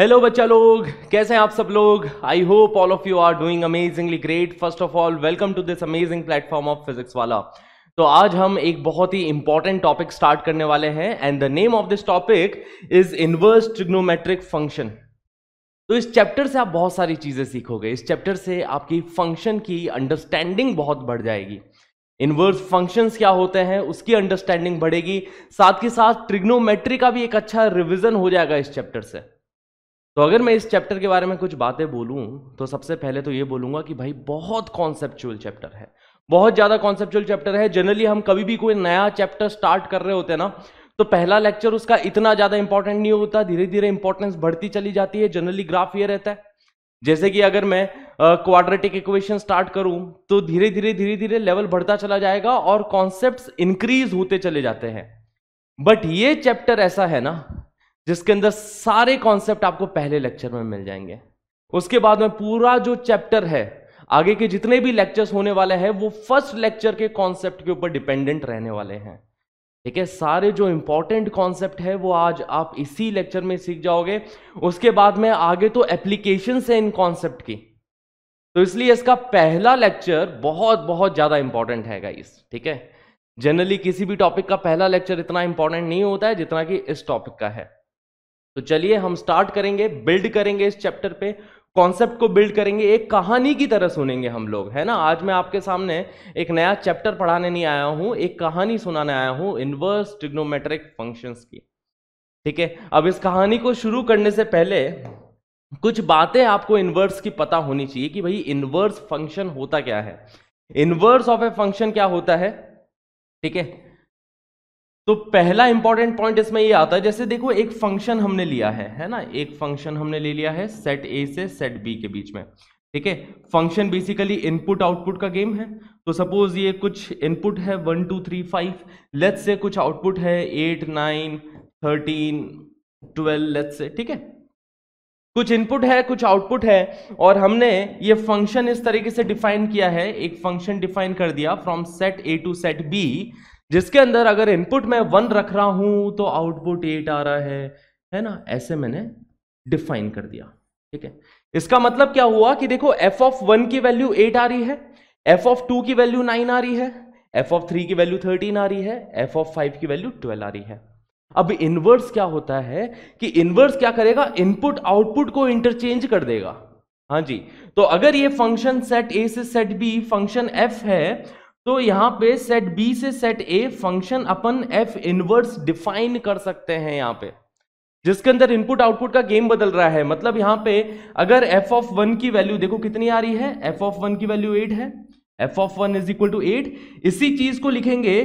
Hello बच्चा लोग कैसे हैं आप सब लोग I hope all of you are doing amazingly great first of all welcome to this amazing platform of Physics Wallah तो आज हम एक बहुत ही इंपॉर्टेंट टॉपिक स्टार्ट करने वाले हैं and the name of this topic is inverse trigonometric function तो इस चैप्टर से आप बहुत सारी चीज़ें सीखोगे इस चैप्टर से आपकी फंक्शन की अंडरस्टैंडिंग बहुत बढ़ जाएगी इनवर्स फंक्शंस क्या होते हैं उसकी अंडरस्टैंडिंग बढ़ेगी साथ के साथ ट्रिग्नोमेट्री का भी एक अच्छा रिविजन हो जाएगा इस चैप्टर से तो अगर मैं इस चैप्टर के बारे में कुछ बातें बोलूँ तो सबसे पहले तो ये बोलूंगा कि भाई बहुत कॉन्सेप्चुअल चैप्टर है बहुत ज़्यादा कॉन्सेप्चुअल चैप्टर है जनरली हम कभी भी कोई नया चैप्टर स्टार्ट कर रहे होते हैं ना तो पहला लेक्चर उसका इतना ज़्यादा इंपॉर्टेंट नहीं होता धीरे धीरे इंपॉर्टेंस बढ़ती चली जाती है जनरली ग्राफ ये रहता है जैसे कि अगर मैं क्वाड्रेटिक इक्वेशन स्टार्ट करूं तो धीरे धीरे धीरे धीरे लेवल बढ़ता चला जाएगा और कॉन्सेप्ट्स इंक्रीज होते चले जाते हैं बट ये चैप्टर ऐसा है ना जिसके अंदर सारे कॉन्सेप्ट आपको पहले लेक्चर में मिल जाएंगे उसके बाद में पूरा जो चैप्टर है आगे के जितने भी लेक्चर्स होने वाले हैं वो फर्स्ट लेक्चर के कॉन्सेप्ट के ऊपर डिपेंडेंट रहने वाले हैं ठीक है सारे जो इंपॉर्टेंट कॉन्सेप्ट है वो आज आप इसी लेक्चर में सीख जाओगे उसके बाद में आगे तो एप्लीकेशन है इन कॉन्सेप्ट की तो इसलिए इसका पहला लेक्चर बहुत बहुत ज़्यादा इंपॉर्टेंट है गाइस ठीक है जनरली किसी भी टॉपिक का पहला लेक्चर इतना इंपॉर्टेंट नहीं होता है जितना कि इस टॉपिक का है तो चलिए हम स्टार्ट करेंगे बिल्ड करेंगे इस चैप्टर पे कॉन्सेप्ट को बिल्ड करेंगे एक कहानी की तरह सुनेंगे हम लोग है ना आज मैं आपके सामने एक नया चैप्टर पढ़ाने नहीं आया हूँ एक कहानी सुनाने आया हूँ इन्वर्स ट्रिग्नोमेट्रिक फंक्शंस की ठीक है अब इस कहानी को शुरू करने से पहले कुछ बातें आपको इन्वर्स की पता होनी चाहिए कि भाई इन्वर्स फंक्शन होता क्या है इन्वर्स ऑफ ए फंक्शन क्या होता है ठीक है तो पहला इंपॉर्टेंट पॉइंट इसमें ये आता है जैसे देखो एक फंक्शन हमने लिया है है ना एक फंक्शन हमने ले लिया है सेट ए से सेट बी के बीच में ठीक है फंक्शन बेसिकली इनपुट आउटपुट का गेम है तो सपोज ये कुछ इनपुट है one two three five let's say कुछ आउटपुट है eight nine thirteen twelve let say ठीक है कुछ इनपुट है कुछ आउटपुट है और हमने ये फंक्शन इस तरीके से डिफाइन किया है एक फंक्शन डिफाइन कर दिया from set A to set B जिसके अंदर अगर इनपुट मैं वन रख रहा हूं तो आउटपुट एट आ रहा है है ना ऐसे मैंने डिफाइन कर दिया ठीक है इसका मतलब क्या हुआ कि देखो एफ ऑफ वन की वैल्यू एट आ रही है एफ ऑफ टू की वैल्यू नाइन आ रही है एफ ऑफ थ्री की वैल्यू थर्टीन आ रही है एफ ऑफ फाइव की वैल्यू ट्वेल्व आ रही है अब इनवर्स क्या होता है कि इनवर्स क्या करेगा इनपुट आउटपुट को इंटरचेंज कर देगा हाँ जी तो अगर ये फंक्शन सेट ए से सेट बी फंक्शन एफ है तो यहां पे सेट बी से सेट ए फंक्शन अपन एफ इनवर्स डिफाइन कर सकते हैं यहां पे जिसके अंदर इनपुट आउटपुट का गेम बदल रहा है मतलब यहां पे अगर एफ ऑफ वन की वैल्यू देखो कितनी आ रही है एफ ऑफ वन की वैल्यू एट है F of one is equal to eight इसी चीज को लिखेंगे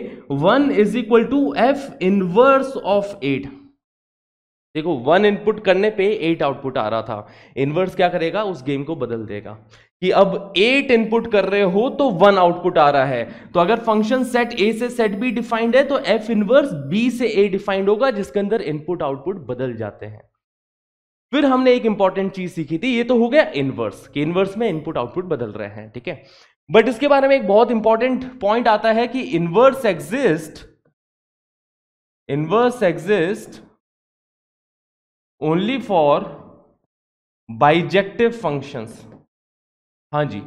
one is equal to F inverse of eight देखो वन इनपुट करने पे एट आउटपुट आ रहा था इनवर्स क्या करेगा उस गेम को बदल देगा कि अब एट इनपुट कर रहे हो तो वन आउटपुट आ रहा है तो अगर फंक्शन सेट ए से सेट बी डिफाइंड है तो एफ इनवर्स बी से ए डिफाइंड होगा जिसके अंदर इनपुट आउटपुट बदल जाते हैं फिर हमने एक इंपॉर्टेंट चीज सीखी थी ये तो हो गया इनवर्स कि इनवर्स में इनपुट आउटपुट बदल रहे हैं ठीक है बट इसके बारे में एक बहुत इंपॉर्टेंट पॉइंट आता है कि inverse exist inverse exist only for bijective functions हाँ जी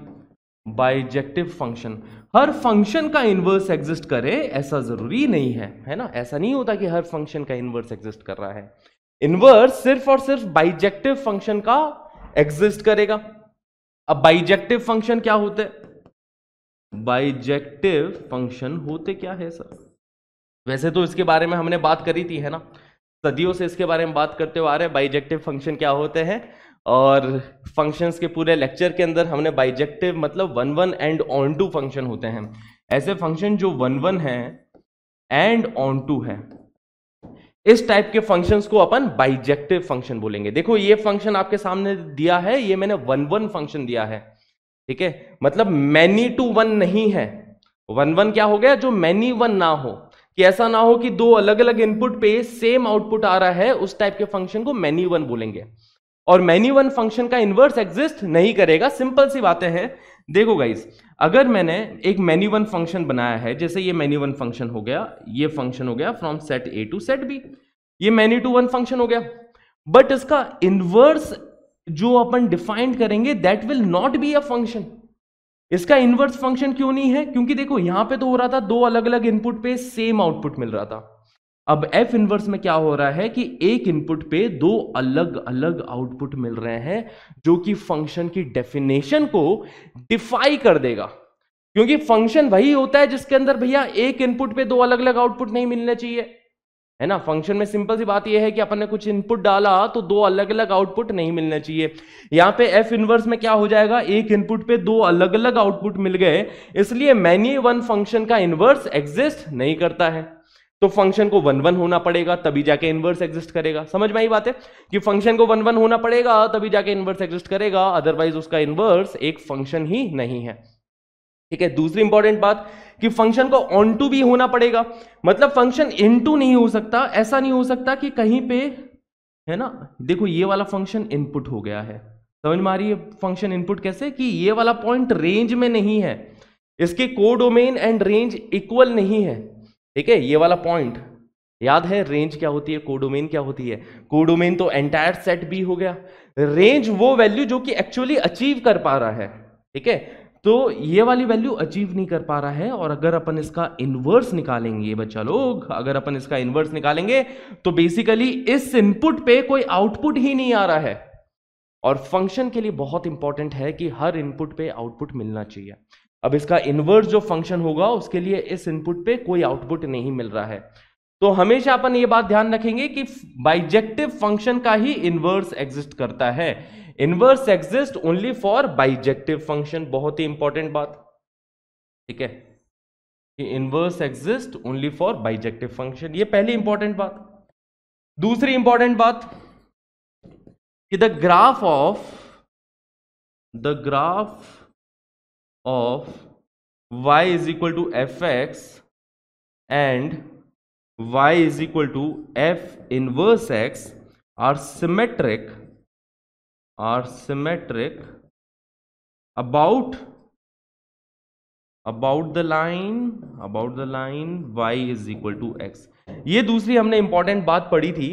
बाइजेक्टिव फंक्शन हर फंक्शन का इन्वर्स एग्जिस्ट करे ऐसा जरूरी नहीं है है ना ऐसा नहीं होता कि हर फंक्शन का इन्वर्स एग्जिस्ट कर रहा है इन्वर्स सिर्फ और सिर्फ बाइजेक्टिव फंक्शन का एग्जिस्ट करेगा अब बाइजेक्टिव फंक्शन क्या होते बाइजेक्टिव फंक्शन होते क्या है सर वैसे तो इसके बारे में हमने बात करी थी है ना सदियों से इसके बारे में बात करते हुए आ रहे हैं बाइजेक्टिव फंक्शन क्या होते हैं और फंक्शंस के पूरे लेक्चर के अंदर हमने बाइजेक्टिव मतलब one one and onto function होते हैं ऐसे फंक्शन जो वन वन है एंड ऑन टू है इस टाइप के फंक्शंस को अपन बाइजेक्टिव फंक्शन बोलेंगे देखो ये फंक्शन आपके सामने दिया है ये मैंने वन वन फंक्शन दिया है ठीक है मतलब मैनी टू वन नहीं है वन वन क्या हो गया जो मैनी वन ना हो कि ऐसा ना हो कि दो अलग अलग इनपुट पे सेम आउटपुट आ रहा है उस टाइप के फंक्शन को मैनी वन बोलेंगे और मैनी वन फंक्शन का इन्वर्स एग्जिस्ट नहीं करेगा सिंपल सी बातें हैं देखो गाइज अगर मैंने एक मैनी वन फंक्शन बनाया है जैसे ये मैनी वन फंक्शन हो गया ये फंक्शन हो गया from set A to set B ये मैनी टू वन फंक्शन हो गया बट इसका इन्वर्स जो अपन डिफाइंड करेंगे that will not be a function इसका इन्वर्स फंक्शन क्यों नहीं है क्योंकि देखो यहां पे तो हो रहा था दो अलग अलग इनपुट पे सेम आउटपुट मिल रहा था अब एफ इनवर्स में क्या हो रहा है कि एक इनपुट पे दो अलग अलग आउटपुट मिल रहे हैं जो कि फंक्शन की डेफिनेशन को डिफाई कर देगा क्योंकि फंक्शन वही होता है जिसके अंदर भैया एक इनपुट पे दो अलग अलग आउटपुट नहीं मिलने चाहिए है ना फंक्शन में सिंपल सी बात यह है कि अपन ने कुछ इनपुट डाला तो दो अलग अलग आउटपुट नहीं मिलने चाहिए यहां पे एफ इनवर्स में क्या हो जाएगा एक इनपुट पे दो अलग अलग आउटपुट मिल गए इसलिए मैन्यू वन फंक्शन का इनवर्स एग्जिस्ट नहीं करता है तो फंक्शन को वन वन होना पड़ेगा तभी जाके इनवर्स एग्जिस्ट करेगा समझ में आई बात है कि फंक्शन को वन वन होना पड़ेगा तभी जाके इनवर्स एग्जिस्ट करेगा अदरवाइज उसका इनवर्स एक फंक्शन ही नहीं है ठीक है दूसरी इंपॉर्टेंट बात कि फंक्शन को ऑन टू भी होना पड़ेगा मतलब फंक्शन इन टू नहीं हो सकता ऐसा नहीं हो सकता कि कहीं पे है ना देखो ये वाला फंक्शन इनपुट हो गया है समझ में आ रही है फंक्शन इनपुट कैसे कि ये वाला पॉइंट रेंज में नहीं है इसके कोडोमेन एंड रेंज इक्वल नहीं है ठीक है ये वाला पॉइंट याद है रेंज क्या होती है कोडोमेन क्या होती है कोडोमेन तो एंटायर सेट बी हो गया रेंज वो वैल्यू जो कि एक्चुअली अचीव कर पा रहा है ठीक है तो ये वाली वैल्यू अचीव नहीं कर पा रहा है और अगर अपन इसका इन्वर्स निकालेंगे बच्चा लोग अगर अपन इसका इन्वर्स निकालेंगे तो बेसिकली इस इनपुट पे कोई आउटपुट ही नहीं आ रहा है और फंक्शन के लिए बहुत इंपॉर्टेंट है कि हर इनपुट पे आउटपुट मिलना चाहिए अब इसका इन्वर्स जो फंक्शन होगा उसके लिए इस इनपुट पे कोई आउटपुट नहीं मिल रहा है तो हमेशा अपन ये बात ध्यान रखेंगे कि बाइजेक्टिव फंक्शन का ही इन्वर्स एग्जिस्ट करता है inverse exist only for bijective function बहुत ही इंपॉर्टेंट बात ठीक है कि inverse exist only for bijective function ये पहली इंपॉर्टेंट बात दूसरी इंपॉर्टेंट बात कि the graph of the graph of y is equal to fx and y is equal to f inverse x are symmetric are symmetric about about the line about the line y is equal to X ये दूसरी हमने important बात पढ़ी थी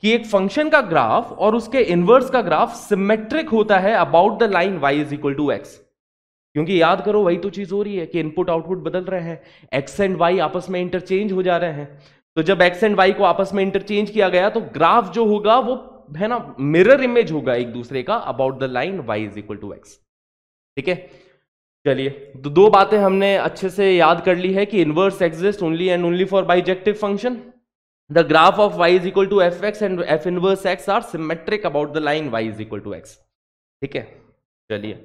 कि एक function का graph और उसके इनवर्स का ग्राफ सिमेट्रिक होता है about the line y is equal to X क्योंकि याद करो वही तो चीज हो रही है कि इनपुट आउटपुट बदल रहे हैं एक्स एंड वाई आपस में इंटरचेंज हो जा रहे हैं तो जब एक्स एंड वाई को आपस में इंटरचेंज किया गया तो ग्राफ जो होगा वो है ना मिरर इमेज होगा एक दूसरे का about the line Y is equal to x ठीक है चलिए तो दो बातें हमने अच्छे से याद कर ली है कि inverse exist only and only for bijective function the graph of Y is equal to F X and F inverse X are symmetric about the line Y is equal to x ठीक है चलिए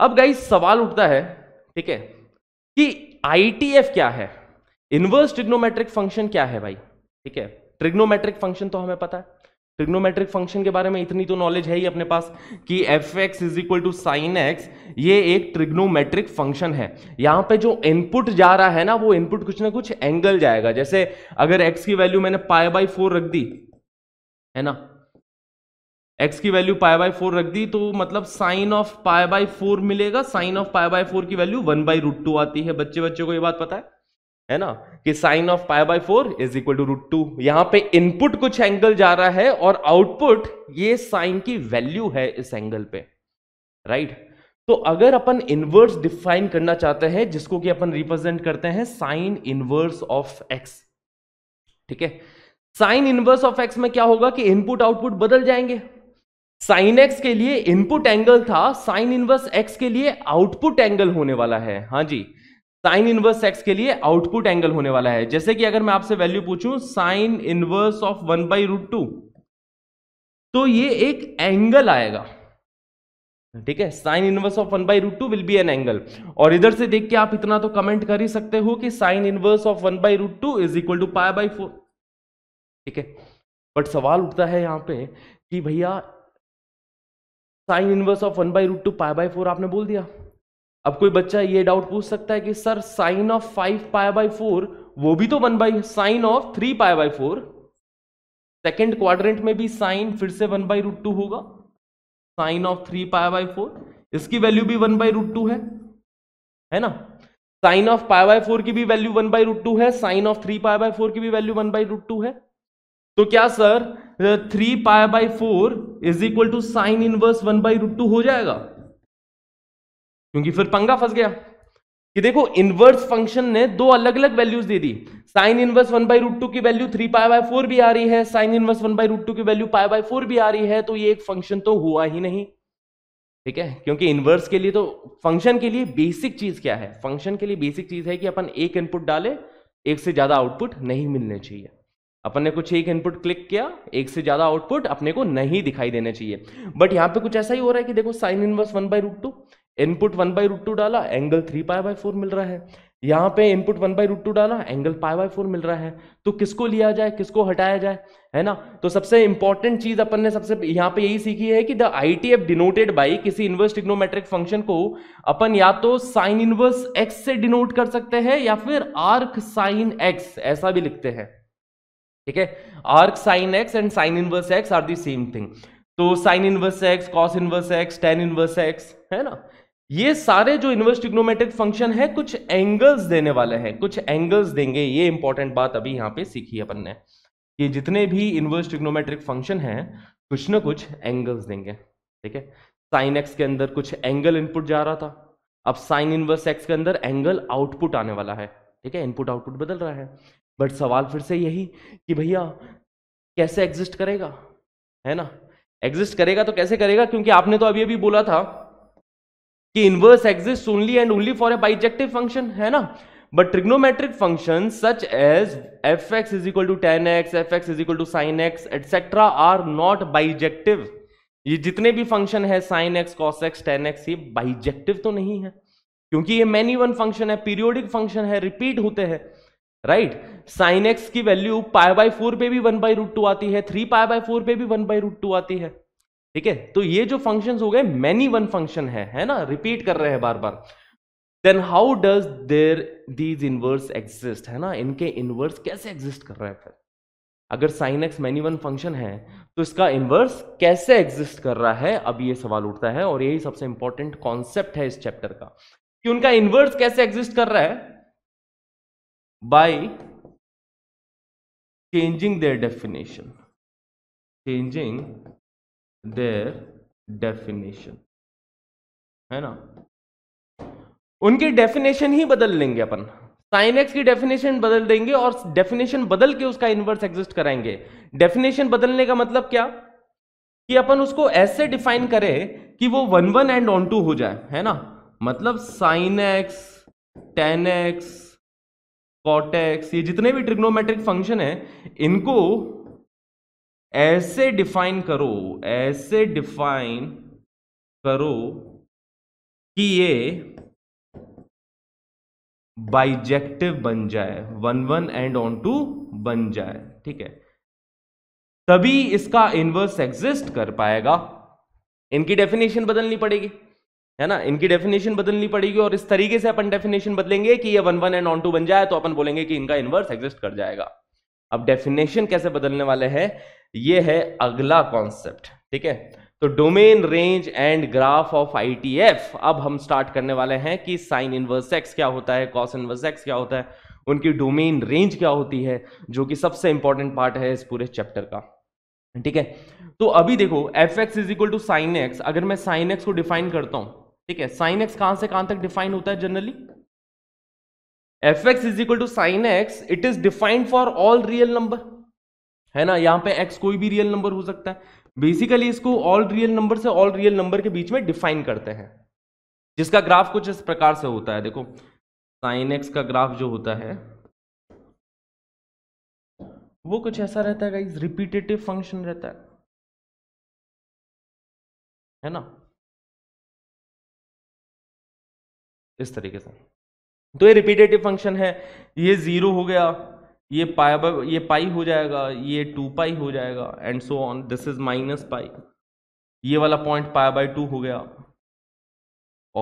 अब गाई सवाल उठता है ठीक है कि आईटीएफ क्या है इनवर्स ट्रिग्नोमेट्रिक फंक्शन क्या है भाई ठीक है ट्रिग्नोमेट्रिक फंक्शन तो हमें पता है ट्रिग्नोमेट्रिक फंक्शन के बारे में इतनी तो नॉलेज है ही अपने पास कि F x is equal to sine X ये एक ट्रिग्नोमेट्रिक फंक्शन है यहाँ पे जो इनपुट जा रहा है ना वो इनपुट कुछ ना कुछ एंगल जाएगा जैसे अगर एक्स की वैल्यू मैंने पाए बाई फोर रख दी है ना x की वैल्यू पाए बाय फोर रख दी तो मतलब sine of pi by four मिलेगा sine of pi by four की value one by root two आती है बच्चे बच्चों को ये बात पता है है ना कि sine of pi by four is equal to root two यहां पे इनपुट कुछ एंगल जा रहा है और आउटपुट ये साइन की वैल्यू है इस एंगल पे राइट right? तो अगर अपन इनवर्स डिफाइन करना चाहते हैं जिसको कि अपन रिप्रेजेंट करते हैं साइन इनवर्स ऑफ एक्स ठीक है साइन इनवर्स ऑफ एक्स में क्या होगा कि इनपुट आउटपुट बदल जाएंगे साइन एक्स के लिए इनपुट एंगल था साइन इनवर्स एक्स के लिए आउटपुट एंगल होने वाला है हाँ जी साइन इनवर्स एक्स के लिए आउटपुट एंगल होने वाला है जैसे कि अगर मैं आपसे वैल्यू पूछू sine inverse of one by root two तो ये एक एंगल आएगा ठीक है sine inverse of one by root two will be an angle और इधर से देख के आप इतना तो कमेंट कर ही सकते हो कि sine inverse of one by root two is equal to pi by four ठीक है बट सवाल उठता है यहां पे कि भैया sine inverse of one by root two pi by four आपने बोल दिया अब कोई बच्चा ये डाउट पूछ सकता है कि sir sine of five pi by four वो भी तो one by sine of three pi by four second quadrant में भी साइन फिर से वन बाई रूट टू होगा sine of three pi by four इसकी वैल्यू भी वन बाई रूट टू है है ना sine of pi by four की भी value one by root two है sine of three pi by four की भी value one by root two है तो क्या sir three pi by four is equal to sine inverse one by root two हो जाएगा क्योंकि फिर पंगा फंस गया कि देखो इनवर्स फंक्शन ने दो अलग अलग वैल्यूज दे दी sine inverse one by root two की value three pi by four भी आ रही है sine inverse one by root two की वैल्यू पाए बाय फोर भी आ रही है तो ये एक फंक्शन तो हुआ ही नहीं ठीक है क्योंकि इनवर्स के लिए तो फंक्शन के लिए बेसिक चीज क्या है फंक्शन के लिए बेसिक चीज है कि अपन एक इनपुट डाले एक से ज्यादा आउटपुट नहीं मिलने चाहिए अपन ने कुछ एक इनपुट क्लिक किया एक से ज़्यादा आउटपुट अपने को नहीं दिखाई देने चाहिए बट यहाँ पे कुछ ऐसा ही हो रहा है कि देखो sine inverse one by root two input one by root two डाला angle three pi by four मिल रहा है यहाँ पे input one by root two डाला एंगल पाई बाई फोर मिल रहा है तो किसको लिया जाए किसको हटाया जाए है ना तो सबसे इंपॉर्टेंट चीज अपन ने सबसे यहाँ पे यही सीखी है कि the I T F denoted by किसी इनवर्स टिग्नोमेट्रिक फंक्शन को अपन या तो साइन इनवर्स एक्स से डिनोट कर सकते हैं या फिर आर्क साइन एक्स ऐसा भी लिखते हैं ठीक है arc sine x and sine inverse X are the same thing तो sine inverse x cos inverse X tan inverse x है ना ये सारे जो इनवर्स ट्रिग्नोमेट्रिक फंक्शन है कुछ एंगल्स देने वाले हैं कुछ एंगल्स देंगे ये इंपॉर्टेंट बात अभी यहाँ पे सीखी अपन ने कि जितने भी इनवर्स ट्रिग्नोमेट्रिक फंक्शन है कुछ ना कुछ एंगल्स देंगे ठीक है साइन एक्स के अंदर कुछ एंगल इनपुट जा रहा था अब साइन इनवर्स एक्स के अंदर एंगल आउटपुट आने वाला है ठीक है इनपुट आउटपुट बदल रहा है बट सवाल फिर से यही कि भैया कैसे एग्जिस्ट करेगा है ना एग्जिस्ट करेगा तो कैसे करेगा क्योंकि आपने तो अभी अभी बोला था कि inverse exist only and only for a bijective function है ना but trigonometric function such as F x is equal to tan X F x is equal to sine X etcetera are not bijective ये जितने भी function है sine X cos X tan X ये bijective तो नहीं है क्योंकि ये मैनी वन फंक्शन है पीरियोडिक फंक्शन है रिपीट होते हैं राइट right? साइन एक्स की वैल्यू पाए बाई फोर पे भी वन बाई रूट टू आती है थ्री पाए बाई फोर पे भी वन बाई रूट टू आती है ठीक है तो ये जो फंक्शन हो गए मैनी वन फंक्शन है है ना रिपीट कर रहे हैं बार बार then how does there these inverse exist है ना इनके इनवर्स कैसे एग्जिस्ट कर रहा है फिर अगर sine X many one function है तो इसका इनवर्स कैसे एग्जिस्ट कर रहा है अब ये सवाल उठता है और यही सबसे इंपॉर्टेंट कॉन्सेप्ट है इस चैप्टर का कि उनका इनवर्स कैसे एग्जिस्ट कर रहा है by changing their definition changing their definition है ना उनकी डेफिनेशन ही बदल लेंगे अपन साइन एक्स की डेफिनेशन बदल देंगे और डेफिनेशन बदल के उसका इनवर्स एग्जिस्ट कराएंगे डेफिनेशन बदलने का मतलब क्या कि अपन उसको ऐसे डिफाइन करें कि वो one one and onto हो जाए है ना मतलब sine X tan X cot X ये जितने भी ट्रिग्नोमेट्रिक फंक्शन है इनको ऐसे डिफाइन करो ऐसे डिफाइन करो कि ये बाइजेक्टिव बन जाए one one and onto बन जाए ठीक है तभी इसका इनवर्स एग्जिस्ट कर पाएगा इनकी डेफिनेशन बदलनी पड़ेगी है ना इनकी डेफिनेशन बदलनी पड़ेगी और इस तरीके से अपन डेफिनेशन बदलेंगे कि ये one one and onto बन जाए तो अपन बोलेंगे कि इनका इनवर्स एग्जिस्ट कर जाएगा अब डेफिनेशन कैसे बदलने वाले हैं ये है अगला कॉन्सेप्ट ठीक है तो domain range and graph of ITF अब हम स्टार्ट करने वाले हैं कि साइन इनवर्स एक्स क्या होता है कॉस इनवर्स एक्स क्या होता है उनकी डोमेन रेंज क्या होती है जो कि सबसे इंपॉर्टेंट पार्ट है इस पूरे चैप्टर का ठीक है तो अभी देखो F x is equal to sine X अगर मैं साइन एक्स को डिफाइन करता हूं ठीक है साइन एक्स कहां से कहां तक डिफाइन होता है generally F x is equal to sine X it is defined for all real number है ना यहां पे एक्स कोई भी रियल नंबर हो सकता है बेसिकली इसको ऑल रियल नंबर से ऑल रियल नंबर के बीच में डिफाइन करते हैं जिसका ग्राफ कुछ इस प्रकार से होता है देखो साइन एक्स का ग्राफ जो होता है वो कुछ ऐसा रहता है रिपीटेटिव फंक्शन रहता है है ना इस तरीके से तो ये रिपीटेटिव फंक्शन है ये ज़ीरो हो गया ये पाई ये पाई हो जाएगा ये टू पाई हो जाएगा and so on this is minus pi ये वाला पॉइंट पाई बाई टू हो गया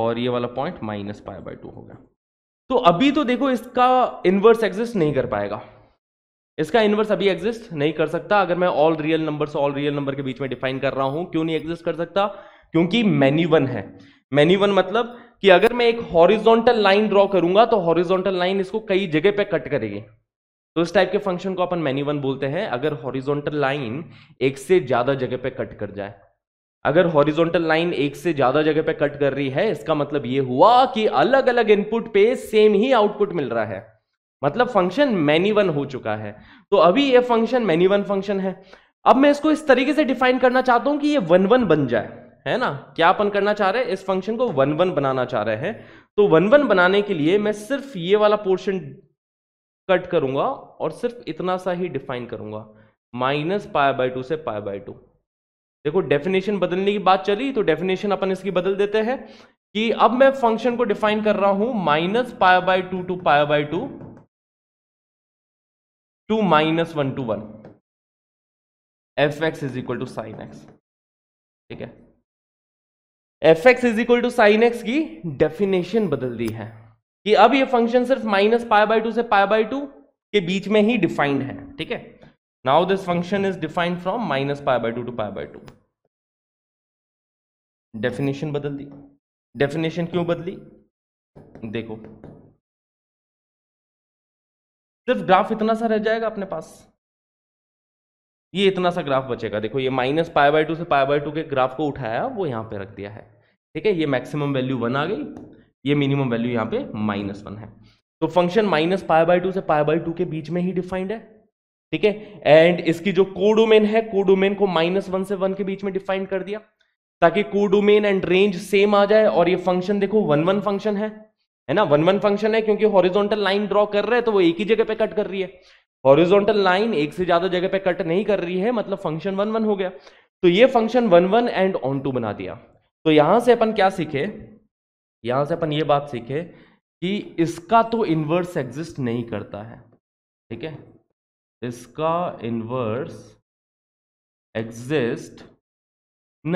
और ये वाला point minus pi by two हो गया तो अभी तो देखो इसका इन्वर्स एग्जिस्ट नहीं कर पाएगा इसका इन्वर्स अभी एग्जिस्ट नहीं कर सकता अगर मैं all real number all real number के बीच में डिफाइन कर रहा हूं क्यों नहीं एग्जिस्ट कर सकता क्योंकि मैन्यू वन है मैनी वन मतलब कि अगर मैं एक हॉरिजॉन्टल लाइन ड्रॉ करूंगा तो हॉरिजॉन्टल लाइन इसको कई जगह पे कट करेगी तो इस टाइप के फंक्शन को अपन मैनी वन बोलते हैं अगर हॉरिजॉन्टल लाइन एक से ज्यादा जगह पे कट कर जाए अगर हॉरिजॉन्टल लाइन एक से ज्यादा जगह पे कट कर रही है इसका मतलब ये हुआ कि अलग अलग इनपुट पे सेम ही आउटपुट मिल रहा है मतलब फंक्शन मैनी वन हो चुका है तो अभी ये फंक्शन मैनी वन फंक्शन है अब मैं इसको इस तरीके से डिफाइन करना चाहता हूं कि ये वन वन बन जाए है ना क्या अपन करना चाह रहे हैं इस फंक्शन को वन वन बनाना चाह रहे हैं तो वन वन बनाने के लिए मैं सिर्फ ये वाला पोर्शन कट करूंगा और सिर्फ इतना सा ही डिफाइन करूंगा माइनस पाए बाय टू से पाए बाय टू देखो डेफिनेशन बदलने की बात चली तो डेफिनेशन अपन इसकी बदल देते हैं कि अब मैं फंक्शन को डिफाइन कर रहा हूं minus pi by two to pi by two to minus one to one F x is equal to sine X ठीक है F x is equal to sine X की डेफिनेशन बदल दी है कि अब ये फंक्शन सिर्फ माइनस पाए बाई टू से पाए बाई टू के बीच में ही डिफाइंड है ठीक है now this function is defined from minus pi by two to pi by two definition बदल दी डेफिनेशन क्यों बदली देखो सिर्फ ग्राफ इतना सा रह जाएगा अपने पास ये इतना सा ग्राफ बचेगा देखो ये माइनस पाई बाई टू से पाई बाई टू के ग्राफ को उठाया वो यहाँ पे रख दिया है ठीक है ये मैक्सिमम वैल्यू वन आ गई ये मिनिमम वैल्यू यहाँ पे माइनस वन है तो function minus pi by two से पाई बाई टू के बीच में ही डिफाइंड है ठीक है एंड इसकी जो कोडोमेन है कोडोमेन को माइनस वन से वन के बीच में डिफाइन कर दिया ताकि कोडोमेन एंड रेंज सेम आ जाए और ये फंक्शन देखो वन वन फंक्शन है है ना वन वन फंक्शन है क्योंकि हॉरिजॉन्टल लाइन ड्रॉ कर रहे हैं तो वो एक ही जगह पे कट कर रही है हॉरिजोंटल लाइन एक से ज्यादा जगह पे कट नहीं कर रही है मतलब फंक्शन वन वन हो गया तो ये function one one and onto बना दिया तो यहां से अपन क्या सीखे यहां से अपन ये बात सीखे कि इसका तो इन्वर्स एग्जिस्ट नहीं करता है ठीक है इसका इन्वर्स एग्जिस्ट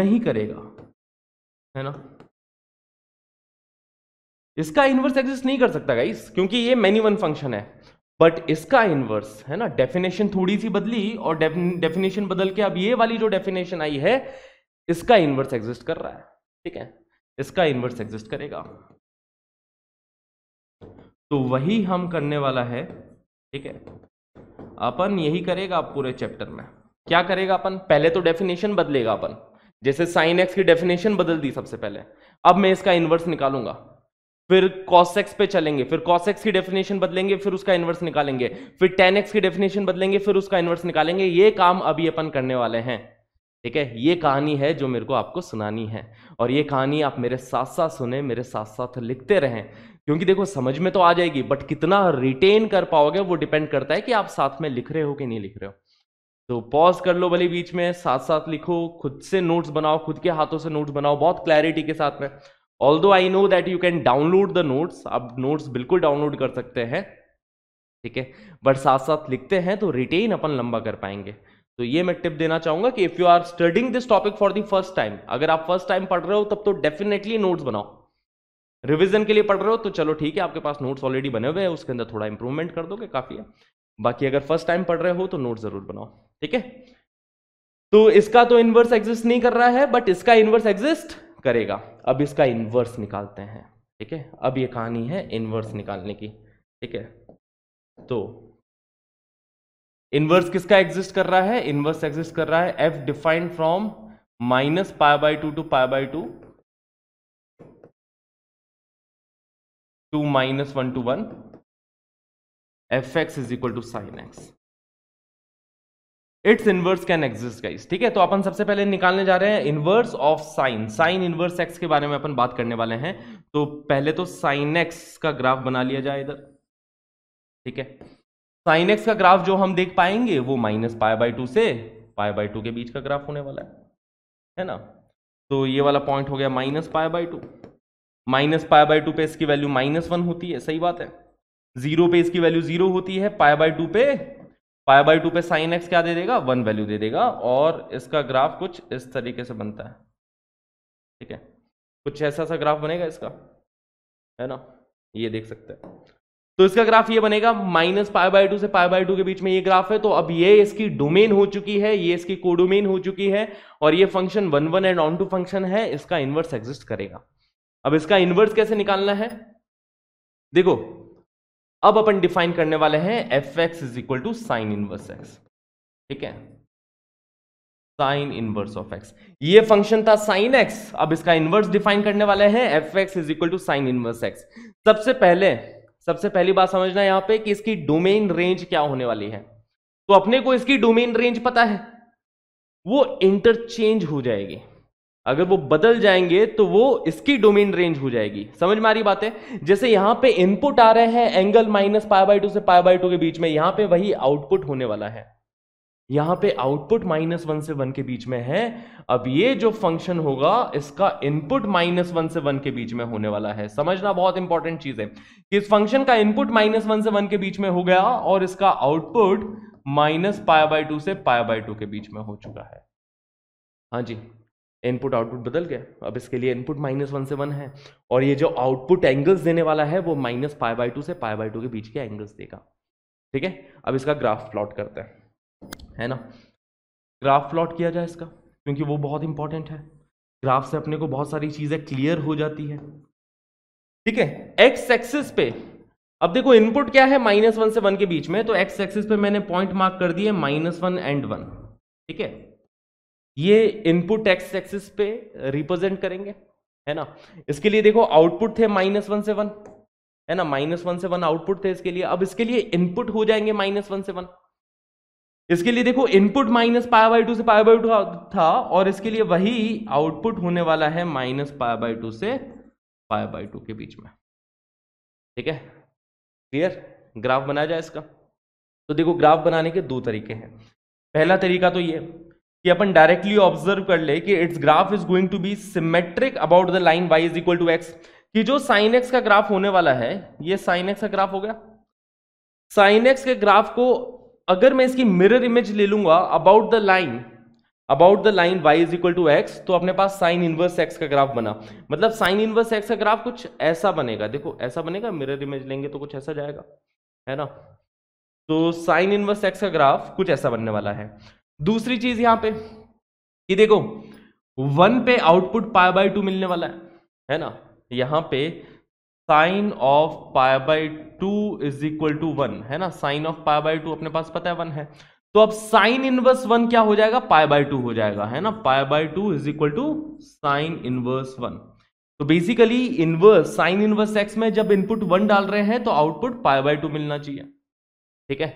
नहीं करेगा है ना इसका इन्वर्स एग्जिस्ट नहीं कर सकता गाइस क्योंकि ये मेनी वन फंक्शन है बट इसका इनवर्स है ना डेफिनेशन थोड़ी सी बदली और डेफिनेशन बदल के अब ये वाली जो डेफिनेशन आई है इसका इनवर्स एग्जिस्ट कर रहा है ठीक है इसका इनवर्स एग्जिस्ट करेगा तो वही हम करने वाला है ठीक है अपन यही करेगा पूरे चैप्टर में क्या करेगा अपन पहले तो डेफिनेशन बदलेगा अपन जैसे साइन एक्स की डेफिनेशन बदल दी सबसे पहले अब मैं इसका इन्वर्स निकालूंगा फिर कॉसेक्स पे चलेंगे फिर कॉसेक्स की डेफिनेशन बदलेंगे फिर उसका इन्वर्स निकालेंगे फिर टेन की डेफिनेशन बदलेंगे फिर उसका इन्वर्स निकालेंगे ये काम अभी अपन करने वाले हैं ठीक है ये कहानी है जो मेरे को आपको सुनानी है और ये कहानी आप मेरे साथ साथ सुने मेरे साथ साथ लिखते रहें क्योंकि देखो समझ में तो आ जाएगी बट कितना रिटेन कर पाओगे वो डिपेंड करता है कि आप साथ में लिख रहे हो कि नहीं लिख रहे हो तो पॉज कर लो भले बीच में साथ साथ लिखो खुद से नोट्स बनाओ खुद के हाथों से नोट्स बनाओ बहुत क्लैरिटी के साथ में although I know that you can download the notes आप नोट्स बिल्कुल डाउनलोड कर सकते हैं ठीक है बट साथ साथ लिखते हैं तो रिटेन अपन लंबा कर पाएंगे तो ये मैं टिप देना चाहूंगा कि if you are studying this topic for the first time अगर आप फर्स्ट टाइम पढ़ रहे हो तब तो डेफिनेटली नोट्स बनाओ रिविजन के लिए पढ़ रहे हो तो चलो ठीक है आपके पास नोट्स ऑलरेडी बने हुए हैं उसके अंदर थोड़ा इंप्रूवमेंट कर दोगे काफ़ी है बाकी अगर फर्स्ट टाइम पढ़ रहे हो तो नोट ज़रूर बनाओ ठीक है तो इसका तो इन्वर्स एग्जिस्ट नहीं कर रहा है बट इसका इन्वर्स एग्जिस्ट करेगा अब इसका इन्वर्स निकालते हैं ठीक है अब ये कहानी है इन्वर्स निकालने की ठीक है तो इन्वर्स किसका एग्जिस्ट कर रहा है इन्वर्स एग्जिस्ट कर रहा है f defined from minus pi by two to pi by two to minus one to one F x is equal to sine x its inverse can exist guys ठीक है तो अपन सबसे पहले निकालने जा रहे हैं inverse of sine sine inverse x के बारे में अपन बात करने वाले हैं तो पहले तो साइन एक्स का ग्राफ बना लिया जाए इधर ठीक है साइन एक्स का ग्राफ जो हम देख पाएंगे वो माइनस पाए बाई टू से पाए बाई टू के बीच का ग्राफ होने वाला है है ना तो ये वाला पॉइंट हो गया minus pi by two minus pi by two पे इसकी वैल्यू माइनस वन होती है सही बात है जीरो पे इसकी वैल्यू जीरो होती है पाए बाई टू पे फाइव बाई टू पे साइन एक्स क्या दे देगा वन वैल्यू दे देगा और इसका ग्राफ कुछ इस तरीके से बनता है ठीक है कुछ ऐसा सा ग्राफ बनेगा इसका है ना ये देख सकते हैं तो इसका ग्राफ ये बनेगा माइनस पाई बाई टू से पाई बाई टू के बीच में ये ग्राफ है तो अब ये इसकी डोमेन हो चुकी है ये इसकी कोडोमेन हो चुकी है और ये function one one and onto function है इसका इन्वर्स एग्जिस्ट करेगा अब इसका इन्वर्स कैसे निकालना है देखो अब अपन डिफाइन करने वाले हैं f x is equal to sine inverse x ठीक है साइन इनवर्स ऑफ एक्स ये फंक्शन था साइन एक्स अब इसका इनवर्स डिफाइन करने वाले हैं f x is equal to sine inverse x सबसे पहले सबसे पहली बात समझना यहां पे कि इसकी डोमेन रेंज क्या होने वाली है तो अपने को इसकी डोमेन रेंज पता है वो इंटरचेंज हो जाएगी अगर वो बदल जाएंगे तो वो इसकी डोमेन रेंज हो जाएगी समझ में आ रही बात है जैसे यहां पे इनपुट आ रहे हैं angle minus pi by two से पाई बाई टू के बीच में यहां पे वही आउटपुट होने वाला है यहां पे आउटपुट माइनस वन से वन के बीच में है अब ये जो फंक्शन होगा इसका इनपुट माइनस वन से वन के बीच में होने वाला है समझना बहुत इंपॉर्टेंट चीज है कि इस फंक्शन का इनपुट माइनस वन से वन के बीच में हो गया और इसका output minus pi by two से पाया बाई टू के बीच में हो चुका है हाँ जी इनपुट आउटपुट बदल गया अब इसके लिए इनपुट माइनस वन से वन है और ये जो आउटपुट एंगल्स देने वाला है वो माइनस फाइव बाई टू से फाइव बाई टू के बीच के एंगल्स देगा ठीक है अब इसका ग्राफ प्लॉट करते हैं है ना ग्राफ प्लॉट किया जाए इसका क्योंकि वो बहुत इंपॉर्टेंट है ग्राफ से अपने को बहुत सारी चीज़ें क्लियर हो जाती है ठीक है एक्स एक्सिस पे अब देखो इनपुट क्या है माइनस वन से वन के बीच में तो एक्स एक्सिस पे मैंने पॉइंट मार्क कर दिए माइनस वन एंड वन ठीक है ये इनपुट एक्स एक्सिस पे रिप्रेजेंट करेंगे है ना इसके लिए देखो आउटपुट थे माइनस वन से वन है ना माइनस वन से वन आउटपुट थे इसके लिए अब इसके लिए इनपुट हो जाएंगे माइनस वन से वन इसके लिए देखो input minus pi by two से पाया बाई टू था और इसके लिए वही आउटपुट होने वाला है माइनस पाया बाई टू से पाए बाई टू के बीच में ठीक है क्लियर ग्राफ बनाया जाए इसका तो देखो ग्राफ बनाने के दो तरीके हैं पहला तरीका तो ये कि अपन डायरेक्टली ऑब्जर्व कर ले कि its graph is going to be symmetric about the line Y is equal to x कि जो साइन एक्स का ग्राफ होने वाला है ये साइन एक्स का ग्राफ हो गया साइन एक्स के ग्राफ को अगर मैं इसकी मिरर इमेज ले लूंगा about the line about the line Y is equal to x तो अपने पास साइन इनवर्स एक्स का ग्राफ बना मतलब साइन इनवर्स एक्स का ग्राफ कुछ ऐसा बनेगा देखो ऐसा बनेगा मिरर इमेज लेंगे तो कुछ ऐसा जाएगा है ना तो साइन इनवर्स एक्स का ग्राफ कुछ ऐसा बनने वाला है दूसरी चीज यहां पे कि देखो वन पे आउटपुट पाई बाय टू मिलने वाला है है ना यहां पे sine of pi by two is equal to one है ना sine of pi by two अपने पास पता है वन है तो अब साइन इनवर्स वन क्या हो जाएगा पाई बाय टू हो जाएगा है ना pi by two is equal to sine inverse one तो basically inverse sine inverse x में जब इनपुट वन डाल रहे हैं तो आउटपुट पाई बाय टू मिलना चाहिए ठीक है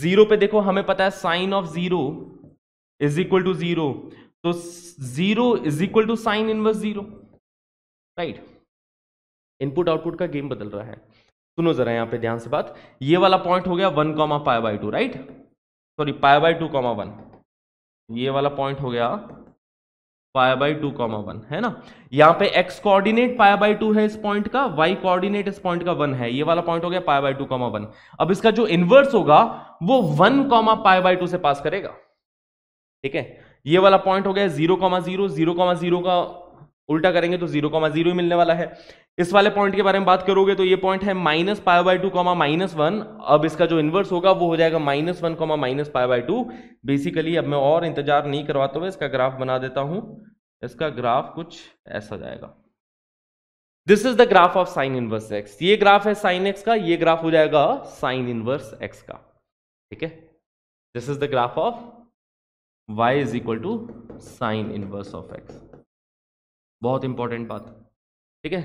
जीरो पे देखो हमें पता है sine of zero is equal to zero तो zero is equal to sine inverse zero right input output का गेम बदल रहा है सुनो जरा यहां पे ध्यान से बात ये वाला पॉइंट हो गया one comma pi by two right sorry pi by two comma one ये वाला पॉइंट हो गया पाया बाई टू कॉमा वन है ना यहाँ पे x coordinate pi by two है इस पॉइंट का वाई कोऑर्डिनेट इस पॉइंट का वन है ये वाला पॉइंट हो गया पाया बाई टू कॉमा वन अब इसका जो इनवर्स होगा वो one comma pi by two से पास करेगा ठीक है ये वाला पॉइंट हो गया zero comma zero zero comma zero का उल्टा करेंगे तो जीरो कॉमा जीरो ही मिलने वाला है इस वाले पॉइंट के बारे में बात करोगे तो ये पॉइंट है minus pi by two comma minus one अब इसका जो इन्वर्स होगा वो हो जाएगा minus one comma minus pi by two basically अब मैं और इंतजार नहीं करवाता हुआ इसका ग्राफ बना देता हूं इसका ग्राफ कुछ ऐसा जाएगा this is the graph of sine inverse x ये ग्राफ है साइन एक्स का ये ग्राफ हो जाएगा साइन इनवर्स एक्स का ठीक है this is the graph of Y is equal to sine inverse of x बहुत इंपॉर्टेंट बात ठीक है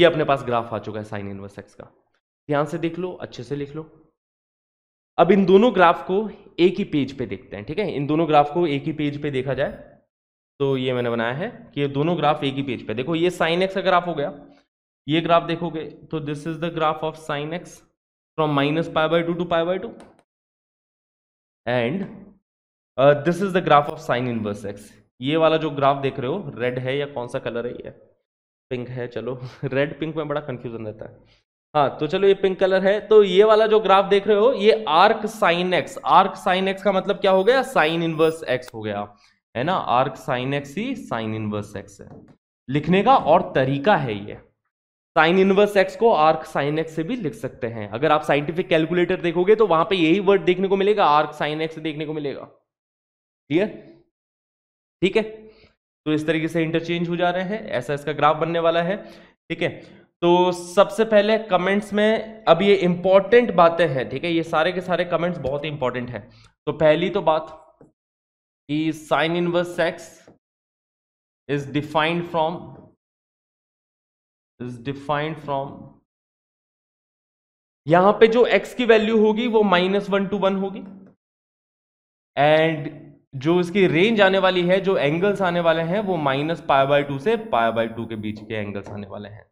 ये अपने पास ग्राफ आ चुका है साइन इनवर्स एक्स का ध्यान से देख लो अच्छे से लिख लो अब इन दोनों ग्राफ को एक ही पेज पे देखते हैं ठीक है इन दोनों ग्राफ को एक ही पेज पे देखा जाए तो ये मैंने बनाया है कि ये दोनों ग्राफ एक ही पेज पे देखो ये साइन एक्स का ग्राफ हो गया ये ग्राफ देखोगे तो this is the graph of sine x from minus pi by two to pi by two and this is the graph of sine inverse x ये वाला जो ग्राफ देख रहे हो रेड है या कौन सा कलर है ये पिंक है चलो रेड पिंक में बड़ा कंफ्यूजन रहता है हाँ तो चलो ये पिंक कलर है तो ये वाला जो ग्राफ देख रहे हो ये arc sine x arc sine x का मतलब क्या हो गया साइन इनवर्स एक्स हो गया है ना आर्क साइन एक्स ही साइन इनवर्स एक्स है लिखने का और तरीका है ये साइन इनवर्स एक्स को आर्क साइन एक्स से भी लिख सकते हैं अगर आप साइंटिफिक कैलकुलेटर देखोगे तो वहां पे यही वर्ड देखने को मिलेगा आर्क साइन एक्स देखने को मिलेगा क्लियर ठीक है तो इस तरीके से इंटरचेंज हो जा रहे हैं ऐसा इसका ग्राफ बनने वाला है ठीक है तो सबसे पहले कमेंट्स में अब ये इंपॉर्टेंट बातें हैं ठीक है ये सारे के सारे कमेंट्स बहुत ही इंपॉर्टेंट है तो पहली तो बात कि sine inverse x is defined from is defined from यहां पे जो x की वैल्यू होगी वो माइनस वन टू वन होगी एंड जो इसकी रेंज आने वाली है जो एंगल्स आने वाले हैं वो माइनस पाई बाय टू से पाई बाय टू के बीच के एंगल्स आने वाले हैं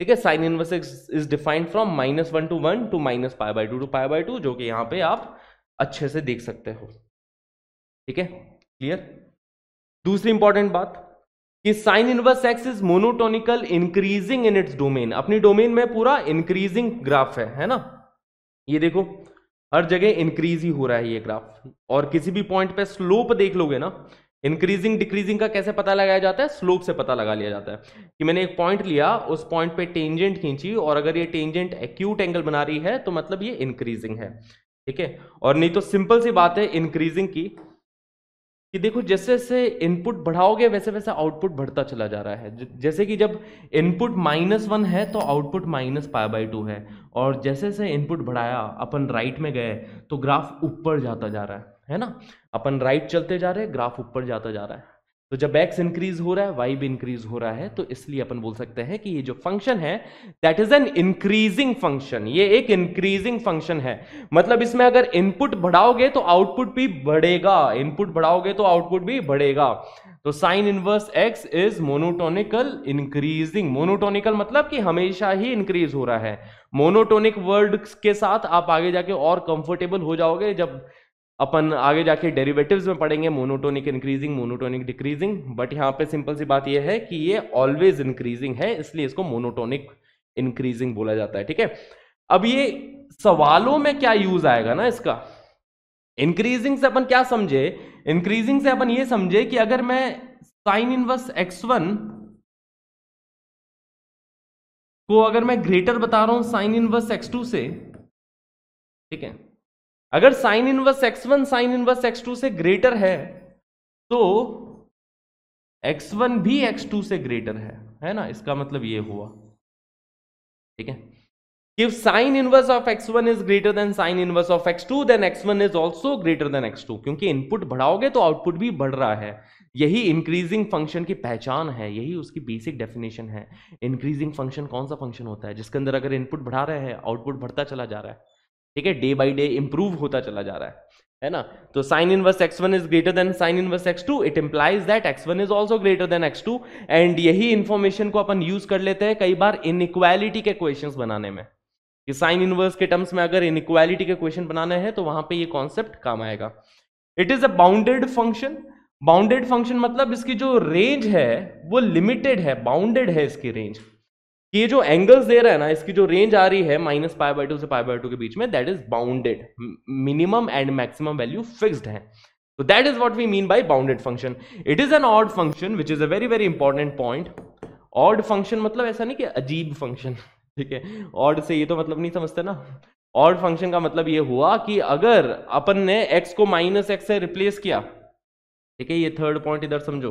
ठीक है sine inverse is defined from minus one to one to minus pi by two to pi by two जो कि यहाँ पे आप अच्छे से देख सकते हो ठीक है क्लियर दूसरी इंपॉर्टेंट बात कि sine inverse x is monotonical increasing in its domain अपनी डोमेन में पूरा इंक्रीजिंग ग्राफ है है ना ये देखो हर जगह इंक्रीज ही हो रहा है ये ग्राफ और किसी भी पॉइंट पे स्लोप देख लोगे ना इंक्रीजिंग डिक्रीजिंग का कैसे पता लगाया जाता है स्लोप से पता लगा लिया जाता है कि मैंने एक पॉइंट लिया उस पॉइंट पे टेंजेंट खींची और अगर ये टेंजेंट एक्यूट एंगल बना रही है तो मतलब ये इंक्रीजिंग है ठीक है और नहीं तो सिंपल सी बात है इंक्रीजिंग की कि देखो जैसे जैसे इनपुट बढ़ाओगे वैसे वैसे आउटपुट बढ़ता चला जा रहा है जैसे कि जब इनपुट माइनस वन है तो output minus five by two है और जैसे जैसे इनपुट बढ़ाया अपन राइट में गए तो ग्राफ ऊपर जाता जा रहा है है ना अपन राइट चलते जा रहे ग्राफ ऊपर जाता जा रहा है तो जब एक्स इंक्रीज हो रहा है वाई भी इंक्रीज हो रहा है तो इसलिए अपन बोल सकते हैं कि ये जो फंक्शन है that is an increasing function ये एक इंक्रीजिंग फंक्शन है मतलब इसमें अगर इनपुट बढ़ाओगे तो आउटपुट भी बढ़ेगा इनपुट बढ़ाओगे तो आउटपुट भी बढ़ेगा तो sine inverse x is monotonical increasing monotonical मतलब कि हमेशा ही इंक्रीज हो रहा है मोनोटोनिक वर्ड के साथ आप आगे जाके और कंफर्टेबल हो जाओगे जब अपन आगे जाके डेरिवेटिव्स में पढ़ेंगे monotonic increasing monotonic decreasing but यहाँ पे सिंपल सी बात यह है कि ये ऑलवेज इंक्रीजिंग है इसलिए इसको मोनोटोनिक इंक्रीजिंग बोला जाता है ठीक है अब ये सवालों में क्या यूज आएगा ना इसका इंक्रीजिंग से अपन क्या समझे इंक्रीजिंग से अपन ये समझे कि अगर मैं साइन इनवर्स एक्स वन को अगर मैं ग्रेटर बता रहा हूं साइन इनवर्स एक्स टू से ठीक है अगर sine inverse x one sine inverse x two से ग्रेटर है तो एक्स वन भी एक्स टू से ग्रेटर है है ना इसका मतलब ये हुआ ठीक है if sin inverse of x1 is greater than sin inverse of x2 then x1 is also greater than x2 क्योंकि इनपुट बढ़ाओगे तो आउटपुट भी बढ़ रहा है यही इंक्रीजिंग फंक्शन की पहचान है यही उसकी बेसिक डेफिनेशन है इंक्रीजिंग फंक्शन कौन सा फंक्शन होता है जिसके अंदर अगर इनपुट बढ़ा रहे हैं आउटपुट बढ़ता चला जा रहा है ठीक है डे बाई डे इंप्रूव होता चला जा रहा है है ना तो sine inverse x one is greater than sine inverse x two it implies that x one is also greater than x two and यही इन्फॉर्मेशन को अपन यूज कर लेते हैं कई बार इनइक्वालिटी के क्वेश्चन बनाने में कि साइन इनवर्स के टर्म्स में अगर इन के क्वेश्चन बनाने हैं तो वहां पे ये कॉन्सेप्ट काम आएगा it is a bounded function bounded function मतलब इसकी जो रेंज है वो लिमिटेड है बाउंडेड है इसकी रेंज कि ये जो एंगल्स दे रहा है ना इसकी जो रेंज आ रही है माइनस पाई बाई टू से पाई बाई टू के बीच में that is bounded minimum and maximum value fixed है तो that is what we mean by bounded function it is an odd function which is a very very important point odd function मतलब ऐसा नहीं कि अजीब फंक्शन ठीक है ऑर्ड से ये तो मतलब नहीं समझते ना ऑर्ड फंक्शन का मतलब ये हुआ कि अगर अपन ने एक्स को माइनस एक्स से रिप्लेस किया ठीक है ये थर्ड पॉइंट इधर समझो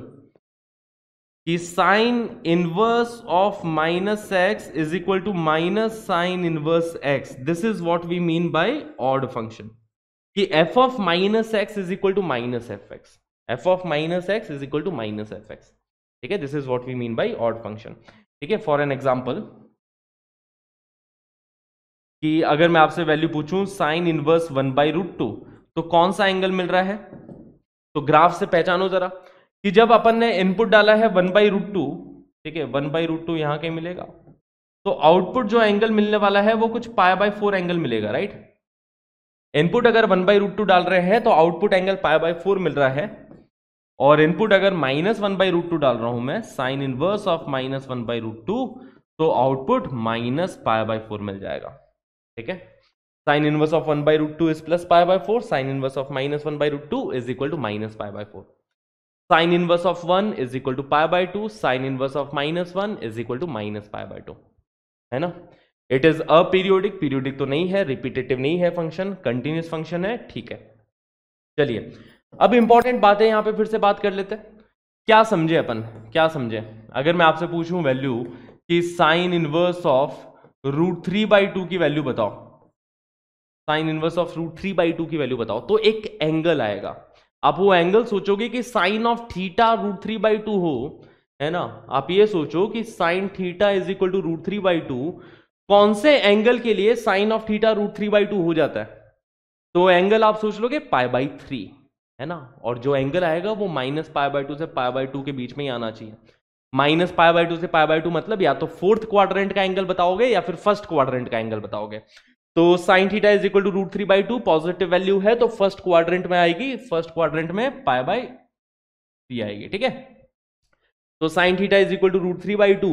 कि sine inverse of minus x is equal to minus sine inverse x this is what we mean by odd function कि f of minus x is equal to minus f x f of minus x is equal to minus f x ठीक है this is what we mean by odd function ठीक है for an example कि अगर मैं आपसे value पूछूं sine inverse one by root two तो कौन सा एंगल मिल रहा है तो ग्राफ से पहचानो जरा कि जब अपन ने इनपुट डाला है वन बाई रूट टू ठीक है वन बाई रूट टू यहाँ के मिलेगा तो आउटपुट जो एंगल मिलने वाला है वो कुछ पाया बाई फोर एंगल मिलेगा राइट इनपुट अगर वन बाई रूट टू डाल रहे हैं तो output angle pi by four मिल रहा है और इनपुट अगर minus one by root two डाल रहा हूं मैं sine inverse of minus one by root two तो output minus pi by four मिल जाएगा ठीक है sine inverse of one by root two is plus pi by four sine inverse of minus one by root two is equal to minus pi by four sine inverse of one is equal to pi by two sine inverse of minus one is equal to minus pi by two है ना it is a periodic periodic तो नहीं है repetitive नहीं है function continuous function है ठीक है चलिए अब इंपॉर्टेंट बातें यहां पे फिर से बात कर लेते क्या समझे अपन क्या समझे अगर मैं आपसे पूछूं वैल्यू कि sine inverse of root three by two की वैल्यू बताओ sine inverse of root three by two की वैल्यू बताओ तो एक एंगल आएगा आप वो एंगल सोचोगे कि sine of theta root three by two हो है ना आप ये सोचो कि sine theta is equal to root three by two कौन से एंगल के लिए sine of theta root three by two हो जाता है तो एंगल आप सोच लोगे पाई बाई थ्री है ना और जो एंगल आएगा वो माइनस पाई बाई टू से पाई बाई टू के बीच में ही आना चाहिए माइनस पाई बाई टू से पाई बाई टू मतलब या तो फोर्थ क्वाड्रेंट का एंगल बताओगे या फिर फर्स्ट क्वाड्रेंट का एंगल बताओगे तो sine theta is equal to root three by two positive value है तो फर्स्ट क्वाड्रेंट में आएगी फर्स्ट क्वाड्रेंट में पाए बाई थ्री आएगी ठीक है तो sine theta is equal to root three by two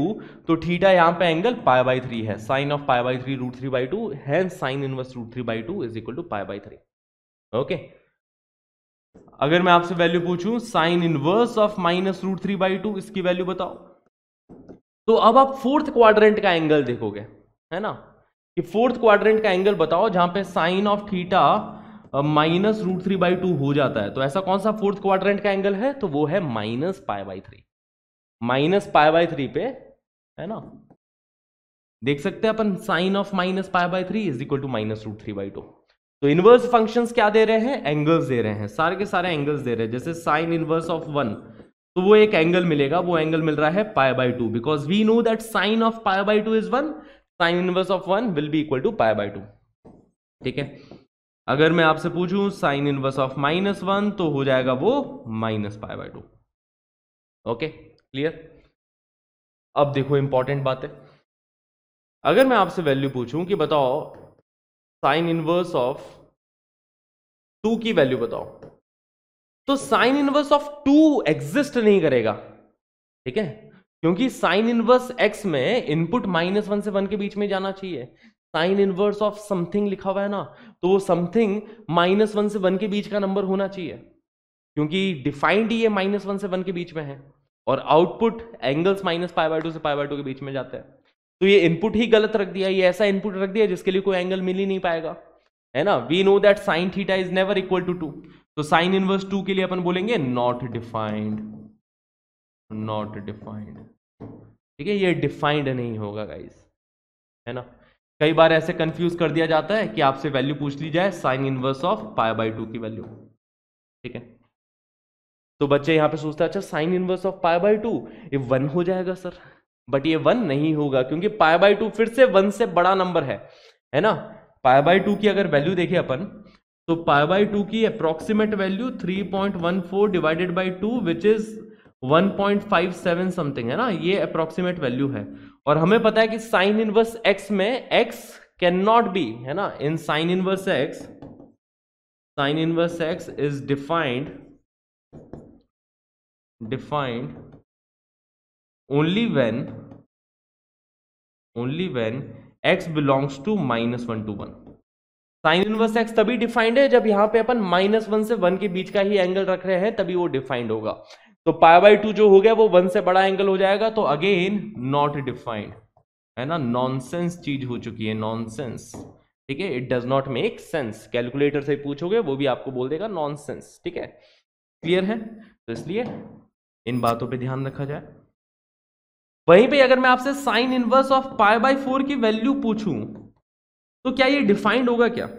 तो थीटा यहां पे एंगल पाए बाई थ्री है sine of pi by three root three by two है sine inverse root three by two is equal to pi by three okay अगर मैं आपसे value पूछू sine inverse of minus root three by two इसकी value बताओ तो अब आप फोर्थ क्वाड्रेंट का एंगल देखोगे है ना कि फोर्थ क्वाड्रेंट का एंगल बताओ जहां पे sine of theta minus root three by two हो जाता है तो ऐसा कौन सा फोर्थ क्वाड्रेंट का एंगल है तो वो है minus pi by three minus pi by three पे है ना देख सकते हैं अपन sine of minus pi by three is equal to minus root three by two तो इनवर्स फंक्शन क्या दे रहे हैं एंगल्स दे रहे हैं सारे के सारे एंगल्स दे रहे हैं जैसे साइन इनवर्स ऑफ वन तो वो एक एंगल मिलेगा वो एंगल मिल रहा है pi by two because we know that sine of pi by two is one sine inverse of one will be equal to pi by two ठीक है अगर मैं आपसे पूछूं sine inverse of minus one तो हो जाएगा वो minus pi by two okay clear अब देखो इंपॉर्टेंट बात है अगर मैं आपसे वैल्यू पूछूं कि बताओ साइन इनवर्स ऑफ टू की वैल्यू बताओ तो sine inverse of two exist नहीं करेगा ठीक है क्योंकि साइन इनवर्स एक्स में इनपुट माइनस वन से वन के बीच में जाना चाहिए साइन इनवर्स ऑफ समथिंग लिखा हुआ है ना तो वो समथिंग माइनस वन से वन के बीच का नंबर होना चाहिए क्योंकि डिफाइंड ये माइनस वन से वन के बीच में है और output angles minus five by two से फाइव बाई टू के बीच में जाते हैं तो ये इनपुट ही गलत रख दिया ये ऐसा इनपुट रख दिया जिसके लिए कोई एंगल मिल ही नहीं पाएगा है ना we know that sine theta is never equal to two two sine inverse two के लिए अपन बोलेंगे नॉट डिफाइंड नॉट डिफाइंड ठीक है ये डिफाइंड नहीं होगा गाइस है ना कई बार ऐसे कंफ्यूज कर दिया जाता है कि आपसे वैल्यू पूछ ली जाए sine inverse of pi by two की वैल्यू ठीक है तो बच्चे यहां पे सोचते हैं अच्छा sine inverse of pi by two ये वन हो जाएगा सर बट ये वन नहीं होगा क्योंकि पाई बाई टू फिर से वन से बड़ा नंबर है है ना पाई बाई टू की अगर वैल्यू देखे अपन तो पाई बाई टू की approximate value three point one four divided by two which is 1.57 something है ना ये अप्रोक्सीमेट वैल्यू है और हमें पता है कि साइन इनवर्स एक्स में एक्स कैन नॉट बी है ना in sine inverse x sine inverse x is defined defined only when only when x belongs to minus one to one sine inverse x तभी defined है जब यहां पे अपन minus one से one के बीच का ही एंगल रख रहे हैं तभी वो डिफाइंड होगा तो पाई बाई टू जो हो गया वो वन से बड़ा एंगल हो जाएगा तो अगेन नॉट डिफाइंड है ना नॉनसेंस चीज हो चुकी है नॉनसेंस ठीक है it does not make sense calculator से पूछोगे वो भी आपको बोल देगा नॉनसेंस ठीक है क्लियर है तो इसलिए इन बातों पे ध्यान रखा जाए वहीं पे अगर मैं आपसे sine inverse of pi by four की वैल्यू पूछूं तो क्या ये डिफाइंड होगा क्या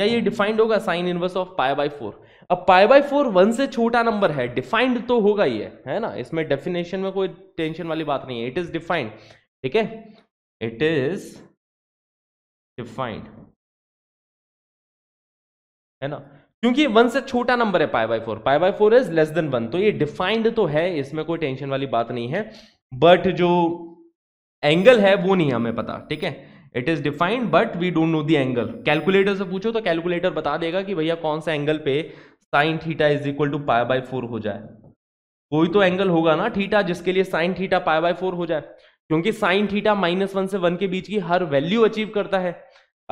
क्या ये डिफाइंड होगा sine inverse of pi by four अब पाई बाई फोर वन से छोटा नंबर है डिफाइंड तो होगा ही है है ना इसमें डेफिनेशन में कोई टेंशन वाली बात नहीं है इट इज डिफाइंड ठीक है इट इज डिफाइंड है ना क्योंकि वन से छोटा नंबर है pi by four pi by four is less than one तो ये डिफाइंड तो है इसमें कोई टेंशन वाली बात नहीं है बट जो एंगल है वो नहीं हमें पता ठीक है it is defined but we don't know the angle calculator से पूछो तो कैलकुलेटर बता देगा कि भैया कौन सा एंगल पे sine theta is equal to pi by four हो जाए कोई तो एंगल होगा ना थीटा जिसके लिए sine theta pi by four हो जाए क्योंकि साइन थीटा माइनस वन से वन के बीच की हर वैल्यू अचीव करता है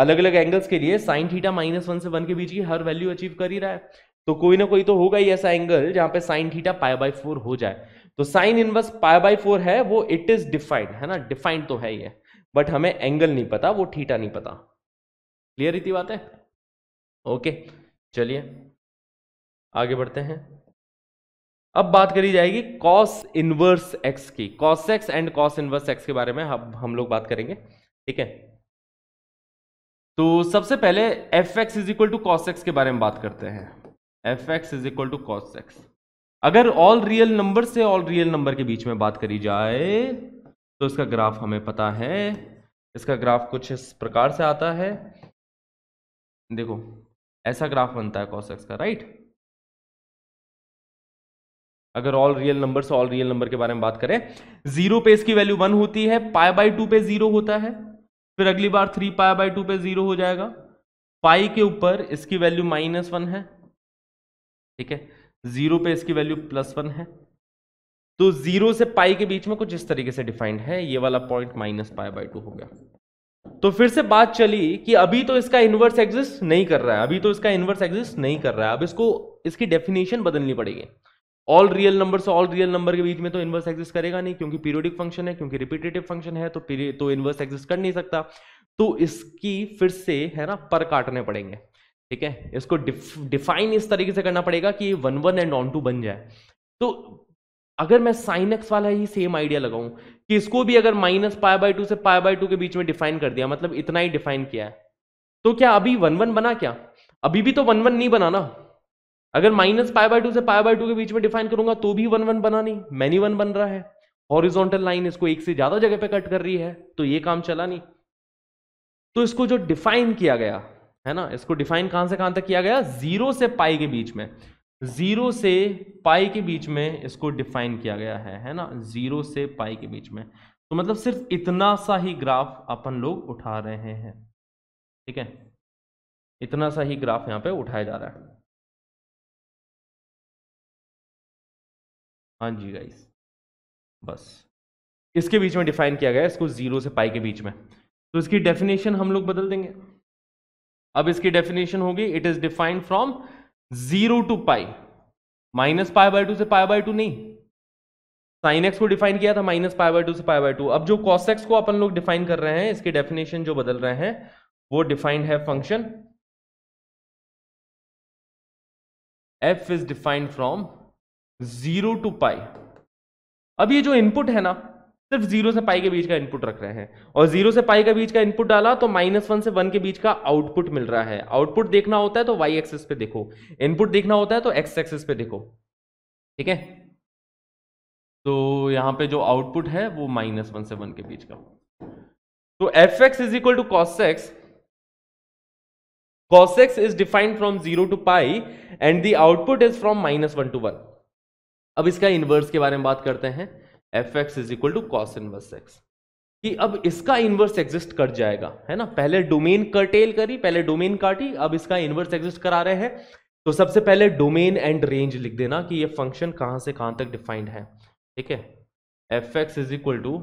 अलग अलग एंगल्स के लिए साइन थीटा माइनस वन से वन के बीच की हर वैल्यू अचीव कर ही रहा है तो कोई ना कोई तो होगा ही ऐसा एंगल जहां पे sine theta pi by four हो जाए तो sine inverse pi by four है वो इट इज डिफाइंड है ना डिफाइंड तो है ये बट हमें एंगल नहीं पता वो ठीटा नहीं पता क्लियर इतनी बात है ओके चलिए आगे बढ़ते हैं अब बात करी जाएगी कॉस इनवर्स एक्स की cos x and cos inverse x के बारे में हम हम लोग बात करेंगे ठीक है तो सबसे पहले f x is equal to cos x के बारे में बात करते हैं f x is equal to cos x अगर ऑल रियल नंबर से ऑल रियल नंबर के बीच में बात करी जाए तो इसका ग्राफ हमें पता है इसका ग्राफ कुछ इस प्रकार से आता है देखो ऐसा ग्राफ बनता है कॉस एक्स का राइट अगर ऑल रियल नंबर से ऑल रियल नंबर के बारे में बात करें जीरो पे इसकी वैल्यू वन होती है पाई बाई टू पे जीरो होता है फिर अगली बार थ्री पाई बाई टू पे जीरो हो जाएगा पाई के ऊपर इसकी वैल्यू माइनस वन है ठीक है जीरो पे इसकी वैल्यू प्लस वन है तो जीरो से पाई के बीच में कुछ इस तरीके से डिफाइंड है ये वाला point minus pi by two हो गया तो फिर से बात चली कि अभी तो इसका इन्वर्स एग्जिस्ट नहीं कर रहा है अभी तो इसका इन्वर्स एग्जिस्ट नहीं कर रहा है अब इसको इसकी डेफिनेशन बदलनी पड़ेगी ऑल रियल नंबर से ऑल रियल नंबर के बीच में तो इन्वर्स एग्जिस्ट करेगा नहीं क्योंकि पीरियोडिक फंक्शन है क्योंकि रिपीटेटिव फंक्शन है तो तो इन्वर्स एग्जिस्ट कर नहीं सकता तो इसकी फिर से है ना पर काटने पड़ेंगे ठीक है इसको डिफाइन इस तरीके से करना पड़ेगा कि one one and onto बन जाए तो अगर मैं साइन एक्स वाला ही सेम आइडिया लगाऊं कि इसको भी अगर माइनस पाई बाई टू से पाई बाई टू के बीच में डिफाइन कर दिया मतलब इतना ही डिफाइन किया है तो क्या अभी वन वन बना क्या अभी भी तो वन वन नहीं बना ना अगर माइनस पाई बाई टू से पाई बाई टू के बीच में डिफाइन करूंगा तो भी वन वन बना नहीं मैनी वन बन रहा है हॉरिजोंटल लाइन इसको एक से ज्यादा जगह पे कट कर रही है तो ये काम चला नहीं तो इसको जो डिफाइन किया गया है ना इसको डिफाइन कहां से कहां तक किया गया जीरो से पाई के बीच में जीरो से पाई के बीच में इसको डिफाइन किया गया है है ना जीरो से पाई के बीच में तो मतलब सिर्फ इतना सा ही ग्राफ अपन लोग उठा रहे हैं ठीक है इतना सा ही ग्राफ यहां पे उठाया जा रहा है हाँ जी गाइस बस इसके बीच में डिफाइन किया गया है इसको जीरो से पाई के बीच में तो इसकी डेफिनेशन हम लोग बदल देंगे अब इसकी डेफिनेशन होगी it is defined from zero to pi minus pi by two से पाई बाय टू नहीं साइन एक्स को डिफाइन किया था माइनस पाई बाय टू से पाई बाय टू अब जो कॉस एक्स को अपन लोग डिफाइन कर रहे हैं इसके डेफिनेशन जो बदल रहे हैं वो डिफाइंड है function f is defined from zero to pi अब ये जो इनपुट है ना सिर्फ जीरो से पाई के बीच का इनपुट रख रहे हैं और जीरो से पाई के बीच का इनपुट डाला तो माइनस वन से वन के बीच का आउटपुट मिल रहा है आउटपुट देखना होता है तो वाई एक्सेस पे देखो इनपुट देखना होता है तो एक्स एक्सेस पे देखो ठीक है तो यहां पे जो आउटपुट है वो माइनस वन से वन के बीच का तो f x is equal to cos x x is defined from zero to pi and the output is from minus one to one अब इसका इनवर्स के बारे में बात करते हैं f x is equal to cos inverse x कि अब इसका इनवर्स एग्जिस्ट कर जाएगा है ना पहले डोमेन कर्टेल करी पहले डोमेन काटी अब इसका इनवर्स एग्जिस्ट करा रहे हैं तो सबसे पहले डोमेन एंड रेंज लिख देना कि ये फंक्शन कहां से कहां तक डिफाइंड है ठीक है F x is equal to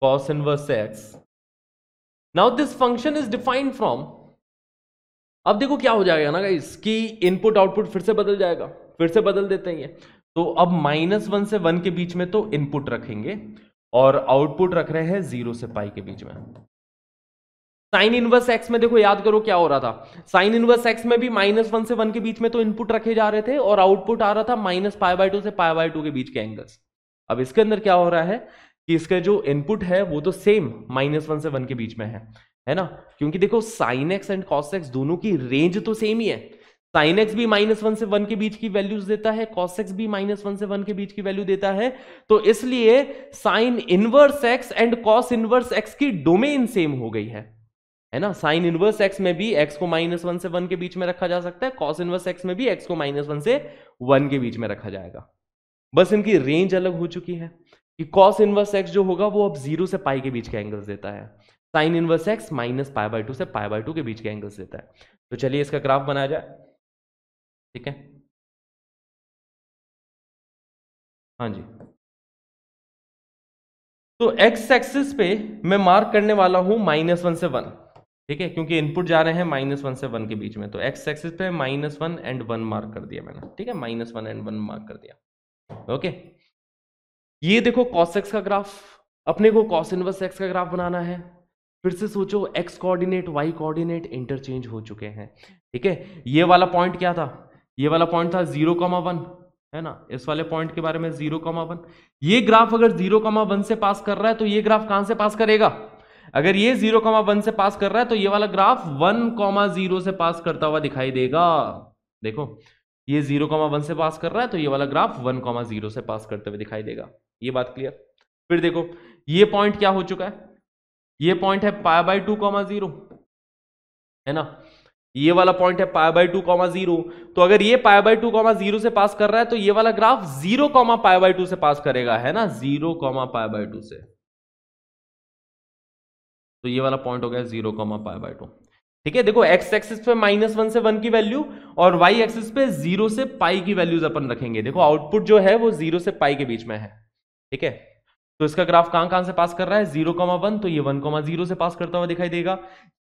cos inverse x now this function is defined from अब देखो क्या हो जाएगा ना इसकी इनपुट आउटपुट फिर से बदल जाएगा फिर से बदल देते हैं तो अब माइनस वन से वन के बीच में तो इनपुट रखेंगे और आउटपुट रख रहे हैं जीरो से पाई के बीच में साइन इनवर्स एक्स में देखो याद करो क्या हो रहा था साइन इनवर्स एक्स में भी माइनस वन से वन के बीच में तो इनपुट रखे जा रहे थे और आउटपुट आ रहा था माइनस पाई बाई टू से पाई बाय टू के बीच के एंगल्स अब इसके अंदर क्या हो रहा है कि इसका जो इनपुट है वो तो सेम माइनस वन से वन के बीच में है है ना क्योंकि देखो sine x and cos x दोनों की रेंज तो सेम ही है साइन एक्स भी माइनस वन से वन के बीच की वैल्यूज देता है कॉस एक्स भी माइनस वन से वन के बीच की वैल्यू देता है तो इसलिए sine inverse x and cos inverse x की डोमेन सेम हो गई है है ना साइन इनवर्स एक्स में भी एक्स को माइनस वन से वन के बीच में रखा जा सकता है कॉस इनवर्स एक्स में भी एक्स को माइनस वन से वन के बीच में रखा जाएगा बस इनकी रेंज अलग हो चुकी है कि कॉस इनवर्स एक्स जो होगा वो अब जीरो से पाई के बीच के एंगल्स देता है sine inverse x minus pi by two से पाई बाई टू के बीच के एंगल्स देता है तो चलिए इसका ग्राफ बनाया जाए ठीक है हाँ जी तो एक्स एक्सिस पे मैं मार्क करने वाला हूं माइनस वन से वन ठीक है क्योंकि इनपुट जा रहे हैं माइनस वन से वन के बीच में तो एक्स एक्सिस पे minus one and one mark कर दिया मैंने ठीक है minus one and one mark कर दिया ओके ये देखो कॉस एक्स का ग्राफ अपने को कॉस इनवर्स एक्स का ग्राफ बनाना है फिर से सोचो x coordinate y coordinate interchange हो चुके हैं ठीक है ये वाला पॉइंट क्या था ये वाला पॉइंट था जीरो कॉमा वन है ना इस वाले पॉइंट के बारे में जीरो कॉमा वन ये ग्राफ अगर जीरो कॉमा वन से पास कर रहा है तो ये ग्राफ कहां से पास करेगा अगर ये जीरो कॉमा वन से पास कर रहा है तो ये वाला ग्राफ वन कॉमा जीरो से पास करता हुआ दिखाई देगा देखो ये जीरो कॉमा वन से पास कर रहा है तो ये वाला ग्राफ वन कॉमा जीरो से पास करते हुए दिखाई देगा ये बात क्लियर फिर देखो ये पॉइंट क्या हो चुका है ये पॉइंट है पाया बाई टू कॉमा जीरो है ना ये वाला पॉइंट है pi by two comma zero तो अगर ये पाए बाई टू कॉमा जीरो से पास कर रहा है तो ये वाला graph zero comma pi by two से पास करेगा है ना zero comma pi by two से तो ये वाला पॉइंट हो गया zero comma pi by two ठीक है देखो एक्स एक्सिस पे माइनस वन से वन की वैल्यू और वाई एक्सिस पे जीरो से पाई की वैल्यूज अपन रखेंगे देखो आउटपुट जो है वो जीरो से पाई के बीच में है ठीक है तो इसका ग्राफ कहां कहां से पास कर रहा है जीरो कॉमा वन तो ये वन कॉमा जीरो से पास करता हुआ दिखाई देगा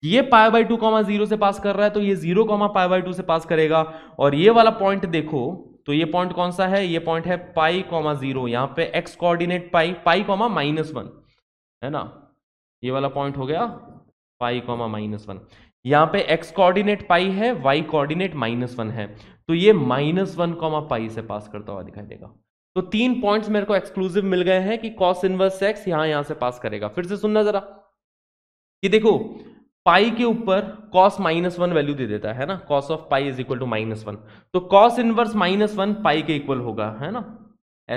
ये पाए बाई टू कॉमा जीरो से पास कर रहा है तो ये zero comma pi by two से पास करेगा और ये वाला पॉइंट देखो तो ये पॉइंट कौन सा है ये पॉइंट है पाई कॉमा जीरो यहाँ पे x coordinate pi pi comma minus one है ना ये वाला पॉइंट हो गया पाई कॉमा माइनस वन यहाँ पे एक्स कोऑर्डिनेट पाई है वाई कोऑर्डिनेट माइनस वन है तो ये माइनस वन कॉमा पाई से पास करता हुआ दिखाई देगा तो तीन पॉइंट्स मेरे को एक्सक्लूसिव मिल गए हैं कि कॉस इनवर्स एक्स यहां यहां से पास करेगा फिर से सुनना जरा कि देखो पाई के ऊपर कॉस माइनस वन वैल्यू दे देता है ना cos of pi is equal to minus one तो cos inverse minus one pi के इक्वल होगा है ना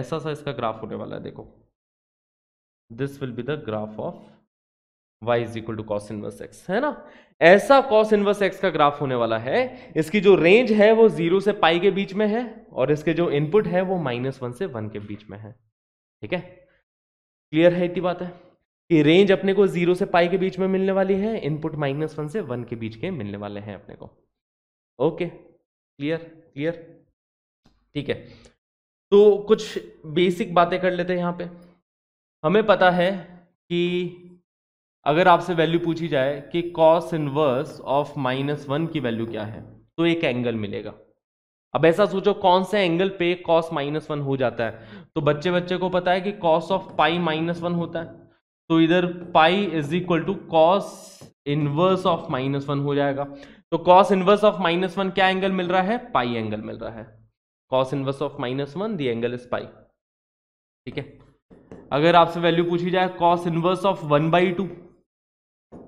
ऐसा सा इसका ग्राफ होने वाला है देखो this will be the graph of y is equal to cos inverse x है ना ऐसा कॉस इनवर्स x का ग्राफ होने वाला है इसकी जो रेंज है वो जीरो से पाई के बीच में है और इसके जो इनपुट है वो माइनस वन से वन के बीच में है ठीक है क्लियर है इतनी बात है कि रेंज अपने को जीरो से पाई के बीच में मिलने वाली है इनपुट माइनस वन से वन के बीच के मिलने वाले हैं अपने को ओके क्लियर क्लियर ठीक है तो कुछ बेसिक बातें कर लेते हैं यहां पे हमें पता है कि अगर आपसे वैल्यू पूछी जाए कि cos inverse of minus one की वैल्यू क्या है तो एक एंगल मिलेगा अब ऐसा सोचो कौन से एंगल पे कॉस माइनस वन हो जाता है तो बच्चे बच्चे को पता है कि cos of pi minus one होता है तो इधर pi is equal to cos inverse of minus one हो जाएगा तो cos inverse of minus one क्या एंगल मिल रहा है पाई एंगल मिल रहा है cos inverse of minus one the angle is pi ठीक है अगर आपसे वैल्यू पूछी जाए cos inverse of one by two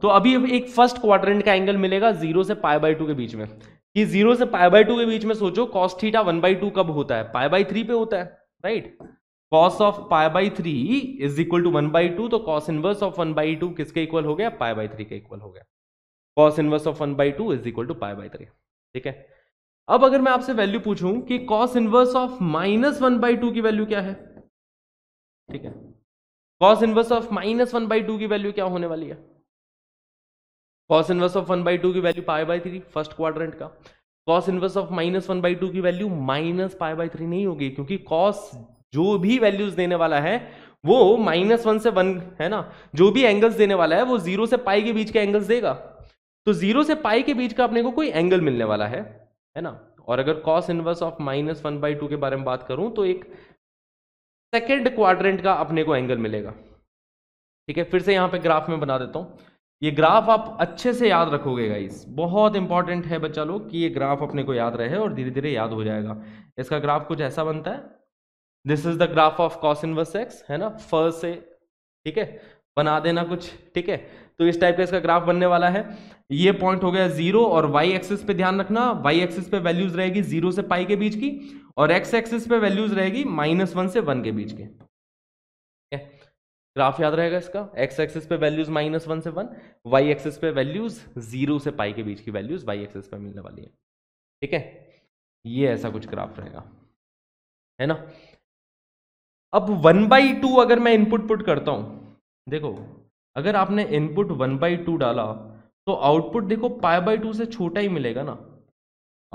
तो अभी अब एक फर्स्ट क्वाड्रेंट का एंगल मिलेगा जीरो से पाई बाई टू के बीच में कि जीरो से पाई बाई टू के बीच में सोचो cos theta one by two कब होता है पाई बाई थ्री पे होता है right cos of pi by three is equal to one by two तो cos inverse of one by two किसके इक्वल हो गया पाई बाई थ्री के इक्वल हो गया cos inverse of one by two is equal to pi by three ठीक है अब अगर मैं आपसे वैल्यू पूछूं कि cos inverse of minus one by two की वैल्यू क्या है ठीक है cos inverse of minus one by two की वैल्यू क्या होने वाली है cos inverse of one by two की value pi by three first quarter का cos inverse of minus one by two की value minus pi by three नहीं होगी क्योंकि कॉस जो भी वैल्यूज देने वाला है वो माइनस वन से वन है ना जो भी एंगल्स देने वाला है वो जीरो से पाई के बीच के एंगल्स देगा तो जीरो से पाई के बीच का अपने को कोई एंगल मिलने वाला है है ना और अगर cos inverse of minus one by two के बारे में बात करूं तो एक सेकेंड क्वाड्रेंट का अपने को एंगल मिलेगा ठीक है फिर से यहां पे ग्राफ में बना देता हूं ये ग्राफ आप अच्छे से याद रखोगे गाइस बहुत इंपॉर्टेंट है बच्चा लोग कि ये ग्राफ अपने को याद रहे और धीरे धीरे याद हो जाएगा इसका ग्राफ कुछ ऐसा बनता है this is the graph of cos inverse x है ना फ से ठीक है बना देना कुछ ठीक है तो इस टाइप का इसका ग्राफ बनने वाला है ये पॉइंट हो गया जीरो और वाई एक्सिस पे ध्यान रखना वाई एक्सिस पे वैल्यूज रहेगी जीरो से पाई के बीच की और एक्स एक्सिस पे वैल्यूज रहेगी माइनस वन से वन के बीच के ग्राफ याद रहेगा इसका एक्स एक्सिस पे वैल्यूज माइनस वन से वन वाई एक्सिस पे वैल्यूज जीरो से पाई के बीच की वैल्यूज वाई एक्सिस पे मिलने वाली है ठीक है ये ऐसा कुछ ग्राफ रहेगा है ना अब वन बाई टू अगर मैं इनपुट पुट करता हूं देखो अगर आपने इनपुट वन बाई टू डाला तो आउटपुट देखो पाई बाई टू से छोटा ही मिलेगा ना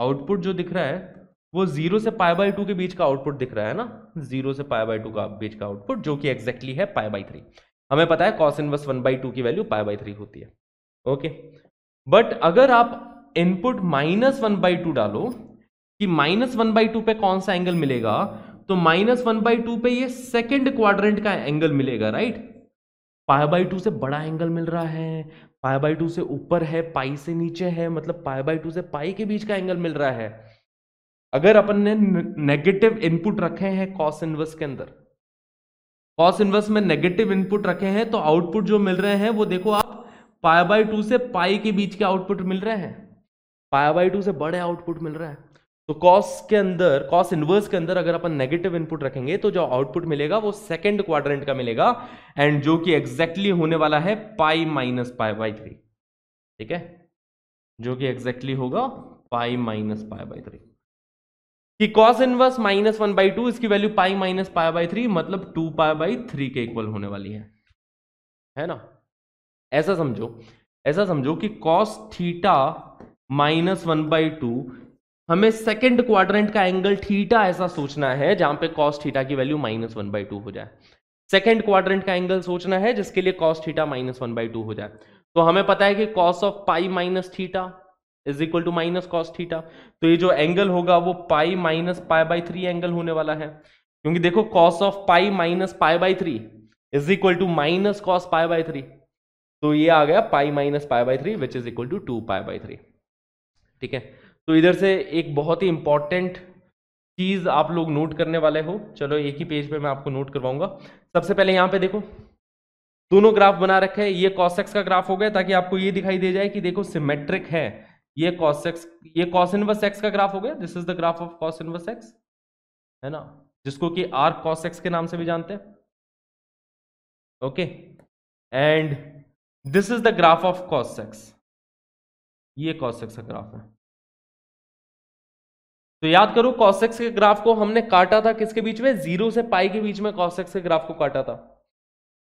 आउटपुट जो दिख रहा है वो जीरो से पाई बाई टू के बीच का आउटपुट दिख रहा है ना जीरो से पाई बाई टू का बीच का आउटपुट जो कि एक्जैक्टली है पाई बाई थ्री हमें पता है cos inverse one by two की वैल्यू पाई बाई थ्री होती है ओके बट अगर आप input minus one by two डालो कि माइनस वन बाई टू पे कौन सा एंगल मिलेगा तो माइनस वन बाई टू पे ये सेकेंड क्वाड्रेंट का एंगल मिलेगा राइट पाई बाई टू से बड़ा एंगल मिल रहा है पाई बाई टू से ऊपर है पाई से नीचे है मतलब पाई बाई टू से पाई के बीच का एंगल मिल रहा है अगर अपन ने नेगेटिव इनपुट रखे हैं कॉस इनवर्स के अंदर कॉस इनवर्स में नेगेटिव इनपुट रखे हैं तो आउटपुट जो मिल रहे हैं वो देखो आप पाया बाई टू से पाई के बीच के आउटपुट मिल रहे हैं पाया बाई टू से बड़े आउटपुट मिल रहे हैं तो कॉस के अंदर कॉस इनवर्स के अंदर अगर अपन नेगेटिव इनपुट रखेंगे तो जो आउटपुट मिलेगा वो सेकेंड क्वाड्रेंट का मिलेगा एंड जो कि एग्जैक्टली exactly होने वाला है pi minus pi by three ठीक है जो कि एग्जैक्टली exactly होगा pi minus pi by three कि cos inverse minus one by two इसकी value pi minus pi by three मतलब टू पाई बाई थ्री के इक्वल होने वाली है है ना ऐसा समझो ऐसा समझो कि cos theta minus one by two हमें सेकेंड क्वाड्रेंट का एंगल थीटा ऐसा सोचना है जहां पे कॉस थीटा की value minus one by two हो जाए सेकेंड क्वाड्रेंट का एंगल सोचना है जिसके लिए cos theta minus one by two हो जाए तो हमें पता है कि cos of pi minus theta is equal to minus cos theta तो ये जो एंगल होगा वो pi minus pi by three angle होने वाला है क्योंकि देखो cos of pi minus pi by three is equal to minus cos pi by three तो ये आ गया pi minus pi by three which is equal to to pi by three ठीक है तो इधर से एक बहुत ही इंपॉर्टेंट चीज आप लोग नोट करने वाले हो चलो एक ही पेज पे मैं आपको नोट करवाऊंगा सबसे पहले यहां पे देखो दोनों ग्राफ बना रखे हैं ये कॉसेक्स का ग्राफ हो गया ताकि आपको ये दिखाई दे जाए कि देखो सिमेट्रिक है ये cos x ये cos इनवर्स x का ग्राफ हो गया this is the graph of cos inverse x है ना जिसको कि r cos x के नाम से भी जानते हैं okay and this is the graph of cos x ये cos x का ग्राफ है तो याद करो cos x के ग्राफ को हमने काटा था किसके बीच में जीरो से पाई के बीच में cos x के ग्राफ को काटा था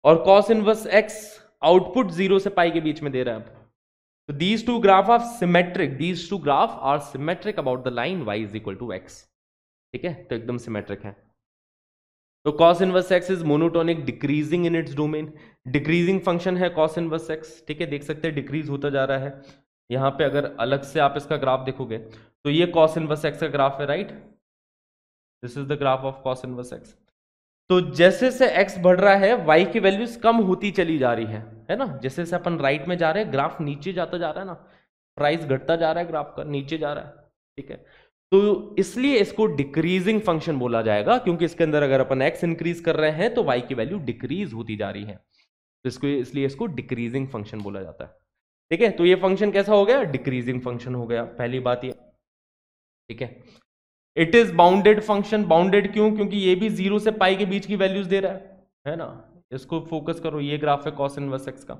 और cos inverse x output zero से पाई के बीच में दे रहा है तो these two graph are symmetric these two graph are symmetric about the line Y is equal to x ठीक है तो एकदम सिमेट्रिक है तो cos inverse x is monotonic decreasing in its domain decreasing function है कॉस इनवर्स एक्स ठीक है देख सकते हैं डिक्रीज होता जा रहा है यहां पे अगर अलग से आप इसका ग्राफ देखोगे तो ये कॉस इनवर्स एक्स का ग्राफ है right this is the graph of cos inverse x तो जैसे से एक्स बढ़ रहा है वाई की वैल्यूज कम होती चली जा रही है है ना जैसे जैसे अपन राइट में जा रहे हैं ग्राफ नीचे जाता जा रहा है ना प्राइस घटता जा रहा है ग्राफ का नीचे जा रहा है ठीक है तो इसलिए इसको डिक्रीजिंग फंक्शन बोला जाएगा क्योंकि इसके अंदर अगर अपन एक्स इंक्रीज कर रहे हैं तो वाई की वैल्यू डिक्रीज होती जा रही है तो इसको इसलिए इसको डिक्रीजिंग फंक्शन बोला जाता है ठीक है तो ये फंक्शन कैसा हो गया डिक्रीजिंग फंक्शन हो गया पहली बात ये ठीक है it is bounded function bounded क्यों क्योंकि ये भी जीरो से पाई के बीच की वैल्यूज दे रहा है है ना इसको फोकस करो ये ग्राफ है कॉस इनवर्स एक्स का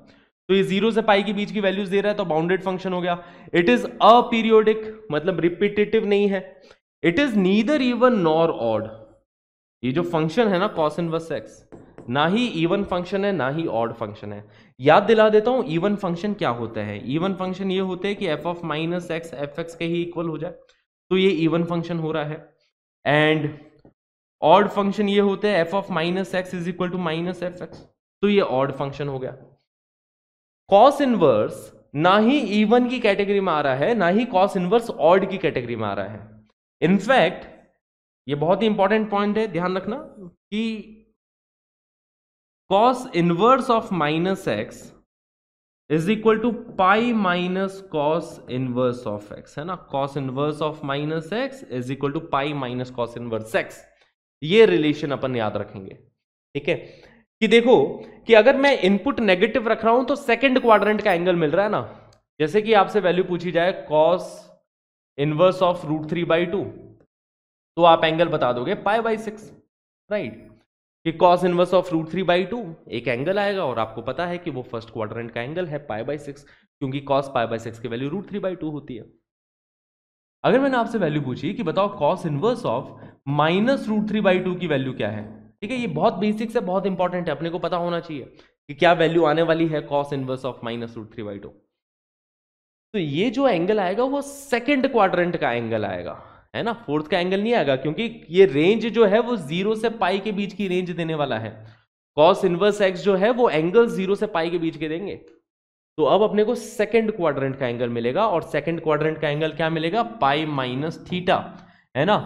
तो ये जीरो से पाई के बीच की वैल्यूज दे रहा है तो बाउंडेड फंक्शन हो गया इट इज अपीरियोडिक मतलब रिपीटेटिव नहीं है it is neither even nor odd ये जो फंक्शन है ना कॉस इनवर्स एक्स ना ही इवन फंक्शन है ना ही ऑड फंक्शन है याद दिला देता हूं इवन फंक्शन क्या होता है इवन फंक्शन ये होते हैं कि f of minus x F x के ही इक्वल हो जाए तो ये इवन फंक्शन हो रहा है एंड ऑड फंक्शन ये होते हैं f of minus x is equal to minus f x तो ये ऑड फंक्शन हो गया कॉस इनवर्स ना ही इवन की कैटेगरी में आ रहा है ना ही कॉस इनवर्स ऑड की कैटेगरी में आ रहा है इनफैक्ट ये बहुत ही इंपॉर्टेंट पॉइंट है ध्यान रखना कि cos inverse of minus x is equal to pi minus cos inverse of x है ना cos inverse of minus x is equal to pi minus cos inverse x ये रिलेशन अपन याद रखेंगे ठीक है कि देखो कि अगर मैं इनपुट नेगेटिव रख रहा हूं तो सेकंड क्वाड्रेंट का एंगल मिल रहा है ना जैसे कि आपसे वैल्यू पूछी जाए cos inverse of root three by two तो आप एंगल बता दोगे पाए बाई सिक्स राइट कि cos inverse of root three by two एक एंगल आएगा और आपको पता है कि वो फर्स्ट क्वाड्रेंट का एंगल है पाए बाई सिक्स क्योंकि कॉस पाए बाई सिक्स की value root three by two होती है अगर मैंने आपसे वैल्यू पूछी कि बताओ cos inverse of minus root three by two की वैल्यू क्या है ठीक है ये बहुत बेसिक से बहुत इंपॉर्टेंट है अपने को पता होना चाहिए कि क्या वैल्यू आने वाली है cos inverse of minus root three by two तो ये जो एंगल आएगा वो सेकेंड क्वाड्रेंट का एंगल आएगा है ना फोर्थ का एंगल नहीं आएगा क्योंकि ये रेंज जो है वो जीरो से पाई के बीच की रेंज देने वाला है कॉस इनवर्स एक्स जो है वो एंगल जीरो से पाई के बीच के देंगे तो अब अपने को सेकेंड क्वाड्रेंट का एंगल मिलेगा और सेकेंड क्वाड्रेंट का एंगल क्या मिलेगा पाई माइनस थीटा है ना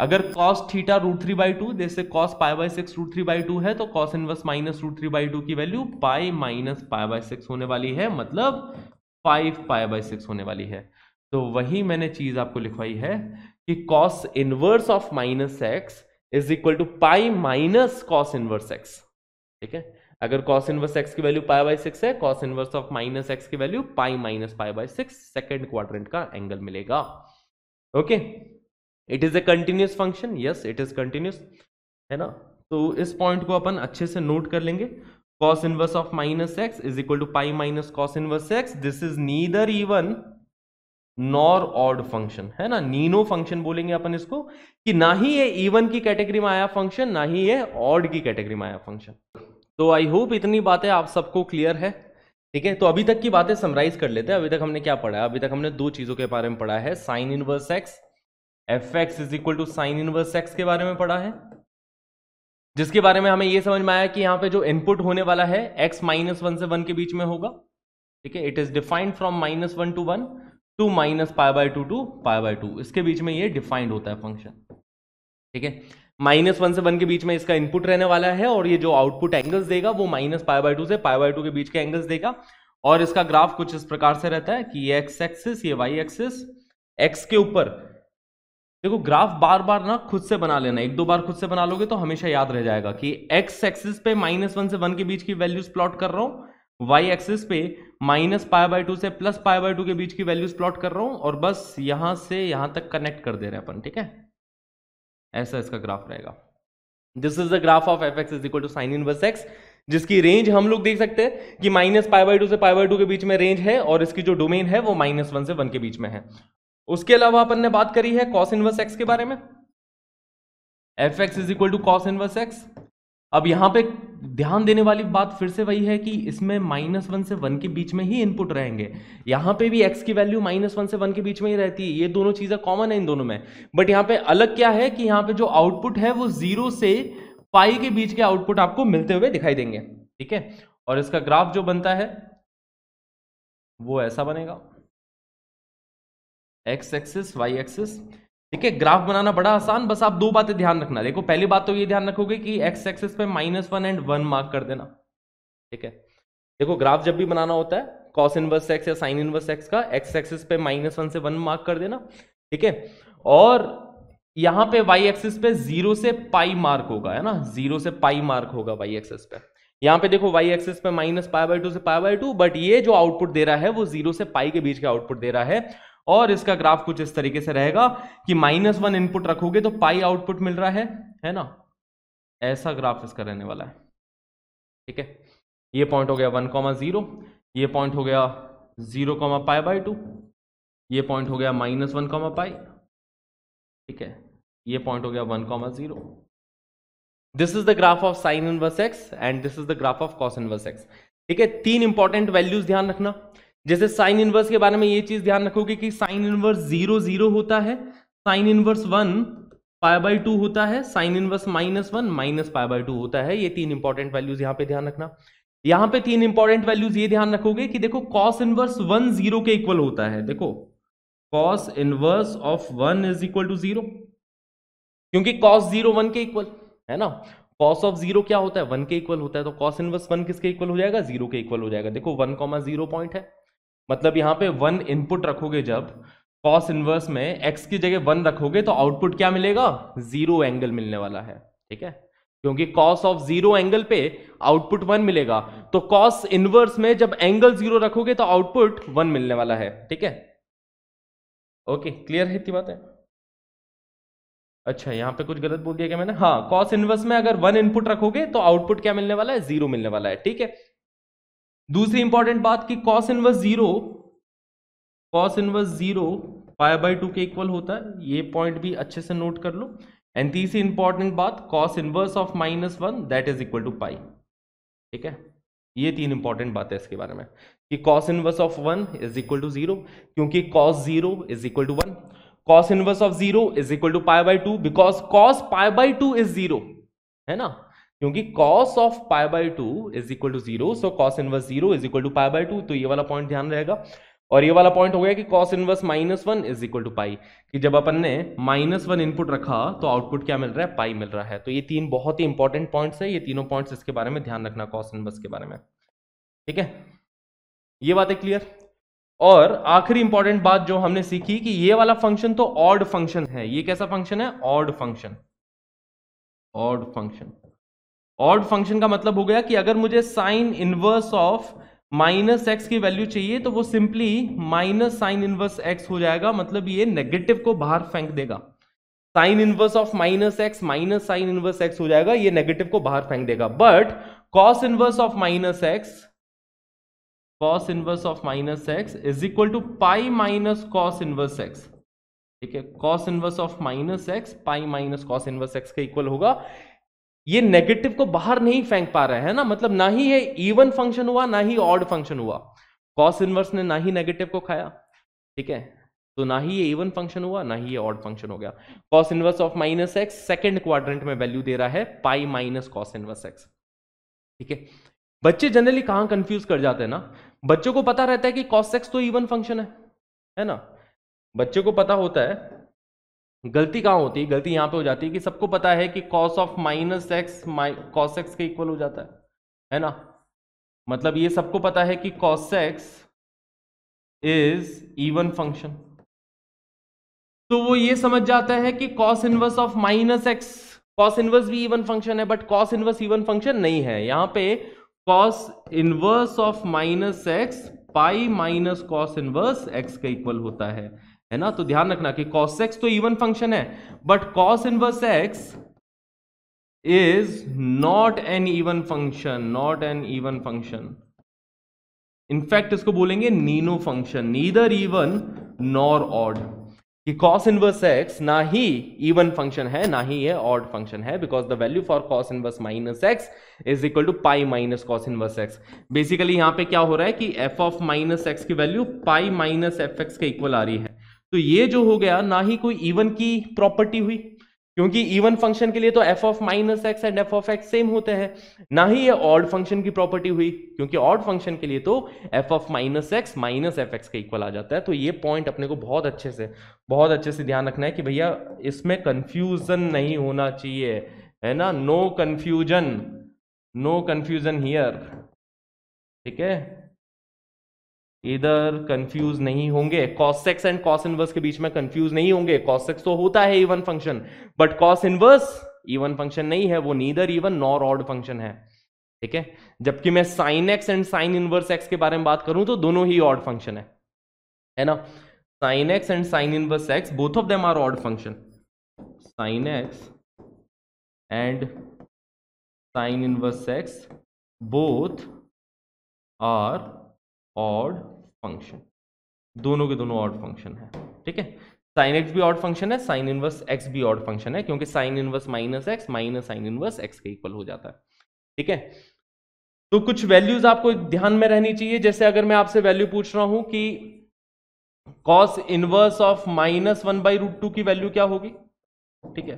अगर cos theta root three by two जैसे cos pi by six root three by two है तो cos inverse minus root three by two की value pi minus pi by six होने वाली है मतलब फाइव पाई बाई सिक्स होने वाली है तो वही मैंने चीज आपको लिखवाई है कि cos inverse of minus x is equal to pi minus cos inverse x ठीक है अगर कॉस इनवर्स एक्स की वैल्यू पाई बाई सिक्स है cos inverse of minus x की value pi minus pi by six second quadrant का angle मिलेगा okay it is a continuous function yes it is continuous है ना तो इस point को अपन अच्छे से नोट कर लेंगे cos inverse of minus x is equal to pi minus cos inverse x this is neither even nor odd function है ना नीनो फंक्शन बोलेंगे अपन इसको कि ना ही ये इवन की कैटेगरी में आया फंक्शन ना ही ये ऑड की कैटेगरी में आया फंक्शन तो आई होप इतनी बातें आप सबको क्लियर है ठीक है तो अभी तक की बातें समराइज कर लेते हैं अभी तक हमने क्या पढ़ा है अभी तक हमने दो चीज़ों के बारे में पढ़ा है sine inverse x F x is equal to sine inverse x के बारे में पढ़ा है जिसके बारे में हमें यह समझ में आया कि यहां पे जो इनपुट होने वाला है एक्स माइनस वन से वन के बीच में होगा ठीक है it is defined from minus one to one to minus pi by two to pi by two इसके बीच में ये डिफाइंड होता है फंक्शन ठीक है माइनस वन से वन के बीच में इसका इनपुट रहने वाला है और ये जो आउटपुट एंगल्स देगा वो माइनस पाई बाई टू से पाई बाई टू के बीच के एंगल्स देगा और इसका ग्राफ कुछ इस प्रकार से रहता है कि ये एक्स एक्सिस ये वाई एक्सिस एक्स के ऊपर देखो ग्राफ बार बार ना खुद से बना लेना एक दो बार खुद से बना लोगे तो हमेशा याद रह जाएगा कि एक्स एक्सिस पे माइनस वन से वन के बीच की वैल्यूज प्लॉट कर रहा हूँ वाई एक्सिस पे माइनस पाई बाई टू से प्लस पाई बाई टू के बीच की वैल्यूज प्लॉट कर रहा हूँ और बस यहां से यहां तक कनेक्ट कर दे रहे हैं अपन ठीक है ऐसा इसका ग्राफ रहेगा this is the graph of f x is equal to sine inverse x जिसकी रेंज हम लोग देख सकते हैं कि माइनस पाई बाई टू से पाई बाई टू के बीच में रेंज है और इसकी जो डोमेन है वो माइनस वन से वन के बीच में है उसके अलावा अपन ने बात करी है कॉस इनवर्स एक्स के बारे में f x is equal to cos inverse x अब यहां पे ध्यान देने वाली बात फिर से वही है कि इसमें माइनस वन से वन के बीच में ही इनपुट रहेंगे यहाँ पे भी एक्स की वैल्यू माइनस वन से वन के बीच में ही रहती है ये दोनों चीज़ें कॉमन है इन दोनों में बट यहाँ पे अलग क्या है कि यहाँ पे जो आउटपुट है वो जीरो से पाई के बीच के आउटपुट आपको मिलते हुए दिखाई देंगे ठीक है और इसका ग्राफ जो बनता है वो ऐसा बनेगा एक्स एक्सिस वाई एक्सिस है ग्राफ बनाना बड़ा आसान बस आप दो बातें ध्यान रखना देखो पहली बात तो ये ध्यान रखोगे कि एक्स एक्सेस पे minus one and one mark कर देना ठीक है देखो ग्राफ जब भी बनाना होता है कॉस इनवर्स एक्स या साइन इनवर्स एक्स का एक्स एक्सेस पे माइनस वन से वन मार्क कर देना ठीक है और यहां पे वाई एक्सेस पे जीरो से पाई मार्क होगा है ना जीरो से पाई मार्क होगा वाई एक्सेस पे यहाँ पे देखो वाई एक्सेस पे माइनस पाई बाई टू से पाई बाई टू बट ये जो आउटपुट दे रहा है वो जीरो से पाई के बीच का आउटपुट दे रहा है और इसका ग्राफ कुछ इस तरीके से रहेगा कि माइनस वन इनपुट रखोगे तो पाई आउटपुट मिल रहा है है ना ऐसा ग्राफ इसका रहने वाला है ठीक है ये पॉइंट हो गया वन कॉमा जीरो ये पॉइंट हो गया zero comma pi by two ये पॉइंट हो गया माइनस वन कॉमा पाई ठीक है ये पॉइंट हो गया one comma zero this is the graph of sine inverse x and this is the graph of cos inverse x ठीक है तीन इंपॉर्टेंट वैल्यूज ध्यान रखना जैसे साइन इनवर्स के बारे में ये चीज ध्यान रखोगे कि साइन इनवर्स जीरो जीरो होता है sine inverse one pi by two होता है sine inverse minus one minus pi by two होता है ये तीन इंपॉर्टेंट वैल्यूज यहाँ पे ध्यान रखना यहाँ पे तीन इंपॉर्टेंट वैल्यूज ये ध्यान रखोगे कि देखो कॉस इनवर्स वन जीरो के इक्वल होता है देखो cos inverse of one is equal to zero क्योंकि कॉस जीरो वन के इक्वल है ना कॉस ऑफ जीरो क्या होता है वन के इक्वल होता है तो कॉस इनवर्स वन किसके इक्वल हो जाएगा जीरो के इक्वल हो जाएगा देखो वन कॉमा जीरो पॉइंट है मतलब यहाँ पे वन इनपुट रखोगे जब कॉस इनवर्स में एक्स की जगह वन रखोगे तो आउटपुट क्या मिलेगा जीरो एंगल मिलने वाला है ठीक है क्योंकि कॉस ऑफ जीरो एंगल पे आउटपुट वन मिलेगा तो कॉस इनवर्स में जब एंगल जीरो रखोगे तो आउटपुट वन मिलने वाला है ठीक है ओके क्लियर है इतनी बात है अच्छा यहां पे कुछ गलत बोल दिया क्या मैंने हाँ कॉस इनवर्स में अगर वन इनपुट रखोगे तो आउटपुट क्या मिलने वाला है जीरो मिलने वाला है ठीक है दूसरी इंपॉर्टेंट बात कि cos inverse zero cos inverse zero pi by two के इक्वल होता है ये पॉइंट भी अच्छे से नोट कर लो एंड तीसरी इंपॉर्टेंट बात cos inverse of minus one that is equal to pi ठीक है ये तीन इंपॉर्टेंट बात है इसके बारे में कि cos inverse of one is equal to zero क्योंकि cos zero is equal to one cos inverse of zero is equal to pi by two because cos pi by two is zero है ना क्योंकि cos of pi by two is equal to zero so cos inverse zero is equal to pi by two तो ये वाला point ध्यान रहेगा और ये वाला पॉइंट हो गया कि cos inverse minus one is equal to pi कि जब अपन ने माइनस वन इनपुट रखा तो आउटपुट क्या मिल रहा है पाई मिल रहा है तो ये तीन बहुत ही इंपॉर्टेंट पॉइंट्स है ये तीनों पॉइंट्स इसके बारे में ध्यान रखना कॉस इनवर्स के बारे में ठीक है ये बात है क्लियर और आखिरी इंपॉर्टेंट बात जो हमने सीखी कि ये वाला फंक्शन तो ऑड फंक्शन है ये कैसा फंक्शन है odd function odd function odd function का मतलब हो गया कि अगर मुझे sine inverse of minus x की वैल्यू चाहिए तो वो simply minus sine inverse x हो जाएगा मतलब ये नेगेटिव को बाहर फेंक देगा sine inverse of minus x minus sine inverse x हो जाएगा ये नेगेटिव को बाहर फेंक देगा but cos inverse of minus x cos inverse of minus x is equal to pi minus cos inverse x ठीक है cos inverse of minus x pi minus cos inverse x का इक्वल होगा ये negative को बाहर नहीं फेंक पा रहे हैं ना मतलब ना ही ये इवन फंक्शन हुआ ना ही ऑड फंक्शन हुआ कॉस इनवर्स ने ना ही नेगेटिव को खाया ठीक है तो ना ही ये इवन फंक्शन हुआ ना ही ये ऑड फंक्शन हो गया cos inverse of minus x second quadrant में वैल्यू दे रहा है pi minus cos inverse x ठीक है बच्चे जनरली कहां कंफ्यूज कर जाते हैं ना बच्चों को पता रहता है कि कॉस एक्स तो इवन फंक्शन है है ना बच्चों को पता होता है गलती कहाँ होती है गलती यहाँ पे हो जाती है कि सबको पता है कि cos of minus x cos x के इक्वल हो जाता है है ना मतलब ये सबको पता है कि cos x is even function तो वो ये समझ जाता है कि cos inverse of minus x cos inverse भी इवन फंक्शन है but cos inverse even function नहीं है यहाँ पे cos inverse of minus x pi minus cos inverse x का इक्वल होता है है ना तो ध्यान रखना कि cos x तो इवन फंक्शन है but cos inverse x is not an even function not an even function in fact इसको बोलेंगे नीनो function neither even nor odd कि cos इनवर्स x ना ही इवन फंक्शन है ना ही ये ऑड फंक्शन है because the value for cos inverse minus x is equal to pi minus cos inverse x basically यहां पे क्या हो रहा है कि f ऑफ माइनस एक्स की value pi minus f x के इक्वल आ रही है तो ये जो हो गया ना ही कोई इवन की प्रॉपर्टी हुई क्योंकि इवन फंक्शन के लिए तो f of minus x and f of x same होते हैं ना ही ये ऑड फंक्शन की प्रॉपर्टी हुई क्योंकि ऑड फंक्शन के लिए तो f of minus x minus f x का इक्वल आ जाता है तो ये पॉइंट अपने को बहुत अच्छे से बहुत अच्छे से ध्यान रखना है कि भैया इसमें कंफ्यूजन नहीं होना चाहिए है ना no confusion no confusion here ठीक है इधर कंफ्यूज नहीं होंगे कॉसेक्स एंड कॉस इनवर्स के बीच में कंफ्यूज नहीं होंगे कॉसेक्स तो होता है even function but cos inverse even function नहीं है वो neither even nor odd function है ठीक है जबकि मैं sine x and sine inverse x के बारे में बात करूं तो दोनों ही ऑड फंक्शन है है ना sine x and sine inverse x both of them are odd function sine x and sine inverse x both are odd function दोनों के दोनों ऑड फंक्शन है ठीक है साइन एक्स भी ऑड फंक्शन है साइन इनवर्स एक्स भी odd function है क्योंकि sine inverse minus x minus sine inverse x के इक्वल हो जाता है ठीक है तो कुछ वैल्यूज आपको ध्यान में रहनी चाहिए जैसे अगर मैं आपसे वैल्यू पूछ रहा हूं कि cos inverse of minus one by root two की वैल्यू क्या होगी ठीक है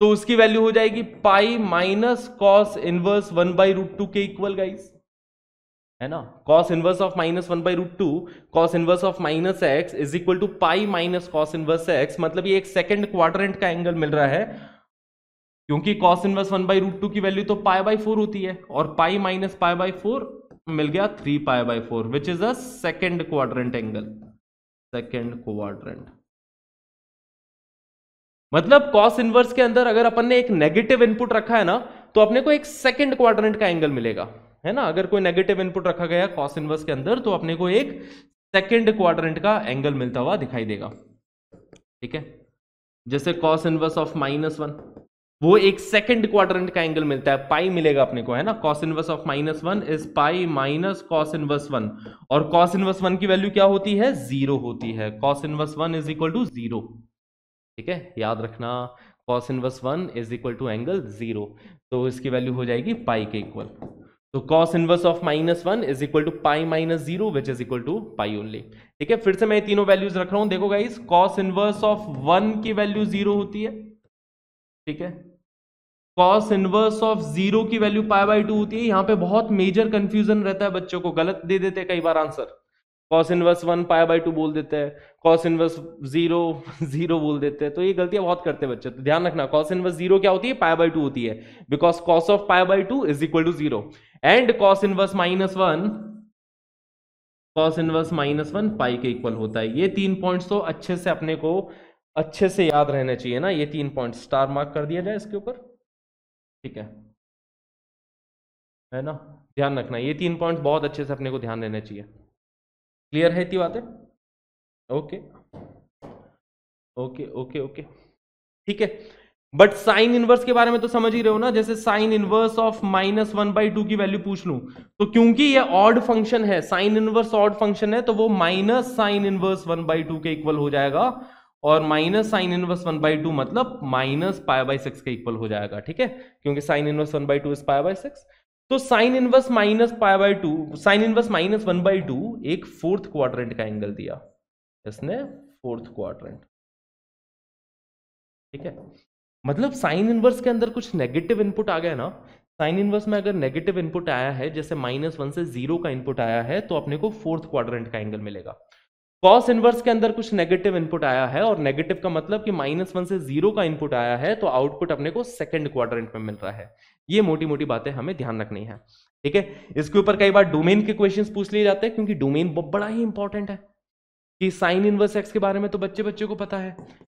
तो उसकी वैल्यू हो जाएगी pi minus cos inverse one by root two के इक्वल गाइस है ना cos inverse of minus one by root two cos inverse of minus x is equal to pi minus cos inverse x मतलब ये एक second quadrant का angle मिल रहा है क्योंकि cos inverse one by root two की वैल्यू तो पाई बाई फोर होती है और pi minus pi by four मिल गया three pi by four which is a second quadrant angle second quadrant मतलब कॉस इनवर्स के अंदर अगर अपन ने एक नेगेटिव इनपुट रखा है ना तो अपने को एक सेकेंड क्वाड्रेंट का एंगल मिलेगा है ना अगर कोई नेगेटिव इनपुट रखा गया कॉस इनवर्स के अंदर तो अपने को एक सेकेंड क्वाड्रेंट का एंगल मिलता हुआ दिखाई देगा ठीक है जैसे cos inverse of minus one वो एक सेकेंड क्वाड्रेंट का एंगल मिलता है पाई मिलेगा अपने को है ना cos inverse of minus one is pi minus cos inverse one और कॉस इनवर्स वन की वैल्यू क्या होती है जीरो होती है cos inverse one is equal to zero ठीक है याद रखना cos inverse one is equal to angle zero तो इसकी वैल्यू हो जाएगी पाई के इक्वल तो cos inverse of minus one is equal to pi minus zero which is equal to pi only ठीक है फिर से मैं तीनों वैल्यूज रख रहा हूं देखो guys cos inverse of one की वैल्यू जीरो होती है ठीक है कॉस इनवर्स ऑफ जीरो की वैल्यू पाई बाई टू होती है यहाँ पे बहुत मेजर कंफ्यूजन रहता है बच्चों को गलत दे देते हैं कई बार answer cos inverse one pi by two बोल देते हैं कॉस इनवर्स जीरो जीरो बोल देते हैं तो ये गलतियां बहुत करते हैं बच्चे तो ध्यान रखना कॉस इनवर्स जीरो क्या होती है पाई बाई टू होती है because cos of pi by two is equal to zero and cos inverse minus one cos inverse minus one pi के इक्वल होता है ये तीन पॉइंट्स तो अच्छे से अपने को अच्छे से याद रहना चाहिए ना ये तीन पॉइंट स्टार मार्क कर दिया जाए इसके ऊपर ठीक है है ना ध्यान रखना ये तीन पॉइंट बहुत अच्छे से अपने को ध्यान देना चाहिए क्लियर है इतनी बातें ओके ओके ओके ओके ठीक है बट साइन इनवर्स के बारे में तो समझ ही रहे हो ना जैसे sine inverse of minus one by two की वैल्यू पूछ लू तो क्योंकि ये ऑड फंक्शन है साइन इनवर्स ऑड फंक्शन है तो वो minus sine inverse one by two के इक्वल हो जाएगा और minus sine inverse one by two मतलब माइनस पाई बाई सिक्स के इक्वल हो जाएगा ठीक है क्योंकि sine inverse one by two is pi by six तो sine inverse minus pi by two sine inverse minus one by two एक fourth quadrant का एंगल दिया इसने फोर्थ क्वाड्रेंट ठीक है मतलब साइन इनवर्स के अंदर कुछ नेगेटिव इनपुट आ गया ना साइन इनवर्स में अगर नेगेटिव इनपुट आया है जैसे माइनस वन से जीरो का इनपुट आया है तो अपने को फोर्थ क्वाड्रेंट का एंगल मिलेगा कॉस इनवर्स के अंदर कुछ नेगेटिव इनपुट आया है और नेगेटिव का मतलब कि माइनस वन से जीरो का इनपुट आया है तो आउटपुट अपने को सेकंड क्वाड्रेंट में मिल रहा है ये मोटी मोटी बातें हमें ध्यान रखनी है ठीक है इसके ऊपर कई बार डोमेन के क्वेश्चंस पूछ लिए जाते हैं क्योंकि डोमेन बड़ा ही इंपॉर्टेंट है कि साइन इनवर्स एक्स के बारे में तो बच्चे बच्चे को पता है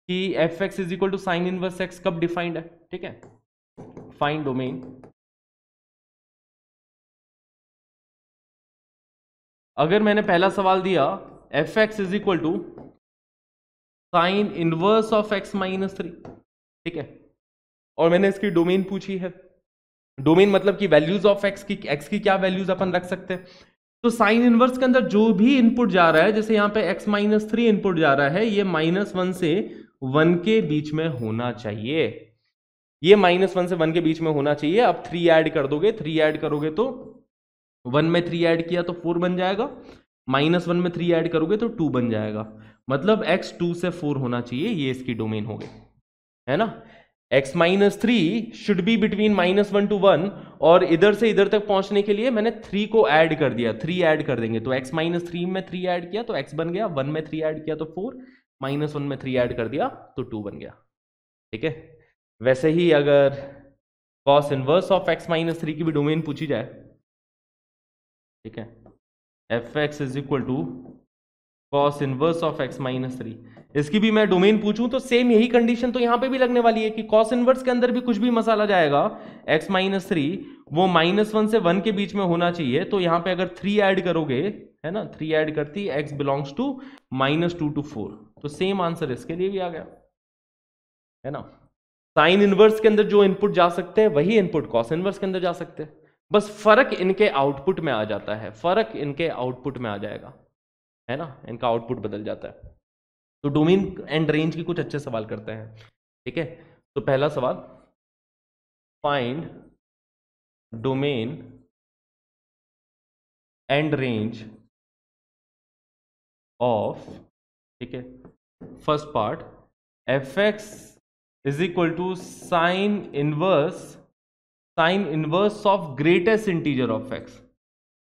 कि F x is equal to sine inverse x कब डिफाइंड है ठीक है फाइन डोमेन अगर मैंने पहला सवाल दिया f x is equal to sine inverse of x minus three ठीक है और मैंने इसकी डोमेन पूछी है डोमेन मतलब कि वैल्यूज ऑफ एक्स की एक्स की क्या वैल्यूज अपन रख सकते हैं तो साइन इनवर्स के अंदर जो भी इनपुट जा रहा है जैसे यहां पे एक्स माइनस थ्री इनपुट जा रहा है ये माइनस वन से वन के बीच में होना चाहिए ये माइनस वन से वन के बीच में होना चाहिए अब थ्री ऐड कर दोगे थ्री ऐड करोगे तो वन में थ्री ऐड किया तो फोर बन जाएगा माइनस वन में थ्री ऐड करोगे तो टू बन जाएगा मतलब एक्स टू से फोर होना चाहिए ये इसकी डोमेन हो गई है ना x minus three should be between minus one to one और इधर से इधर तक पहुंचने के लिए मैंने थ्री को ऐड कर दिया थ्री ऐड कर देंगे तो एक्स माइनस थ्री में थ्री ऐड किया तो एक्स बन गया वन में थ्री ऐड किया तो फोर माइनस वन में थ्री ऐड कर दिया तो टू बन गया ठीक है वैसे ही अगर cos inverse of x minus three की भी डोमेन पूछी जाए ठीक है F x is equal to cos inverse of x minus three इसकी भी मैं डोमेन पूछूं तो सेम यही कंडीशन तो यहां पे भी लगने वाली है कि कॉस इनवर्स के अंदर भी कुछ भी मसाला जाएगा एक्स माइनस थ्री वो माइनस वन से वन के बीच में होना चाहिए तो यहां पे अगर थ्री ऐड करोगे है ना थ्री ऐड करती x belongs to minus two to four तो सेम आंसर इसके लिए भी आ गया है ना साइन इनवर्स के अंदर जो इनपुट जा सकते हैं वही इनपुट कॉस इनवर्स के अंदर जा सकते हैं बस फर्क इनके आउटपुट में आ जाता है फर्क इनके आउटपुट में आ जाएगा है ना इनका आउटपुट बदल जाता है तो डोमेन एंड रेंज के कुछ अच्छे सवाल करते हैं ठीक है तो पहला सवाल find domain and range of ठीक है first part f x is equal to sine inverse sine inverse of greatest integer of x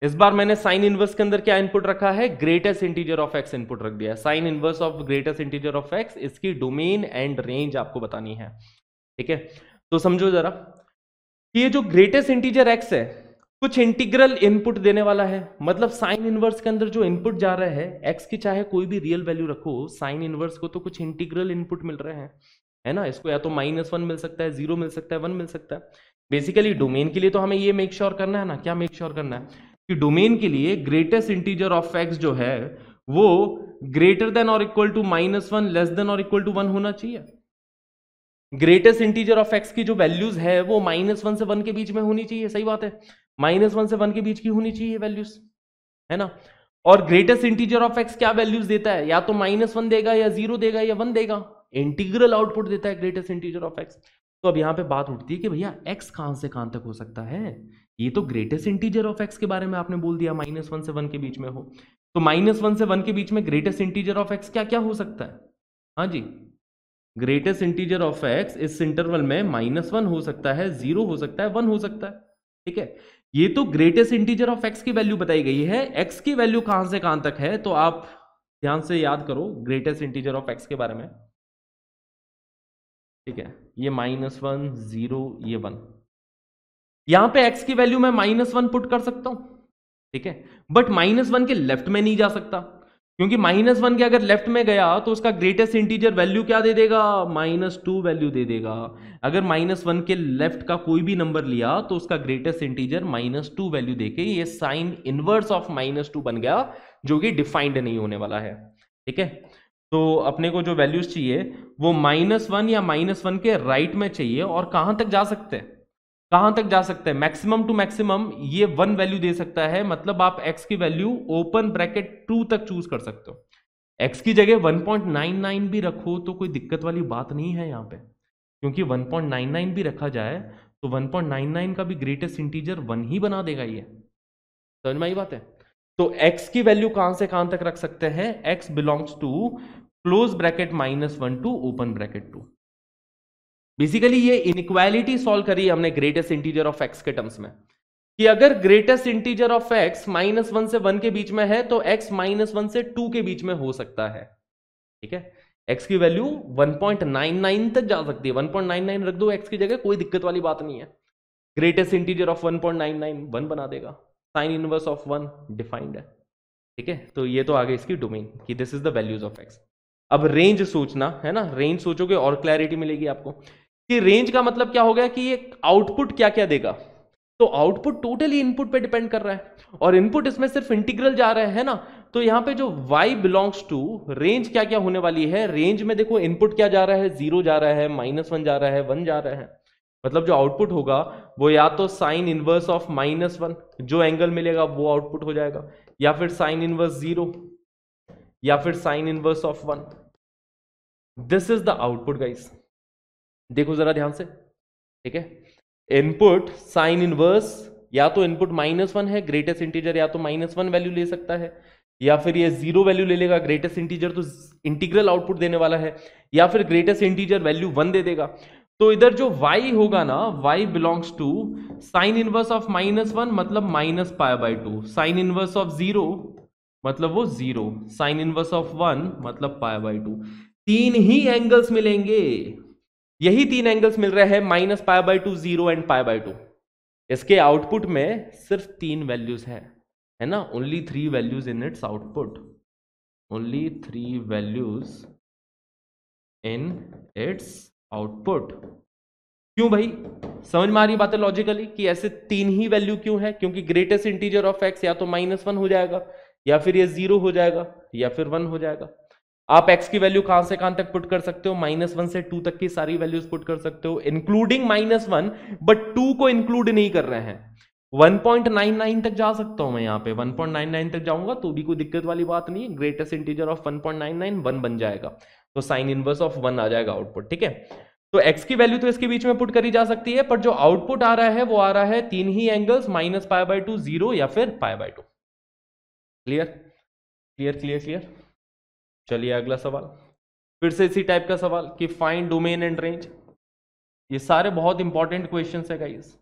इस बार मैंने साइन इनवर्स के अंदर क्या इनपुट रखा है greatest integer of x input रख दिया sine inverse of greatest integer of x इसकी डोमेन एंड रेंज आपको बतानी है ठीक है तो समझो जरा कि ये जो ग्रेटेस्ट इंटीजर एक्स है कुछ इंटीग्रल इनपुट देने वाला है मतलब साइन इनवर्स के अंदर जो इनपुट जा रहा है एक्स की चाहे कोई भी रियल वैल्यू रखो साइन इनवर्स को तो कुछ इंटीग्रल इनपुट मिल रहे हैं है ना इसको या तो माइनस वन मिल सकता है जीरो मिल सकता है वन मिल सकता है बेसिकली डोमेन के लिए तो हमें ये मेक श्योर sure करना है ना क्या मेक श्योर sure करना है कि डोमेन के लिए ग्रेटेस्ट इंटीजर ऑफ एक्स जो है वो ग्रेटर देन और equal to minus one less than और इक्वल टू वन होना चाहिए ग्रेटेस्ट इंटीजर ऑफ एक्स की जो वैल्यूज है वो माइनस वन से वन के बीच में होनी चाहिए सही बात है माइनस वन से वन के बीच की होनी चाहिए वैल्यूज है ना और ग्रेटेस्ट इंटीजर ऑफ एक्स क्या वैल्यूज देता है या तो माइनस वन देगा या जीरो देगा या वन देगा इंटीग्रल आउटपुट देता है ग्रेटेस्ट इंटीजर ऑफ एक्स तो अब यहाँ पे बात उठती है कि भैया एक्स कहां से कहां तक हो सकता है ये तो ग्रेटेस्ट इंटीजर ऑफ एक्स के बारे में आपने बोल दिया माइनस वन से वन के बीच में हो तो माइनस वन से वन के बीच में ग्रेटेस्ट इंटीजर ऑफ एक्स क्या क्या हो सकता है हाँ जी ग्रेटेस्ट इंटीजर ऑफ एक्स इस इंटरवल में माइनस वन हो सकता है जीरो हो सकता है वन हो सकता है ठीक है ये तो ग्रेटेस्ट इंटीजर ऑफ एक्स की वैल्यू बताई गई है एक्स की वैल्यू कहां से कहां तक है तो आप ध्यान से याद करो ग्रेटेस्ट इंटीजर ऑफ एक्स के बारे में ठीक है ये माइनस वन जीरो ये वन यहां पे एक्स की वैल्यू मैं माइनस वन पुट कर सकता हूं ठीक है बट माइनस वन के लेफ्ट में नहीं जा सकता क्योंकि माइनस वन के अगर लेफ्ट में गया तो उसका ग्रेटेस्ट इंटीजर वैल्यू क्या दे देगा माइनस टू वैल्यू दे देगा अगर माइनस वन के लेफ्ट का कोई भी नंबर लिया तो उसका greatest integer minus two value देके ये sine inverse of minus two बन गया जो कि डिफाइंड नहीं होने वाला है ठीक है तो अपने को जो वैल्यूज चाहिए वो माइनस वन या माइनस वन के राइट में चाहिए और कहां तक जा सकते हैं कहां तक जा सकता है मैक्सिमम टू मैक्सिमम ये वन वैल्यू दे सकता है मतलब आप एक्स की वैल्यू ओपन ब्रैकेट टू तक चूज कर सकते हो एक्स की जगह 1.99 भी रखो तो कोई दिक्कत वाली बात नहीं है यहाँ पे क्योंकि 1.99 भी रखा जाए तो 1.99 का भी ग्रेटेस्ट इंटीजर वन ही बना देगा ये समझ में आई बात है तो एक्स की वैल्यू कहां से कहां तक रख सकते हैं x belongs to close bracket minus one to open bracket two basically ये इनक्वालिटी सॉल्व करी हमने ग्रेटेस्ट इंटीजर ऑफ एक्स के टर्म्स में कि अगर greatest integer of x minus one से वन के बीच में है तो एक्स माइनस वन से टू के बीच में हो सकता है ठीक है एक्स की वैल्यू 1.99 तक जा सकती है 1.99 रख दो एक्स की जगह कोई दिक्कत वाली बात नहीं है ग्रेटेस्ट इंटीजर ऑफ 1.99 वन बना देगा sine inverse of one defined है ठीक है तो ये तो आगे इसकी डोमेन कि this is the values of x अब रेंज सोचना है ना रेंज सोचोगे और क्लैरिटी मिलेगी आपको कि रेंज का मतलब क्या हो गया कि ये आउटपुट क्या क्या देगा तो आउटपुट टोटली इनपुट पे डिपेंड कर रहा है और इनपुट इसमें सिर्फ इंटीग्रल जा रहा है ना तो यहां पे जो y बिलोंग्स टू रेंज क्या क्या होने वाली है रेंज में देखो इनपुट क्या जा रहा है जीरो जा रहा है माइनस वन जा रहा है वन जा रहा है मतलब जो आउटपुट होगा वो या तो sine inverse of minus one जो एंगल मिलेगा वो आउटपुट हो जाएगा या फिर साइन इनवर्स जीरो या फिर sine inverse of one this is the output guys देखो जरा ध्यान से ठीक है इनपुट साइन इनवर्स या तो इनपुट माइनस वन है ग्रेटेस्ट इंटीजर या तो माइनस वन वैल्यू ले सकता है या फिर ये जीरो वैल्यू ले लेगा ग्रेटेस्ट इंटीजर तो इंटीग्रल आउटपुट देने वाला है या फिर ग्रेटेस्ट इंटीजर वैल्यू वन दे देगा तो इधर जो y होगा ना y belongs to sine inverse of minus one मतलब minus pi by two sine inverse of zero मतलब वो zero sine inverse of one मतलब पाए बाई टू तीन ही एंगल्स मिलेंगे यही तीन एंगल्स मिल रहे हैं minus pi by two zero and pi by two इसके आउटपुट में सिर्फ तीन वैल्यूज हैं है ना only three values in its output only three values in its output क्यों भाई समझ में आ रही बात है लॉजिकली कि ऐसे तीन ही वैल्यू क्यों है क्योंकि ग्रेटेस्ट इंटीजर ऑफ एक्स या तो माइनस वन हो जाएगा या फिर ये जीरो हो जाएगा या फिर वन हो जाएगा आप x की वैल्यू कहां से कहां तक पुट कर सकते हो माइनस वन से टू तक की सारी वैल्यूज पुट कर सकते हो including minus one but two को इंक्लूड नहीं कर रहे हैं 1.99 तक जा सकता हूं मैं यहां पे 1.99 तक जाऊंगा तो भी कोई दिक्कत वाली बात नहीं है ग्रेटेस्ट इंटीजर ऑफ 1.99 वन बन जाएगा तो साइन इनवर्स ऑफ वन आ जाएगा आउटपुट ठीक है तो x की वैल्यू तो इसके बीच में पुट करी जा सकती है पर जो आउटपुट आ रहा है वो आ रहा है तीन ही angles minus five by two zero या फिर five by two clear clear clear clear चलिए अगला सवाल फिर से इसी टाइप का सवाल कि फाइंड डोमेन एंड रेंज ये सारे बहुत इंपॉर्टेंट क्वेश्चन है guys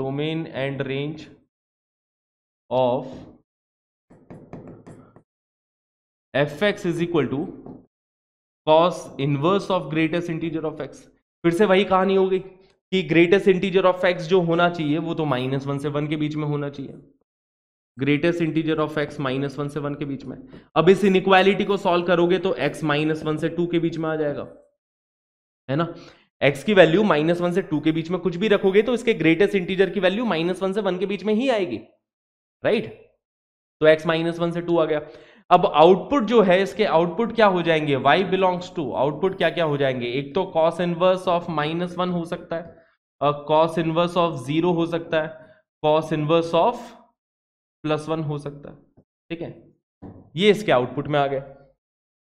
domain and range of f x is equal to cos inverse of greatest integer of x फिर से वही कहानी हो गई कि ग्रेटेस्ट इंटीजर ऑफ एक्स जो होना चाहिए वो तो माइनस वन से वन के बीच में होना चाहिए greatest integer of x minus one से वन के बीच में अब इस इनक्वालिटी को सॉल्व करोगे तो एक्स माइनस वन से टू के बीच में आ जाएगा है ना एक्स की वैल्यू माइनस वन से टू के बीच में कुछ भी रखोगे तो इसके ग्रेटेस्ट इंटीजर की वैल्यू माइनस वन से वन के बीच में ही आएगी राइट तो एक्स माइनस वन से टू आ गया अब आउटपुट जो है इसके आउटपुट क्या हो जाएंगे वाई बिलोंग्स टू आउटपुट क्या क्या हो जाएंगे एक तो cos inverse of minus one हो सकता है कॉस इनवर्स ऑफ जीरो हो सकता है cos inverse of plus one हो सकता है ठीक है ये इसके आउटपुट में आ गए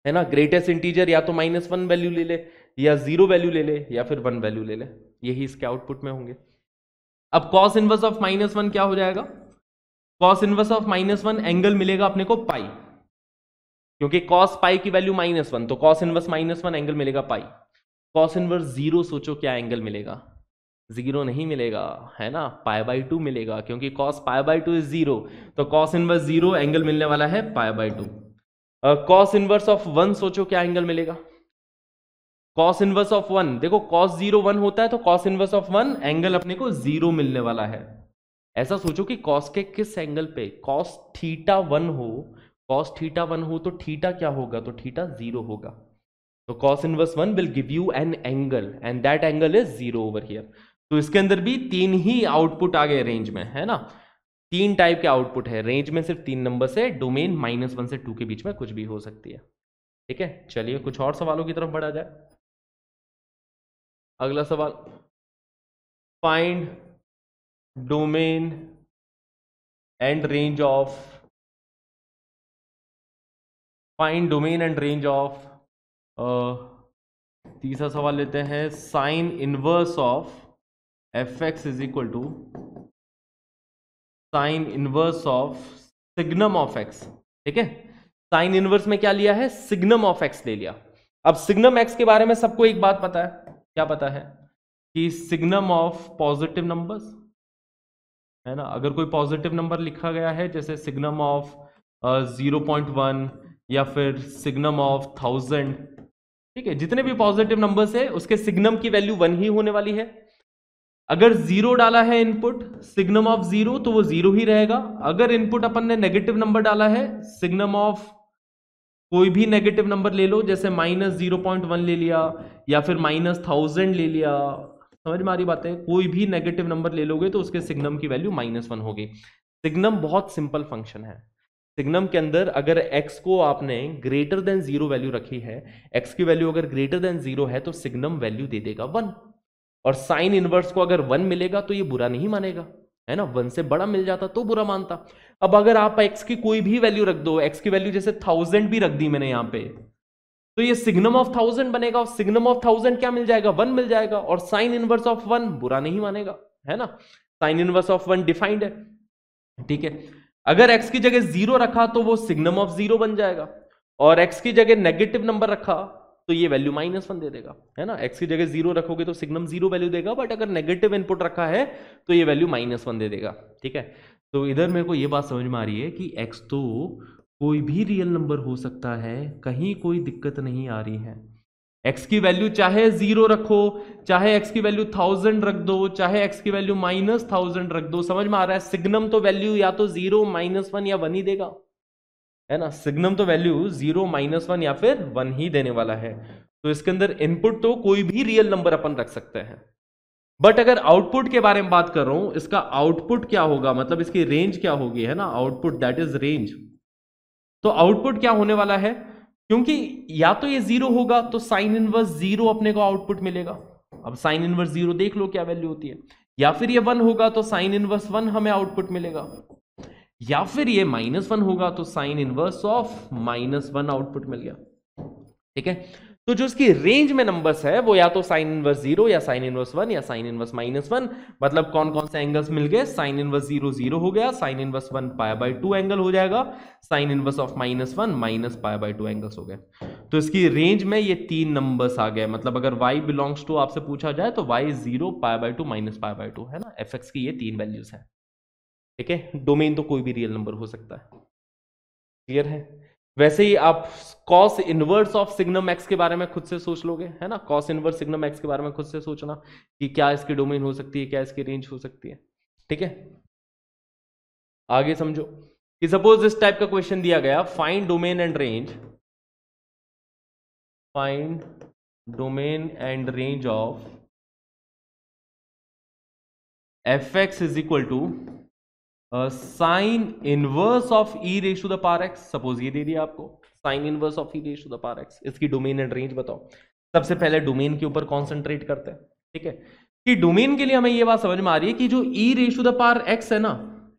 है ना ग्रेटेस्ट इंटीजर या तो माइनस वन वैल्यू ले ले या जीरो वैल्यू ले ले या फिर वन वैल्यू ले ले यही इसके आउटपुट में होंगे अब cos inverse of minus one क्या हो जाएगा cos inverse of minus one angle मिलेगा अपने को पाई क्योंकि कॉस पाई की वैल्यू माइनस वन तो cos inverse minus one angle मिलेगा पाई कॉस इनवर्स जीरो सोचो क्या एंगल मिलेगा जीरो नहीं मिलेगा है ना पाई बाई टू मिलेगा क्योंकि cos pi by two is zero तो कॉस इनवर्स जीरो एंगल मिलने वाला है pi by two cos inverse of one सोचो क्या एंगल मिलेगा कॉस इनवर्स ऑफ वन देखो कॉस जीरो वन होता है तो cos inverse of one angle अपने को जीरो मिलने वाला है ऐसा सोचो कि कॉस के किस एंगल पे कॉस थीटा वन हो कॉस थीटा वन हो तो थीटा क्या होगा तो थीटा जीरो होगा तो cos inverse one will give you an angle and that angle is zero over here तो इसके अंदर भी तीन ही आउटपुट आ गए रेंज में है ना तीन टाइप के आउटपुट है रेंज में सिर्फ तीन नंबर से डोमेन माइनस वन से टू के बीच में कुछ भी हो सकती है ठीक है चलिए कुछ और सवालों की तरफ बढ़ा जाए अगला सवाल find domain and range of find domain and range of तीसरा सवाल लेते हैं sine inverse of f x is equal to sine inverse of signum of x ठीक है साइन इनवर्स में क्या लिया है सिग्नम ऑफ एक्स ले लिया अब सिग्नम एक्स के बारे में सबको एक बात पता है क्या पता है कि सिग्नम ऑफ पॉजिटिव नंबर्स है ना अगर कोई पॉजिटिव नंबर लिखा गया है जैसे signum of zero point one या फिर सिग्नम ऑफ थाउजेंड ठीक है जितने भी पॉजिटिव नंबर्स है उसके सिग्नम की वैल्यू वन ही होने वाली है अगर जीरो डाला है इनपुट सिग्नम ऑफ जीरो तो वो जीरो ही रहेगा अगर इनपुट अपन ने नेगेटिव नंबर डाला है सिग्नम ऑफ कोई भी नेगेटिव नंबर ले लो जैसे माइनस जीरो पॉइंट वन ले लिया या फिर माइनस थाउजेंड ले लिया समझ में आ रही बात है कोई भी नेगेटिव नंबर ले लोगे तो उसके सिग्नम की वैल्यू माइनस वन होगी सिग्नम बहुत सिंपल फंक्शन है सिग्नम के अंदर अगर एक्स को आपने ग्रेटर देन जीरो वैल्यू रखी है एक्स की वैल्यू अगर ग्रेटर देन जीरो है तो सिग्नम वैल्यू दे देगा वन और साइन इनवर्स को अगर वन मिलेगा तो ये बुरा नहीं मानेगा है ना वन से बड़ा मिल जाता तो बुरा मानता अब अगर आप एक्स की कोई भी वैल्यू रख दो एक्स की वैल्यू जैसे थाउजेंड भी रख दी मैंने यहाँ पे तो ये सिग्नम ऑफ थाउजेंड बनेगा और सिग्नम ऑफ थाउजेंड क्या मिल जाएगा वन मिल जाएगा और साइन इनवर्स ऑफ वन बुरा नहीं मानेगा है ना sine inverse of one defined है ठीक है अगर एक्स की जगह जीरो रखा तो वो सिग्नम ऑफ जीरो बन जाएगा और एक्स की जगह नेगेटिव नंबर रखा तो ये वैल्यू माइनस वन दे देगा है ना एक्स की जगह जीरो रखोगे तो सिग्नम जीरो वैल्यू देगा बट अगर नेगेटिव इनपुट रखा है तो ये वैल्यू माइनस वन दे देगा ठीक है तो इधर मेरे को ये बात समझ में आ रही है कि एक्स तो कोई भी रियल नंबर हो सकता है कहीं कोई दिक्कत नहीं आ रही है एक्स की वैल्यू चाहे जीरो रखो चाहे एक्स की वैल्यू थाउजेंड रख दो चाहे एक्स की वैल्यू माइनस थाउजेंड रख दो समझ में आ रहा है सिग्नम तो वैल्यू या तो जीरो माइनस वन या वन ही देगा है ना सिग्नम तो वैल्यू जीरो माइनस वन या फिर वन ही देने वाला है तो इसके अंदर इनपुट तो कोई भी रियल नंबर अपन रख सकते हैं बट अगर आउटपुट के बारे में बात कर रहा हूं इसका आउटपुट क्या होगा मतलब इसकी रेंज क्या होगी है ना आउटपुट दैट इज रेंज तो आउटपुट क्या होने वाला है क्योंकि या तो ये जीरो होगा तो साइन इनवर्स जीरो अपने को आउटपुट मिलेगा अब साइन इनवर्स जीरो देख लो क्या वैल्यू होती है या फिर ये वन होगा तो साइन इनवर्स वन हमें आउटपुट मिलेगा या फिर ये माइनस वन होगा तो sine inverse of minus one output मिल गया ठीक है तो जो इसकी रेंज में नंबर्स है वो या तो साइन इनवर्स जीरो या साइन इनवर्स वन या साइन इनवर्स माइनस वन मतलब कौन कौन से एंगल्स मिल गए साइन इनवर्स जीरो जीरो हो गया sine inverse one pi by two angle हो जाएगा sine inverse of minus one minus pi by two angles हो गए तो इसकी रेंज में ये तीन नंबर्स आ गए मतलब अगर वाई बिलोंग्स टू आपसे पूछा जाए तो y zero pi by two minus pi by two है ना एफ की ये तीन वैल्यूज है ठीक है डोमेन तो कोई भी रियल नंबर हो सकता है क्लियर है वैसे ही आप cos inverse of signum x के बारे में खुद से सोच लोगे है ना कॉस इनवर्स सिग्नम एक्स के बारे में खुद से सोचना कि क्या इसकी डोमेन हो सकती है क्या इसकी रेंज हो सकती है ठीक है आगे समझो कि सपोज इस टाइप का क्वेश्चन दिया गया find domain and range find domain and range of f x is equal to sine inverse of e raised to the power x suppose ये दे दिया आपको sine inverse of e raised to the power x इसकी domain and range बताओ सबसे पहले domain के ऊपर कॉन्सेंट्रेट करते हैं ठीक है कि डोमेन के लिए हमें ये बात समझ में आ रही है कि जो e raised to the power x है ना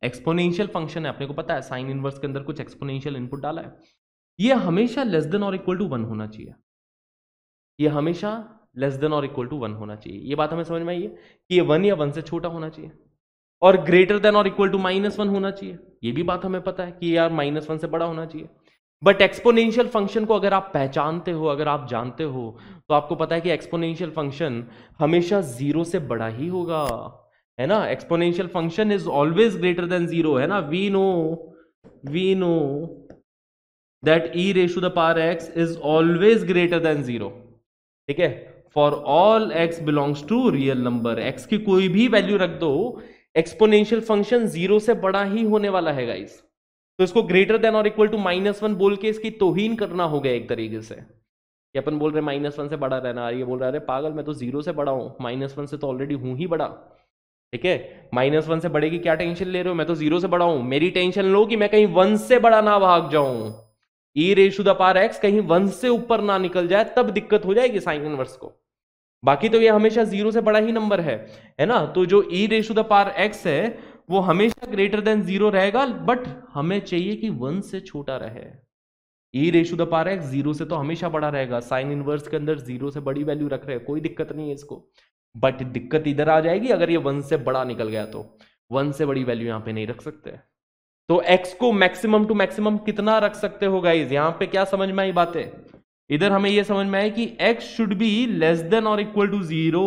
एक्सपोनेंशियल फंक्शन है अपने को पता है साइन इनवर्स के अंदर कुछ एक्सपोनेंशियल इनपुट डाला है ये हमेशा लेस देन और इक्वल टू वन होना चाहिए ये हमेशा लेस देन और इक्वल टू वन होना चाहिए ये बात हमें समझ में आई है कि ये वन या वन से छोटा होना चाहिए और ग्रेटर देन और इक्वल टू माइनस वन होना चाहिए ये भी बात हमें पता है कि यार माइनस वन से बड़ा होना चाहिए बट एक्सपोनेंशियल फंक्शन को अगर आप पहचानते हो अगर आप जानते हो तो आपको पता है कि एक्सपोनेंशियल फंक्शन हमेशा जीरो से बड़ा ही होगा है ना exponential function is always greater than zero है ना we know we know that e raised the power x is always greater than zero ठीक है for all x belongs to real number x की कोई भी वैल्यू रख दो exponential function zero से बड़ा ही होने वाला है गाइस तो इसको ग्रेटर देन और इक्वल टू माइनस वन बोल के इसकी तोहीन करना हो गया एक तरीके से कि अपन बोल रहे हैं माइनस वन से बड़ा रहना ये बोल रहा है पागल मैं तो जीरो से बड़ा हूँ माइनस वन से तो ऑलरेडी हूँ ही बड़ा ठीक है माइनस वन से बड़े की क्या टेंशन ले रहे हो मैं तो जीरो से बड़ा हूँ मेरी टेंशन लो कि मैं कहीं वन से बड़ा ना भाग जाऊं e raised the power x कहीं वन से ऊपर ना निकल जाए तब दिक्कत हो जाएगी साइन इनवर्स को बाकी तो ये हमेशा जीरो से बड़ा ही नंबर है है ना तो जो e raised the power x है वो हमेशा ग्रेटर देन जीरो रहेगा बट हमें चाहिए कि वन से छोटा रहे e raised the power x zero से तो हमेशा बड़ा रहेगा साइन इनवर्स के अंदर जीरो से बड़ी वैल्यू रख रहे हैं कोई दिक्कत नहीं है इसको बट दिक्कत इधर आ जाएगी अगर ये वन से बड़ा निकल गया तो वन से बड़ी वैल्यू यहाँ पे नहीं रख सकते तो एक्स को मैक्सिमम टू मैक्सिमम कितना रख सकते हो गाइज यहाँ पे क्या समझ में आई बातें इधर हमें यह समझ में आए कि x should be less than और equal to zero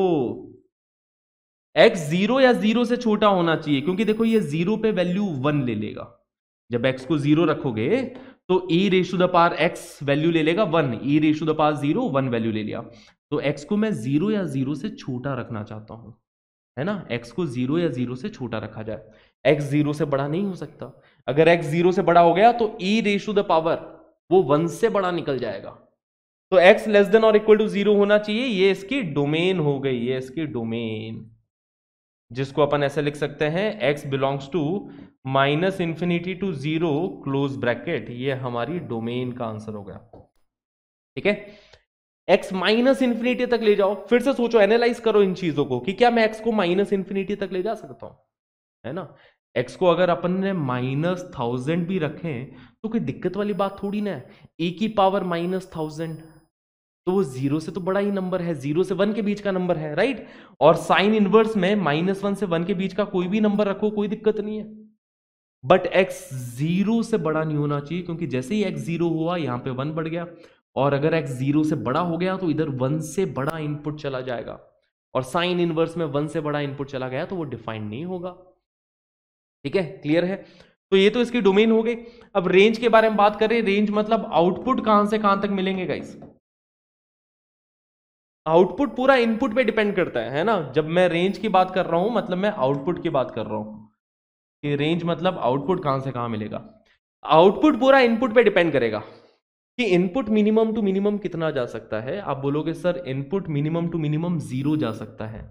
x zero या जीरो से छोटा होना चाहिए क्योंकि देखो ये जीरो पे वैल्यू वन ले लेगा जब x को जीरो रखोगे तो e raised the power x value ले लेगा one e raised the power zero one value ले लिया तो x को मैं जीरो या जीरो से छोटा रखना चाहता हूं है ना x को जीरो या जीरो से छोटा रखा जाए x जीरो से बड़ा नहीं हो सकता अगर x जीरो से बड़ा हो गया तो e रेशो द पावर वो वन से बड़ा निकल जाएगा तो x लेस देन और इक्वल टू जीरो होना चाहिए ये इसकी डोमेन हो गई ये इसकी डोमेन जिसको अपन ऐसे लिख सकते हैं x belongs to minus infinity to zero close bracket ये हमारी डोमेन का आंसर हो गया ठीक है x माइनस इंफिनिटी तक ले जाओ फिर से सोचो एनालाइज करो इन चीजों को कि क्या मैं x को माइनस इंफिनिटी तक ले जा सकता हूं है ना x को अगर अपन ने माइनस थाउजेंड भी रखें तो कोई दिक्कत वाली बात थोड़ी ना है ए की पावर माइनस थाउजेंड तो वो जीरो से तो बड़ा ही नंबर है जीरो से वन के बीच का नंबर है राइट और साइन इनवर्स में माइनस वन से वन के बीच का कोई भी नंबर रखो कोई दिक्कत नहीं है बट एक्स जीरो से बड़ा नहीं होना चाहिए क्योंकि जैसे ही एक्स जीरो हुआ यहां पे वन बढ़ गया और अगर एक्स जीरो से बड़ा हो गया तो इधर वन से बड़ा इनपुट चला जाएगा और साइन इनवर्स में वन से बड़ा इनपुट चला गया तो वो डिफाइंड नहीं होगा ठीक है क्लियर है तो ये तो इसकी डोमेन हो गई अब रेंज के बारे में बात करें रेंज मतलब आउटपुट कहां से कहां तक मिलेंगे गाइस आउटपुट पूरा इनपुट पे डिपेंड करता है है ना जब मैं रेंज की बात कर रहा हूं मतलब मैं आउटपुट की बात कर रहा हूं कि रेंज मतलब आउटपुट कहां से कहां मिलेगा आउटपुट पूरा इनपुट पे डिपेंड करेगा कि इनपुट मिनिमम टू मिनिमम कितना जा सकता है आप बोलोगे sir input minimum to minimum zero जा सकता है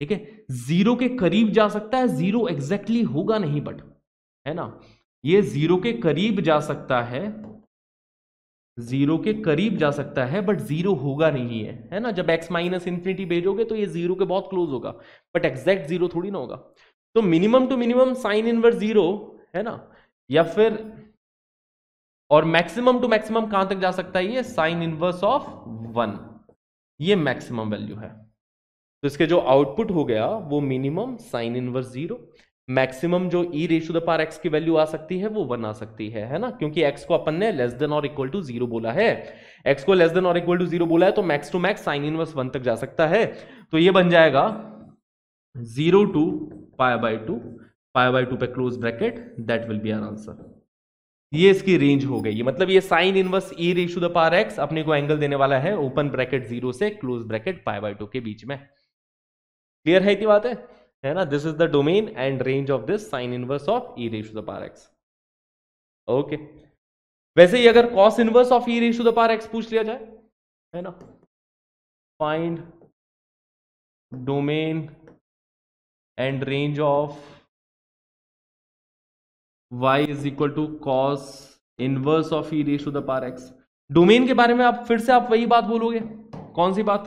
ठीक है जीरो के करीब जा सकता है जीरो एग्जैक्टली exactly होगा नहीं बट है ना ये जीरो के करीब जा सकता है जीरो के करीब जा सकता है बट जीरो होगा नहीं है है ना जब एक्स माइनस इंफिनिटी भेजोगे तो ये जीरो के बहुत क्लोज होगा बट एग्जैक्ट जीरो थोड़ी ना होगा तो minimum to minimum sine inverse zero है ना या फिर और मैक्सिमम टू मैक्सिमम कहां तक जा सकता है ये साइन इनवर्स ऑफ वन ये मैक्सिमम वैल्यू है तो इसके जो आउटपुट हो गया वो minimum sine inverse zero maximum जो e raised the power x की वैल्यू आ सकती है वो वन आ सकती है है ना क्योंकि एक्स को अपन ने लेस देन और इक्वल टू जीरो बोला है एक्स को लेस देन और इक्वल टू जीरो बोला है तो max to max sine inverse one तक जा सकता है तो ये बन जाएगा zero to pi by two pi by two पे close bracket that will be our answer ये इसकी रेंज हो गई मतलब ये sine inverse E raised the power x अपने को एंगल देने वाला है ओपन ब्रैकेट जीरो से close bracket pi by two के बीच में क्लियर है इतनी बात है है ना this is the domain and range of this sine inverse of e raised to the power x okay वैसे ही अगर cos inverse of e raised to the power x पूछ लिया जाए है ना find domain and range of y is equal to cos inverse of e raised to the power x domain के बारे में आप फिर से आप वही बात बोलोगे कौन सी बात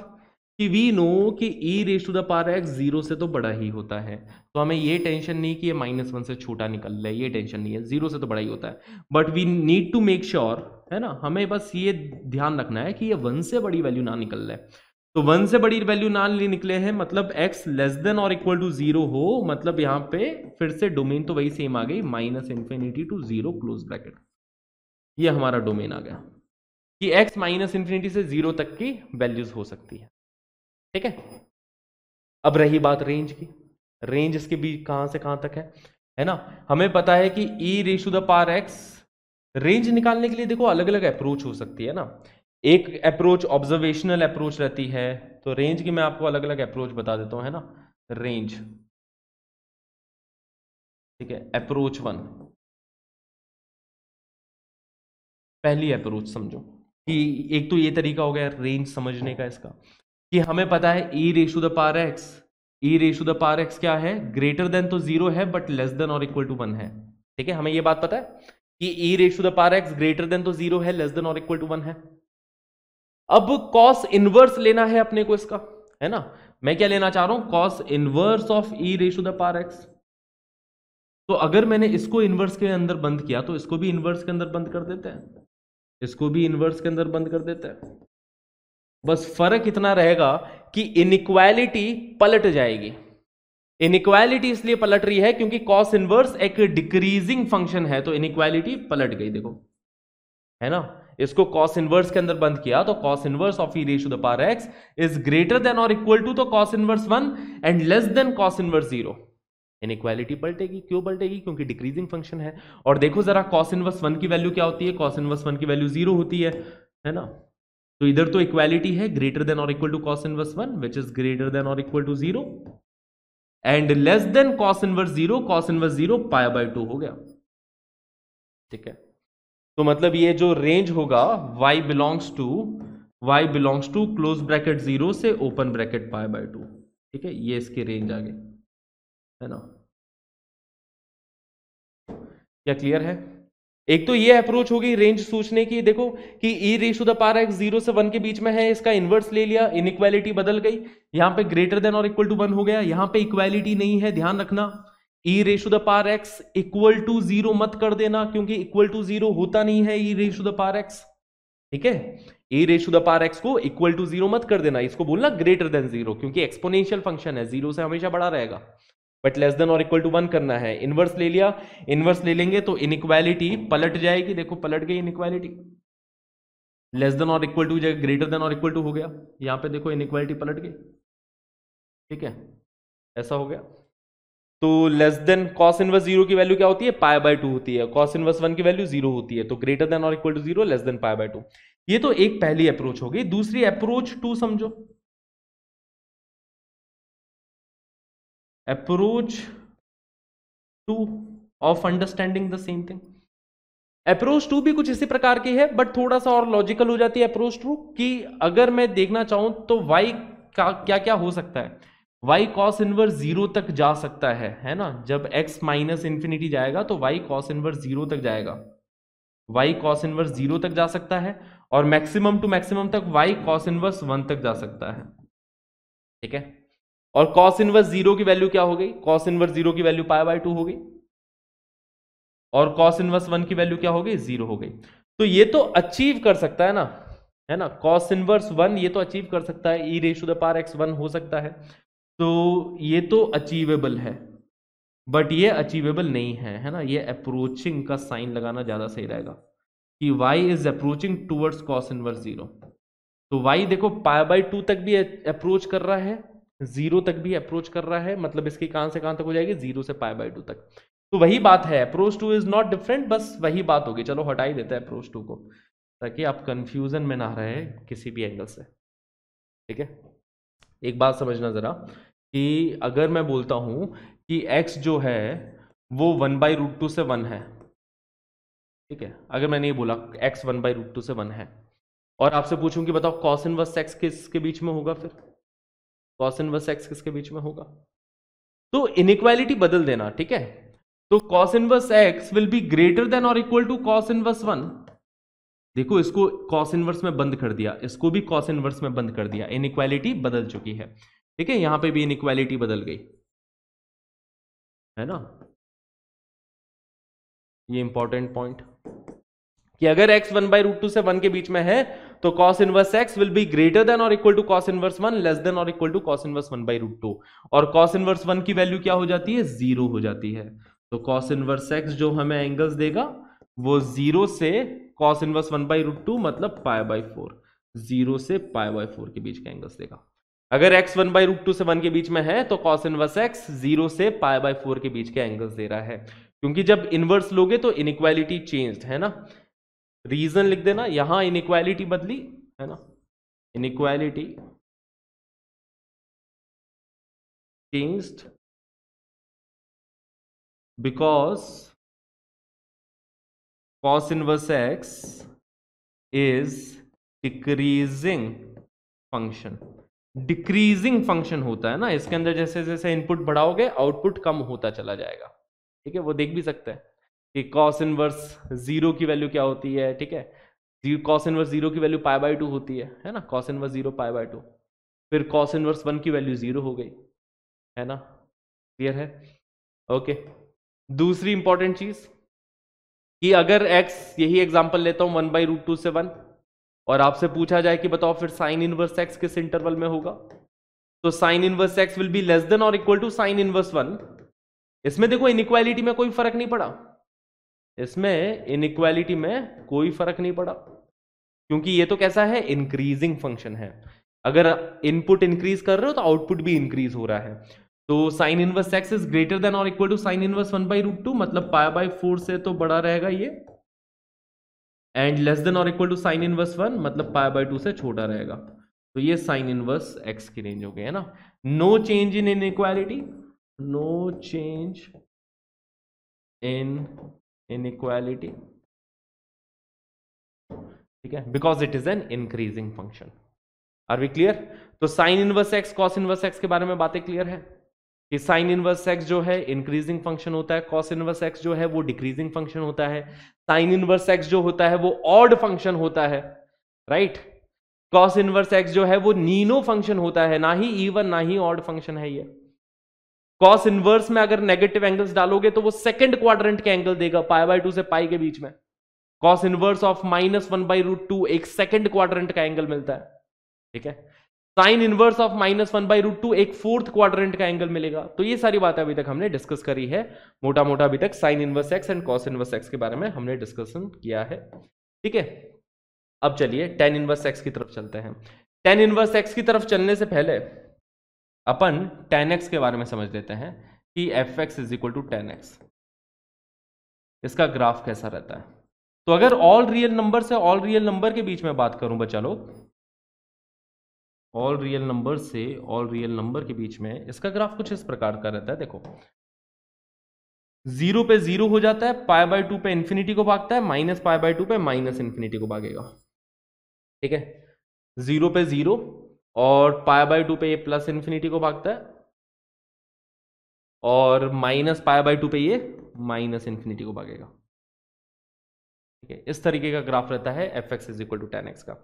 कि वी नो कि e raised to the power x zero से तो बड़ा ही होता है तो हमें ये टेंशन नहीं कि ये माइनस वन से छोटा निकल रहा है ये टेंशन नहीं है जीरो से तो बड़ा ही होता है but we need to make sure है ना हमें बस ये ध्यान रखना है कि ये वन से बड़ी वैल्यू ना निकल रहा है तो वन से बड़ी वैल्यू ना निकले हैं मतलब एक्स लेस देन और इक्वल टू जीरो हो मतलब यहाँ पे फिर से डोमेन तो वही सेम आ गई minus infinity to zero close bracket ये हमारा डोमेन आ गया कि एक्स माइनस इन्फिनिटी से जीरो तक की वैल्यूज हो सकती है ठीक है अब रही बात रेंज की रेंज इसके बीच कहां से कहां तक है है ना हमें पता है कि e raised the power x range निकालने के लिए देखो अलग अलग अप्रोच हो सकती है ना एक अप्रोच ऑब्जर्वेशनल अप्रोच रहती है तो रेंज की मैं आपको अलग अलग अप्रोच बता देता हूं है ना रेंज ठीक है अप्रोच वन पहली अप्रोच समझो कि एक तो ये तरीका हो गया रेंज समझने का इसका कि हमें पता है e raised the power x e raised the power x क्या है ग्रेटर देन तो जीरो है बट लेस देन और इक्वल टू वन है ठीक है हमें यह बात पता है कि e raised the power x greater than तो जीरो है लेस देन और इक्वल टू वन है अब कॉस इनवर्स लेना है अपने को इसका है ना मैं क्या लेना चाह रहा हूं cos inverse of e raised the power x तो अगर मैंने इसको इनवर्स के अंदर बंद किया तो इसको भी इनवर्स के अंदर बंद कर देते हैं इसको भी इनवर्स के अंदर बंद कर देते हैं बस फर्क इतना रहेगा कि इनक्वालिटी पलट जाएगी इनक्वालिटी इसलिए पलट रही है क्योंकि कॉस इनवर्स एक डिक्रीजिंग फंक्शन है तो इनक्वालिटी पलट गई देखो है ना इसको कॉस इनवर्स के अंदर बंद किया तो cos inverse of e raised the x is greater than और इक्वल टू तो cos inverse one and less than cos inverse zero inequality पलटेगी क्यों पलटेगी क्योंकि डिक्रीजिंग फंक्शन है और देखो जरा कॉस इनवर्स वन की वैल्यू क्या होती है कॉस इनवर्स वन की वैल्यू जीरो होती है है ना तो इधर तो इक्वालिटी है ग्रेटर देन और equal to cos inverse one which is greater than और equal to zero and less than cos inverse zero cos inverse zero pi by two हो गया ठीक है तो मतलब ये जो रेंज होगा y belongs to y belongs to close bracket zero से open bracket pi by two ठीक है ये इसके रेंज आ गई है ना क्या क्लियर है एक तो ये अप्रोच होगी रेंज सोचने की देखो कि e to the power x zero से वन के बीच में है इसका इन्वर्स ले लिया इनइक्वालिटी बदल गई यहां पे ग्रेटर देन और इक्वल टू वन हो गया यहां पे इक्वालिटी नहीं है ध्यान रखना e to the power x equal to zero मत कर देना क्योंकि इक्वल टू जीरो होता नहीं है e to the power x ठीक है e to the power x को इक्वल टू जीरो मत कर देना इसको बोलना ग्रेटर देन जीरो क्योंकि एक्सपोनेंशियल फंक्शन है जीरो से हमेशा बड़ा रहेगा बट लेस देन और इक्वल टू वन करना है इनवर्स ले लिया इनवर्स ले लेंगे तो इनक्वालिटी पलट जाएगी देखो पलट गई इनक्वालिटी लेस देन और इक्वल टू जगह ग्रेटर देन और इक्वल टू हो गया यहाँ पे देखो इनक्वालिटी पलट गई ठीक है ऐसा हो गया तो less than cos inverse zero की वैल्यू क्या होती है पाए बाय टू होती है कॉस इनवर्स वन की वैल्यू जीरो होती है तो ग्रेटर देन और equal to zero less than pi by two ये तो एक पहली अप्रोच हो गई दूसरी अप्रोच टू समझो approach two of understanding the same thing approach two भी कुछ इसी प्रकार की है बट थोड़ा सा और लॉजिकल हो जाती है अप्रोच टू कि अगर मैं देखना चाहूं तो वाई का क्या क्या हो सकता है वाई कॉस इनवर्स जीरो तक जा सकता है है ना जब एक्स माइनस इंफिनिटी जाएगा तो वाई कॉस इनवर्स जीरो तक जाएगा वाई कॉस इनवर्स जीरो तक जा सकता है और मैक्सिमम टू मैक्सिमम तक वाई कॉस इनवर्स वन तक जा सकता है ठीक है और कॉस इनवर्स जीरो की वैल्यू क्या हो गई कॉस इनवर्स जीरो की वैल्यू पाई बाय टू हो गई और कॉस इनवर्स वन की वैल्यू क्या हो गई जीरो हो गई तो ये तो अचीव कर सकता है ना है ना कॉस इनवर्स वन ये तो अचीव कर सकता है e raised the power x one हो सकता है तो ये तो अचीवेबल है बट ये अचीवेबल नहीं है है ना ये अप्रोचिंग का साइन लगाना ज़्यादा सही रहेगा कि y is approaching towards cos inverse zero तो वाई देखो पाई बाई टू तक भी अप्रोच कर रहा है जीरो तक भी अप्रोच कर रहा है मतलब इसकी कहां से कहां तक हो जाएगी जीरो से पाई बाई टू तक तो वही बात है approach two is not different बस वही बात होगी चलो हटा ही देते हैं अप्रोच टू को ताकि आप कंफ्यूजन में ना रहे किसी भी एंगल से ठीक है एक बात समझना ज़रा कि अगर मैं बोलता हूं कि x जो है वो वन बाई रूट टू से वन है ठीक है अगर मैंने ये बोला x one by root two से वन है और आपसे पूछूं कि बताओ कॉस इनवर्स एक्स किस के बीच में होगा फिर कॉस इनवर्स एक्स किसके बीच में होगा तो इनक्वालिटी बदल देना ठीक है तो cos inverse x will be greater than और equal to cos inverse one देखो इसको कॉस इनवर्स में बंद कर दिया इसको भी कॉस इनवर्स में बंद कर दिया इनक्वालिटी बदल चुकी है ठीक है यहां पे भी इनक्वालिटी बदल गई है ना ये इंपॉर्टेंट पॉइंट कि अगर x one by root two से वन के बीच में है तो cos inverse x will be greater than और equal to cos inverse one less than और equal to cos inverse one by root two और कॉस इनवर्स वन की वैल्यू क्या हो जाती है जीरो हो जाती है तो कॉस इनवर्स एक्स जो हमें एंगल्स देगा वो जीरो से cos inverse one by root two मतलब पाए बाई फोर जीरो से पाए बाई फोर के बीच का एंगल्स देगा अगर x one by root two से वन के बीच में है तो कॉस इनवर्स एक्स जीरो से पाए बाई फोर के बीच के एंगल्स दे रहा है क्योंकि जब इनवर्स लोगे तो इनक्वालिटी चेंज है ना रीजन लिख देना यहां इनक्वालिटी बदली है ना inequality changed because cos inverse x is decreasing function decreasing function होता है ना इसके अंदर जैसे जैसे इनपुट बढ़ाओगे आउटपुट कम होता चला जाएगा ठीक है वो देख भी सकते हैं कि कॉस इनवर्स जीरो की वैल्यू क्या होती है ठीक है कॉस इनवर्स जीरो की वैल्यू पाई बाई टू होती है है ना cos inverse zero pi by two फिर कॉस इनवर्स वन की वैल्यू जीरो हो गई है ना क्लियर है ओके दूसरी इंपॉर्टेंट चीज कि अगर एक्स यही एग्जाम्पल लेता हूं वन बाई रूट टू से वन और आपसे पूछा जाए कि बताओ फिर साइन इनवर्स एक्स किस इंटरवल में होगा तो sine inverse x will be less than और equal to sine inverse one इसमें देखो इनक्वालिटी में कोई फर्क नहीं पड़ा इसमें इनइक्वालिटी में कोई फर्क नहीं पड़ा क्योंकि ये तो कैसा है इंक्रीजिंग फंक्शन है अगर इनपुट इंक्रीज कर रहे हो तो आउटपुट भी इंक्रीज हो रहा है तो sine inverse x is greater than और equal to sine inverse one by root two मतलब पाया बाई फोर से तो बड़ा रहेगा ये एंड लेस देन और equal to sine inverse one मतलब पाया बाई टू से छोटा रहेगा तो ये साइन इनवर्स एक्स की रेंज हो गई है ना no change in inequality no change in inequality ठीक है because it is an increasing function are we clear तो sine inverse x cos inverse x के बारे में बातें क्लियर है कि साइन इनवर्स एक्स जो है इंक्रीजिंग फंक्शन होता है कॉस इनवर्स एक्स जो है वो डिक्रीजिंग फंक्शन होता है साइन इनवर्स एक्स जो होता है वो ऑड फंक्शन होता है राइट कॉस इनवर्स एक्स जो है वो नीनो फंक्शन होता है ना ही इवन ना ही ऑड फंक्शन है ये कॉस इनवर्स में अगर नेगेटिव एंगल्स डालोगे तो वो सेकंड क्वाड्रेंट के एंगल देगा पाई बाई टू से पाई के बीच में cos inverse of minus one by root two एक सेकंड क्वाड्रेंट का एंगल मिलता है ठीक है sine inverse of minus one by root two एक फोर्थ क्वाड्रेंट का एंगल मिलेगा तो ये सारी बातें अभी तक हमने डिस्कस करी है मोटा मोटा अभी तक sine inverse x and cos inverse x के बारे में हमने डिस्कशन किया है ठीक है अब चलिए टेन इनवर्स एक्स की तरफ चलते हैं टेन इनवर्स एक्स की तरफ चलने से पहले अपन टेन एक्स के बारे में समझ लेते हैं कि F x is equal to tan x इसका ग्राफ कैसा रहता है तो अगर ऑल रियल नंबर से ऑल रियल नंबर के बीच में बात करूं बच्चा लोग ऑल रियल नंबर से ऑल रियल नंबर के बीच में इसका ग्राफ कुछ इस प्रकार का रहता है देखो जीरो पे जीरो हो जाता है पाई बाय टू पे इन्फिनिटी को भागता है माइनस पाई बाय टू पे माइनस इन्फिनिटी को भागेगा ठीक है जीरो पे जीरो और पाया बाई टू पे ये प्लस इन्फिनिटी को भागता है और माइनस पाया बाई टू पे ये माइनस इन्फिनिटी को भागेगा ठीक है इस तरीके का ग्राफ रहता है F x is equal to tan x का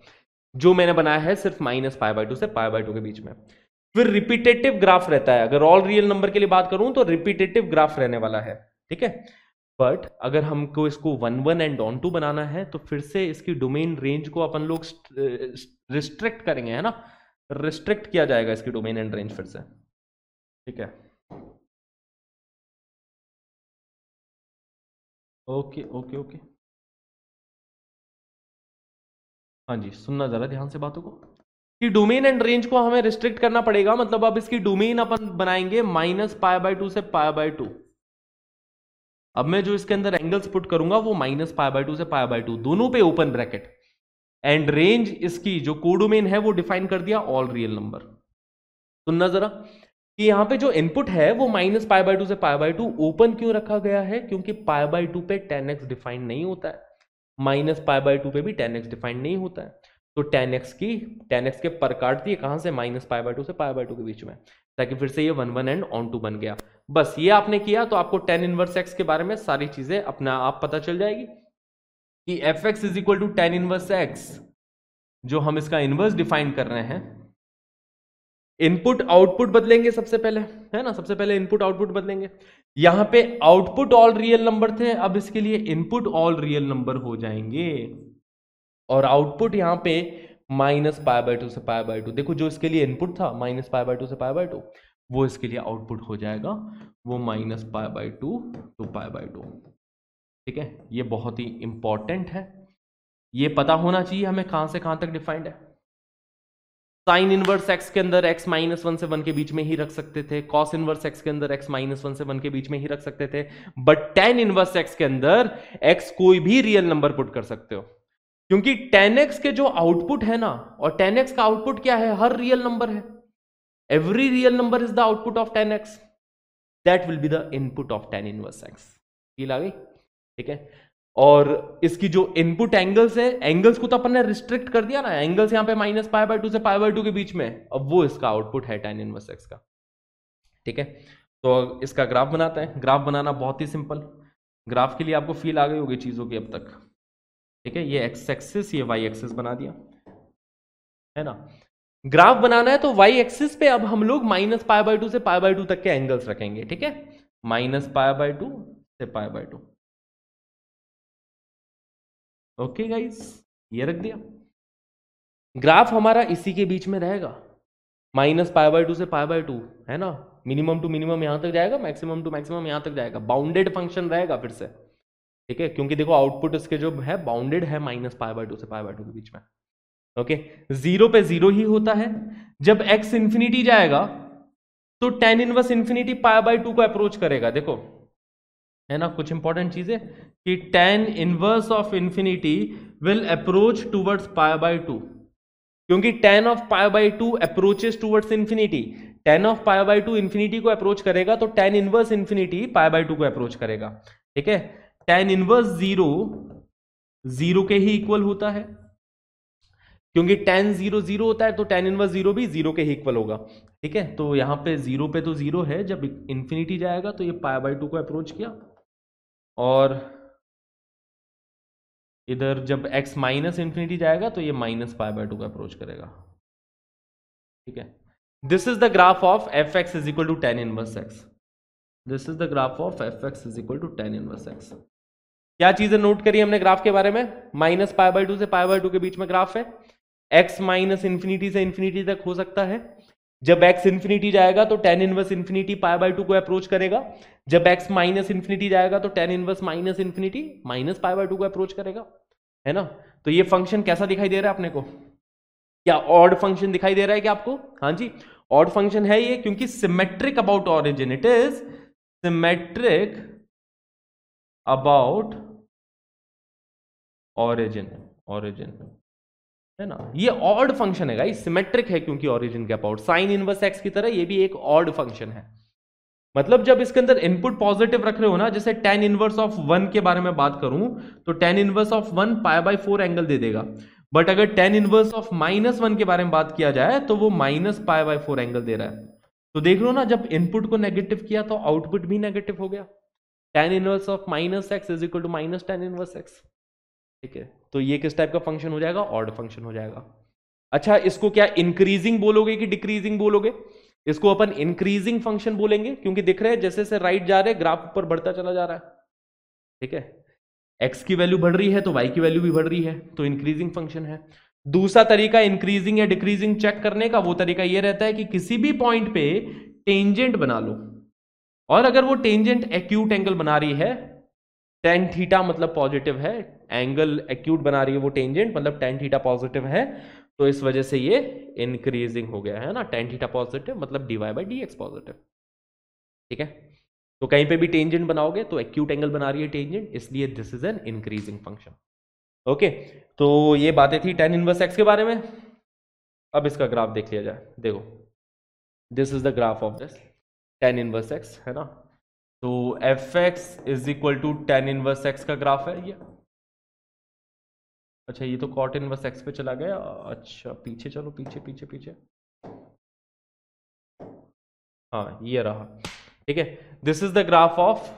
जो मैंने बनाया है सिर्फ माइनस पाया बाई टू से पाया बाई टू के बीच में फिर रिपीटेटिव ग्राफ रहता है अगर ऑल रियल नंबर के लिए बात करूं तो रिपीटेटिव ग्राफ रहने वाला है ठीक है बट अगर हमको इसको one one and onto बनाना है तो फिर से इसकी डोमेन रेंज को अपन लोग रिस्ट्रिक्ट करेंगे है ना रिस्ट्रिक्ट किया जाएगा इसकी डोमेन एंड रेंज फिर से ठीक है ओके ओके ओके हाँ जी सुनना ज़रा ध्यान से बातों को कि डोमेन एंड रेंज को हमें रिस्ट्रिक्ट करना पड़ेगा मतलब अब इसकी डोमेन अपन बनाएंगे माइनस पाए बाय टू से पाए बाय टू अब मैं जो इसके अंदर एंगल्स पुट करूंगा वो माइनस पाए बाय टू से पाए बाय टू दोनों पे ओपन ब्रैकेट एंड रेंज इसकी जो कोडोमेन है वो डिफाइन कर दिया ऑल रियल नंबर सुनना जरा कि यहां पे जो इनपुट है वो माइनस पाई बाई टू से पाई बाई टू ओपन क्यों रखा गया है क्योंकि पाई बाई टू पे टेन एक्स डिफाइन नहीं होता है माइनस पाई बाई टू पे भी टेन एक्स डिफाइन नहीं होता है तो टेन एक्स की टेन एक्स के पर काट दिए कहां से माइनस पाई बाई टू से पाई बाई टू के बीच में ताकि फिर से ये one one and onto बन गया बस ये आपने किया तो आपको टेन इनवर्स एक्स के बारे में सारी चीजें अपना आप पता चल जाएगी कि F x is equal to tan inverse x जो हम इसका इनवर्स डिफाइन कर रहे हैं इनपुट आउटपुट बदलेंगे सबसे पहले है ना सबसे पहले इनपुट आउटपुट बदलेंगे यहां पे आउटपुट ऑल रियल नंबर थे अब इसके लिए इनपुट ऑल रियल नंबर हो जाएंगे और आउटपुट यहां पे माइनस पाए बाय टू से पाए बाय टू देखो जो इसके लिए इनपुट था माइनस पाए बाय टू से पाए बाय टू वो इसके लिए आउटपुट हो जाएगा वो minus pi by two to pi by two ठीक है ये बहुत ही इंपॉर्टेंट है ये पता होना चाहिए हमें कहां से कहां तक डिफाइंड है साइन इनवर्स एक्स के अंदर एक्स माइनस वन से वन के बीच में ही रख सकते थे कॉस इनवर्स एक्स के अंदर एक्स माइनस वन से वन के बीच में ही रख सकते थे बट टेन इनवर्स एक्स के अंदर एक्स कोई भी रियल नंबर पुट कर सकते हो क्योंकि टेन एक्स के जो आउटपुट है ना और टेन एक्स का आउटपुट क्या है हर रियल नंबर है every real number is the output of tan x that will be the input of tan inverse x feel आ ठीक है और इसकी जो इनपुट एंगल्स है एंगल्स को तो अपन ने रिस्ट्रिक्ट कर दिया ना एंगल्स यहाँ पे माइनस पाई बाई टू से पाए बाई टू के बीच में अब वो इसका आउटपुट है टेन इनवर्स एक्स का ठीक है तो इसका ग्राफ बनाते हैं ग्राफ बनाना बहुत ही सिंपल ग्राफ के लिए आपको फील आ गई होगी चीज़ों की अब तक ठीक है ये एक्स एक्सिस ये वाई एक्सिस बना दिया है ना ग्राफ बनाना है तो वाई एक्सिस पे अब हम लोग माइनस पाए बाई टू से पाए बाय टू तक के एंगल्स रखेंगे ठीक है माइनस पाए बाय टू से pi by to okay guys ये रख दिया ग्राफ हमारा इसी के बीच में रहेगा माइनस पाई बाय टू से पाई बाय टू है ना मिनिमम टू मिनिमम यहां तक जाएगा मैक्सिमम टू मैक्सिमम यहां तक जाएगा बाउंडेड फंक्शन रहेगा फिर से ठीक है क्योंकि देखो आउटपुट इसके जो है बाउंडेड है माइनस पाई बाय टू से पाई बाय टू के बीच में ओके जीरो पे जीरो ही होता है जब एक्स इन्फिनिटी जाएगा तो tan inverse infinity pi by two को अप्रोच करेगा देखो है ना कुछ इंपॉर्टेंट चीज़ें कि tan inverse of infinity will approach towards pi by two क्योंकि tan of pi by two approaches towards infinity tan of pi by two infinity को अप्रोच करेगा तो tan inverse infinity pi by two को approach करेगा ठीक है tan inverse zero zero के ही इक्वल होता है क्योंकि टेन जीरो जीरो होता है तो टेन इनवर्स जीरो भी जीरो के ही इक्वल होगा ठीक है तो यहां पे जीरो पे तो जीरो है जब इंफिनिटी जाएगा तो ये पाए बाय टू को अप्रोच किया और इधर जब x माइनस इन्फिनिटी जाएगा तो ये माइनस पाई बाय टू का अप्रोच करेगा ठीक है this is the graph of f x is equal to tan inverse x this is the graph of f x is equal to tan inverse x क्या चीजें note करी हमने graph के बारे में माइनस पाई बाय टू से pi by two के बीच में ग्राफ है एक्स माइनस इन्फिनिटी से इन्फिनिटी तक हो सकता है जब x इन्फिनिटी जाएगा तो tan inverse infinity pi by two को अप्रोच करेगा जब x माइनस इन्फिनिटी जाएगा तो tan inverse minus infinity minus pi by two को अप्रोच करेगा है ना तो ये फंक्शन कैसा दिखाई दे रहा है अपने को क्या ऑड फंक्शन दिखाई दे रहा है क्या आपको हाँ जी ऑड फंक्शन है ये क्योंकि symmetric about origin it is symmetric about origin origin है ना ये ऑर्ड फंक्शन है गाइस सिमेट्रिक है क्योंकि ओरिजिन के अबाउट साइन इनवर्स एक्स की तरह ये भी एक ऑर्ड फंक्शन है मतलब जब इसके अंदर इनपुट पॉजिटिव रख रहे हो ना जैसे टेन इनवर्स ऑफ वन के बारे में बात करूं तो tan inverse of one pi by four angle दे देगा बट अगर tan inverse of minus one के बारे में बात किया जाए तो वो minus pi by four angle दे रहा है तो देख लो ना जब इनपुट को नेगेटिव किया तो आउटपुट भी नेगेटिव हो गया tan inverse of minus x is equal to minus tan inverse x ठीक है तो ये किस टाइप का फंक्शन हो जाएगा ऑर्ड फंक्शन हो जाएगा अच्छा इसको क्या इंक्रीजिंग बोलोगे कि डिक्रीजिंग बोलोगे इसको अपन इंक्रीजिंग फंक्शन बोलेंगे क्योंकि दिख रहे हैं जैसे जैसे राइट जा रहे ग्राफ ऊपर बढ़ता चला जा रहा है ठीक है एक्स की वैल्यू बढ़ रही है तो वाई की वैल्यू भी बढ़ रही है तो इंक्रीजिंग फंक्शन है दूसरा तरीका इंक्रीजिंग या डिक्रीजिंग चेक करने का वो तरीका ये रहता है कि किसी भी पॉइंट पे टेंजेंट बना लो और अगर वो टेंजेंट एक्यूट एंगल बना रही है टेन थीटा मतलब पॉजिटिव है एंगल एक्यूट बना रही है वो टेंजेंट मतलब टेन थीटा पॉजिटिव है तो इस वजह से ये इंक्रीजिंग हो गया है ना टेन थीटा पॉजिटिव मतलब d y by d x positive ठीक है तो कहीं पे भी टेंजेंट बनाओगे तो एक्यूट एंगल बना रही है टेंजेंट इसलिए this is an increasing function okay तो ये बातें थी टेन इनवर्स एक्स के बारे में अब इसका ग्राफ देख लिया जाए देखो this is the graph of this tan inverse x है ना तो f x is equal to tan inverse x का ग्राफ है ये अच्छा ये तो कॉट इनवर्स एक्स पे चला गया अच्छा पीछे चलो पीछे पीछे पीछे हाँ ये रहा ठीक है this is the graph of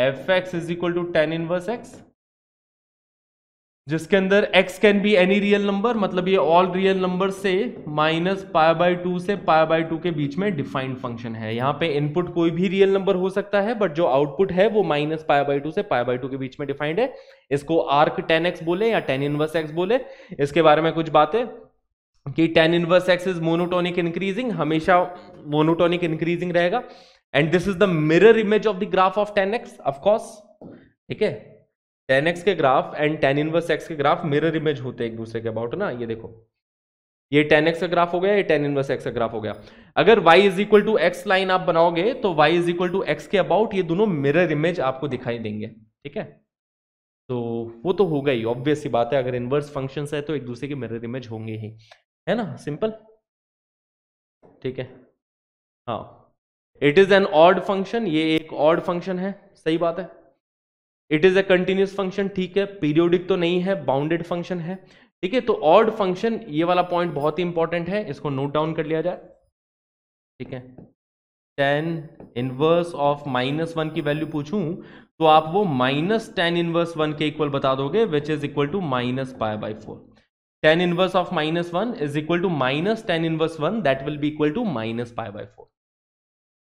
f x is equal to tan inverse x जिसके अंदर x can be any real number मतलब ये ऑल रियल नंबर से माइनस पाए बाय टू से पाए बाय टू के बीच में डिफाइंड फंक्शन है यहाँ पे इनपुट कोई भी रियल नंबर हो सकता है बट जो आउटपुट है वो माइनस पाई बाय टू से पाए बाय टू के बीच में डिफाइंड है इसको आर्क टेन एक्स बोले या टेन इनवर्स एक्स बोले इसके बारे में कुछ बातें कि tan inverse x is monotonic increasing हमेशा मोनोटोनिक इंक्रीजिंग रहेगा and this is the mirror image of the graph of tan x of course ठीक है टेन एक्स के graph and tan inverse x के ग्राफ मिरर इमेज होते हैं एक दूसरे के अबाउट ना ये देखो ये टेन एक्स का ग्राफ हो गया ये टेन इनवर्स एक्स का ग्राफ हो गया अगर y is equal to x line आप बनाओगे तो y is equal to x के अबाउट ये दोनों मिरर इमेज आपको दिखाई देंगे ठीक है तो वो तो होगा ही ऑब्वियस ही बात है अगर इनवर्स फंक्शन है तो एक दूसरे के मिरर इमेज होंगे ही है ना सिंपल ठीक है हाँ it is an odd function ये एक ऑड फंक्शन है सही बात है it is a continuous function ठीक है पीरियोडिक तो नहीं है बाउंडेड फंक्शन है ठीक है तो ऑर्ड फंक्शन ये वाला पॉइंट बहुत ही इंपॉर्टेंट है इसको नोट डाउन कर लिया जाए ठीक है tan inverse of minus one की वैल्यू पूछूं तो आप वो माइनस टेन इनवर्स वन के इक्वल बता दोगे which is equal to minus pi by four tan inverse of minus one is equal to minus tan inverse one that will be equal to minus pi by four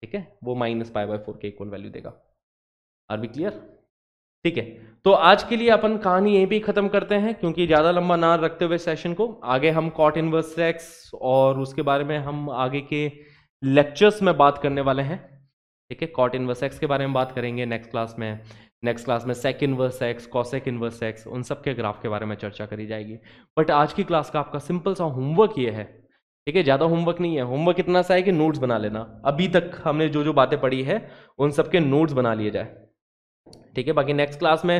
ठीक है वो minus pi by four के equal value देगा are be clear ठीक है तो आज के लिए अपन कहानी यहीं पे खत्म करते हैं क्योंकि ज़्यादा लंबा ना रखते हुए सेशन को आगे हम कॉट इनवर्स सेक्स और उसके बारे में हम आगे के लेक्चर्स में बात करने वाले हैं ठीक है कॉट इनवर्स एक्स के बारे में बात करेंगे नेक्स्ट क्लास में नेक्स्ट क्लास में sec inverse x cosec inverse x उन सब के ग्राफ के बारे में चर्चा करी जाएगी बट आज की क्लास का आपका सिंपल सा होमवर्क ये है ठीक है ज़्यादा होमवर्क नहीं है होमवर्क इतना सा है कि नोट्स बना लेना अभी तक हमने जो जो बातें पढ़ी है उन सब के नोट्स बना लिए जाए ठीक है बाकी नेक्स्ट क्लास में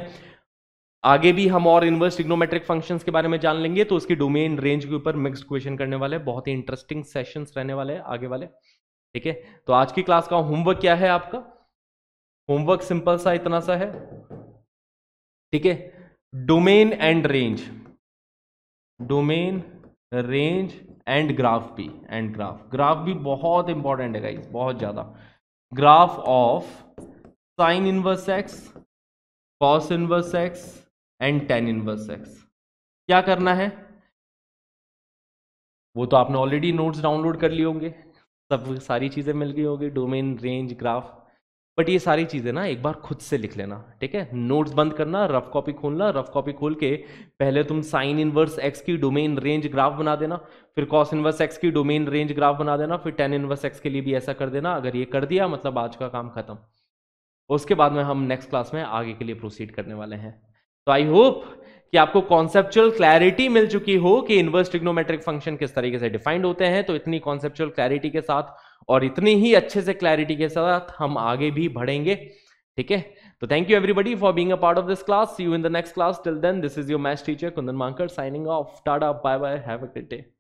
आगे भी हम और इनवर्स ट्रिग्नोमेट्रिक फंक्शंस के बारे में जान लेंगे तो उसकी डोमेन रेंज के ऊपर मिक्स्ड क्वेश्चन करने वाले बहुत ही इंटरेस्टिंग सेशंस रहने वाले हैं आगे वाले ठीक है तो आज की क्लास का होमवर्क क्या है आपका होमवर्क सिंपल सा इतना सा है ठीक है domain and range domain range and graph भी एंड ग्राफ ग्राफ भी बहुत इंपॉर्टेंट है गाइस बहुत ज्यादा graph of sine inverse x cos inverse x and tan inverse x क्या करना है वो तो आपने ऑलरेडी नोट्स डाउनलोड कर लिए होंगे सब सारी चीज़ें मिल गई होगी डोमेन रेंज ग्राफ बट ये सारी चीज़ें ना एक बार खुद से लिख लेना ठीक है नोट्स बंद करना रफ कॉपी खोलना रफ कॉपी खोल के पहले तुम साइन इनवर्स एक्स की डोमेन रेंज ग्राफ बना देना फिर कॉस इनवर्स एक्स की डोमेन रेंज ग्राफ बना देना फिर टेन इनवर्स एक्स के लिए भी ऐसा कर देना अगर ये कर दिया मतलब आज का काम खत्म उसके बाद में हम नेक्स्ट क्लास में आगे के लिए प्रोसीड करने वाले हैं तो आई होप कि आपको कॉन्सेप्चुअल क्लैरिटी मिल चुकी हो कि इन्वर्स ट्रिग्नोमेट्रिक फंक्शन किस तरीके से डिफाइंड होते हैं तो इतनी कॉन्सेप्चुअल क्लैरिटी के साथ और इतनी ही अच्छे से क्लैरिटी के साथ हम आगे भी बढ़ेंगे ठीक है तो thank you everybody for being a part of this class see you in the next class till then this is your math teacher Kundan Mankar signing off tata bye bye have a day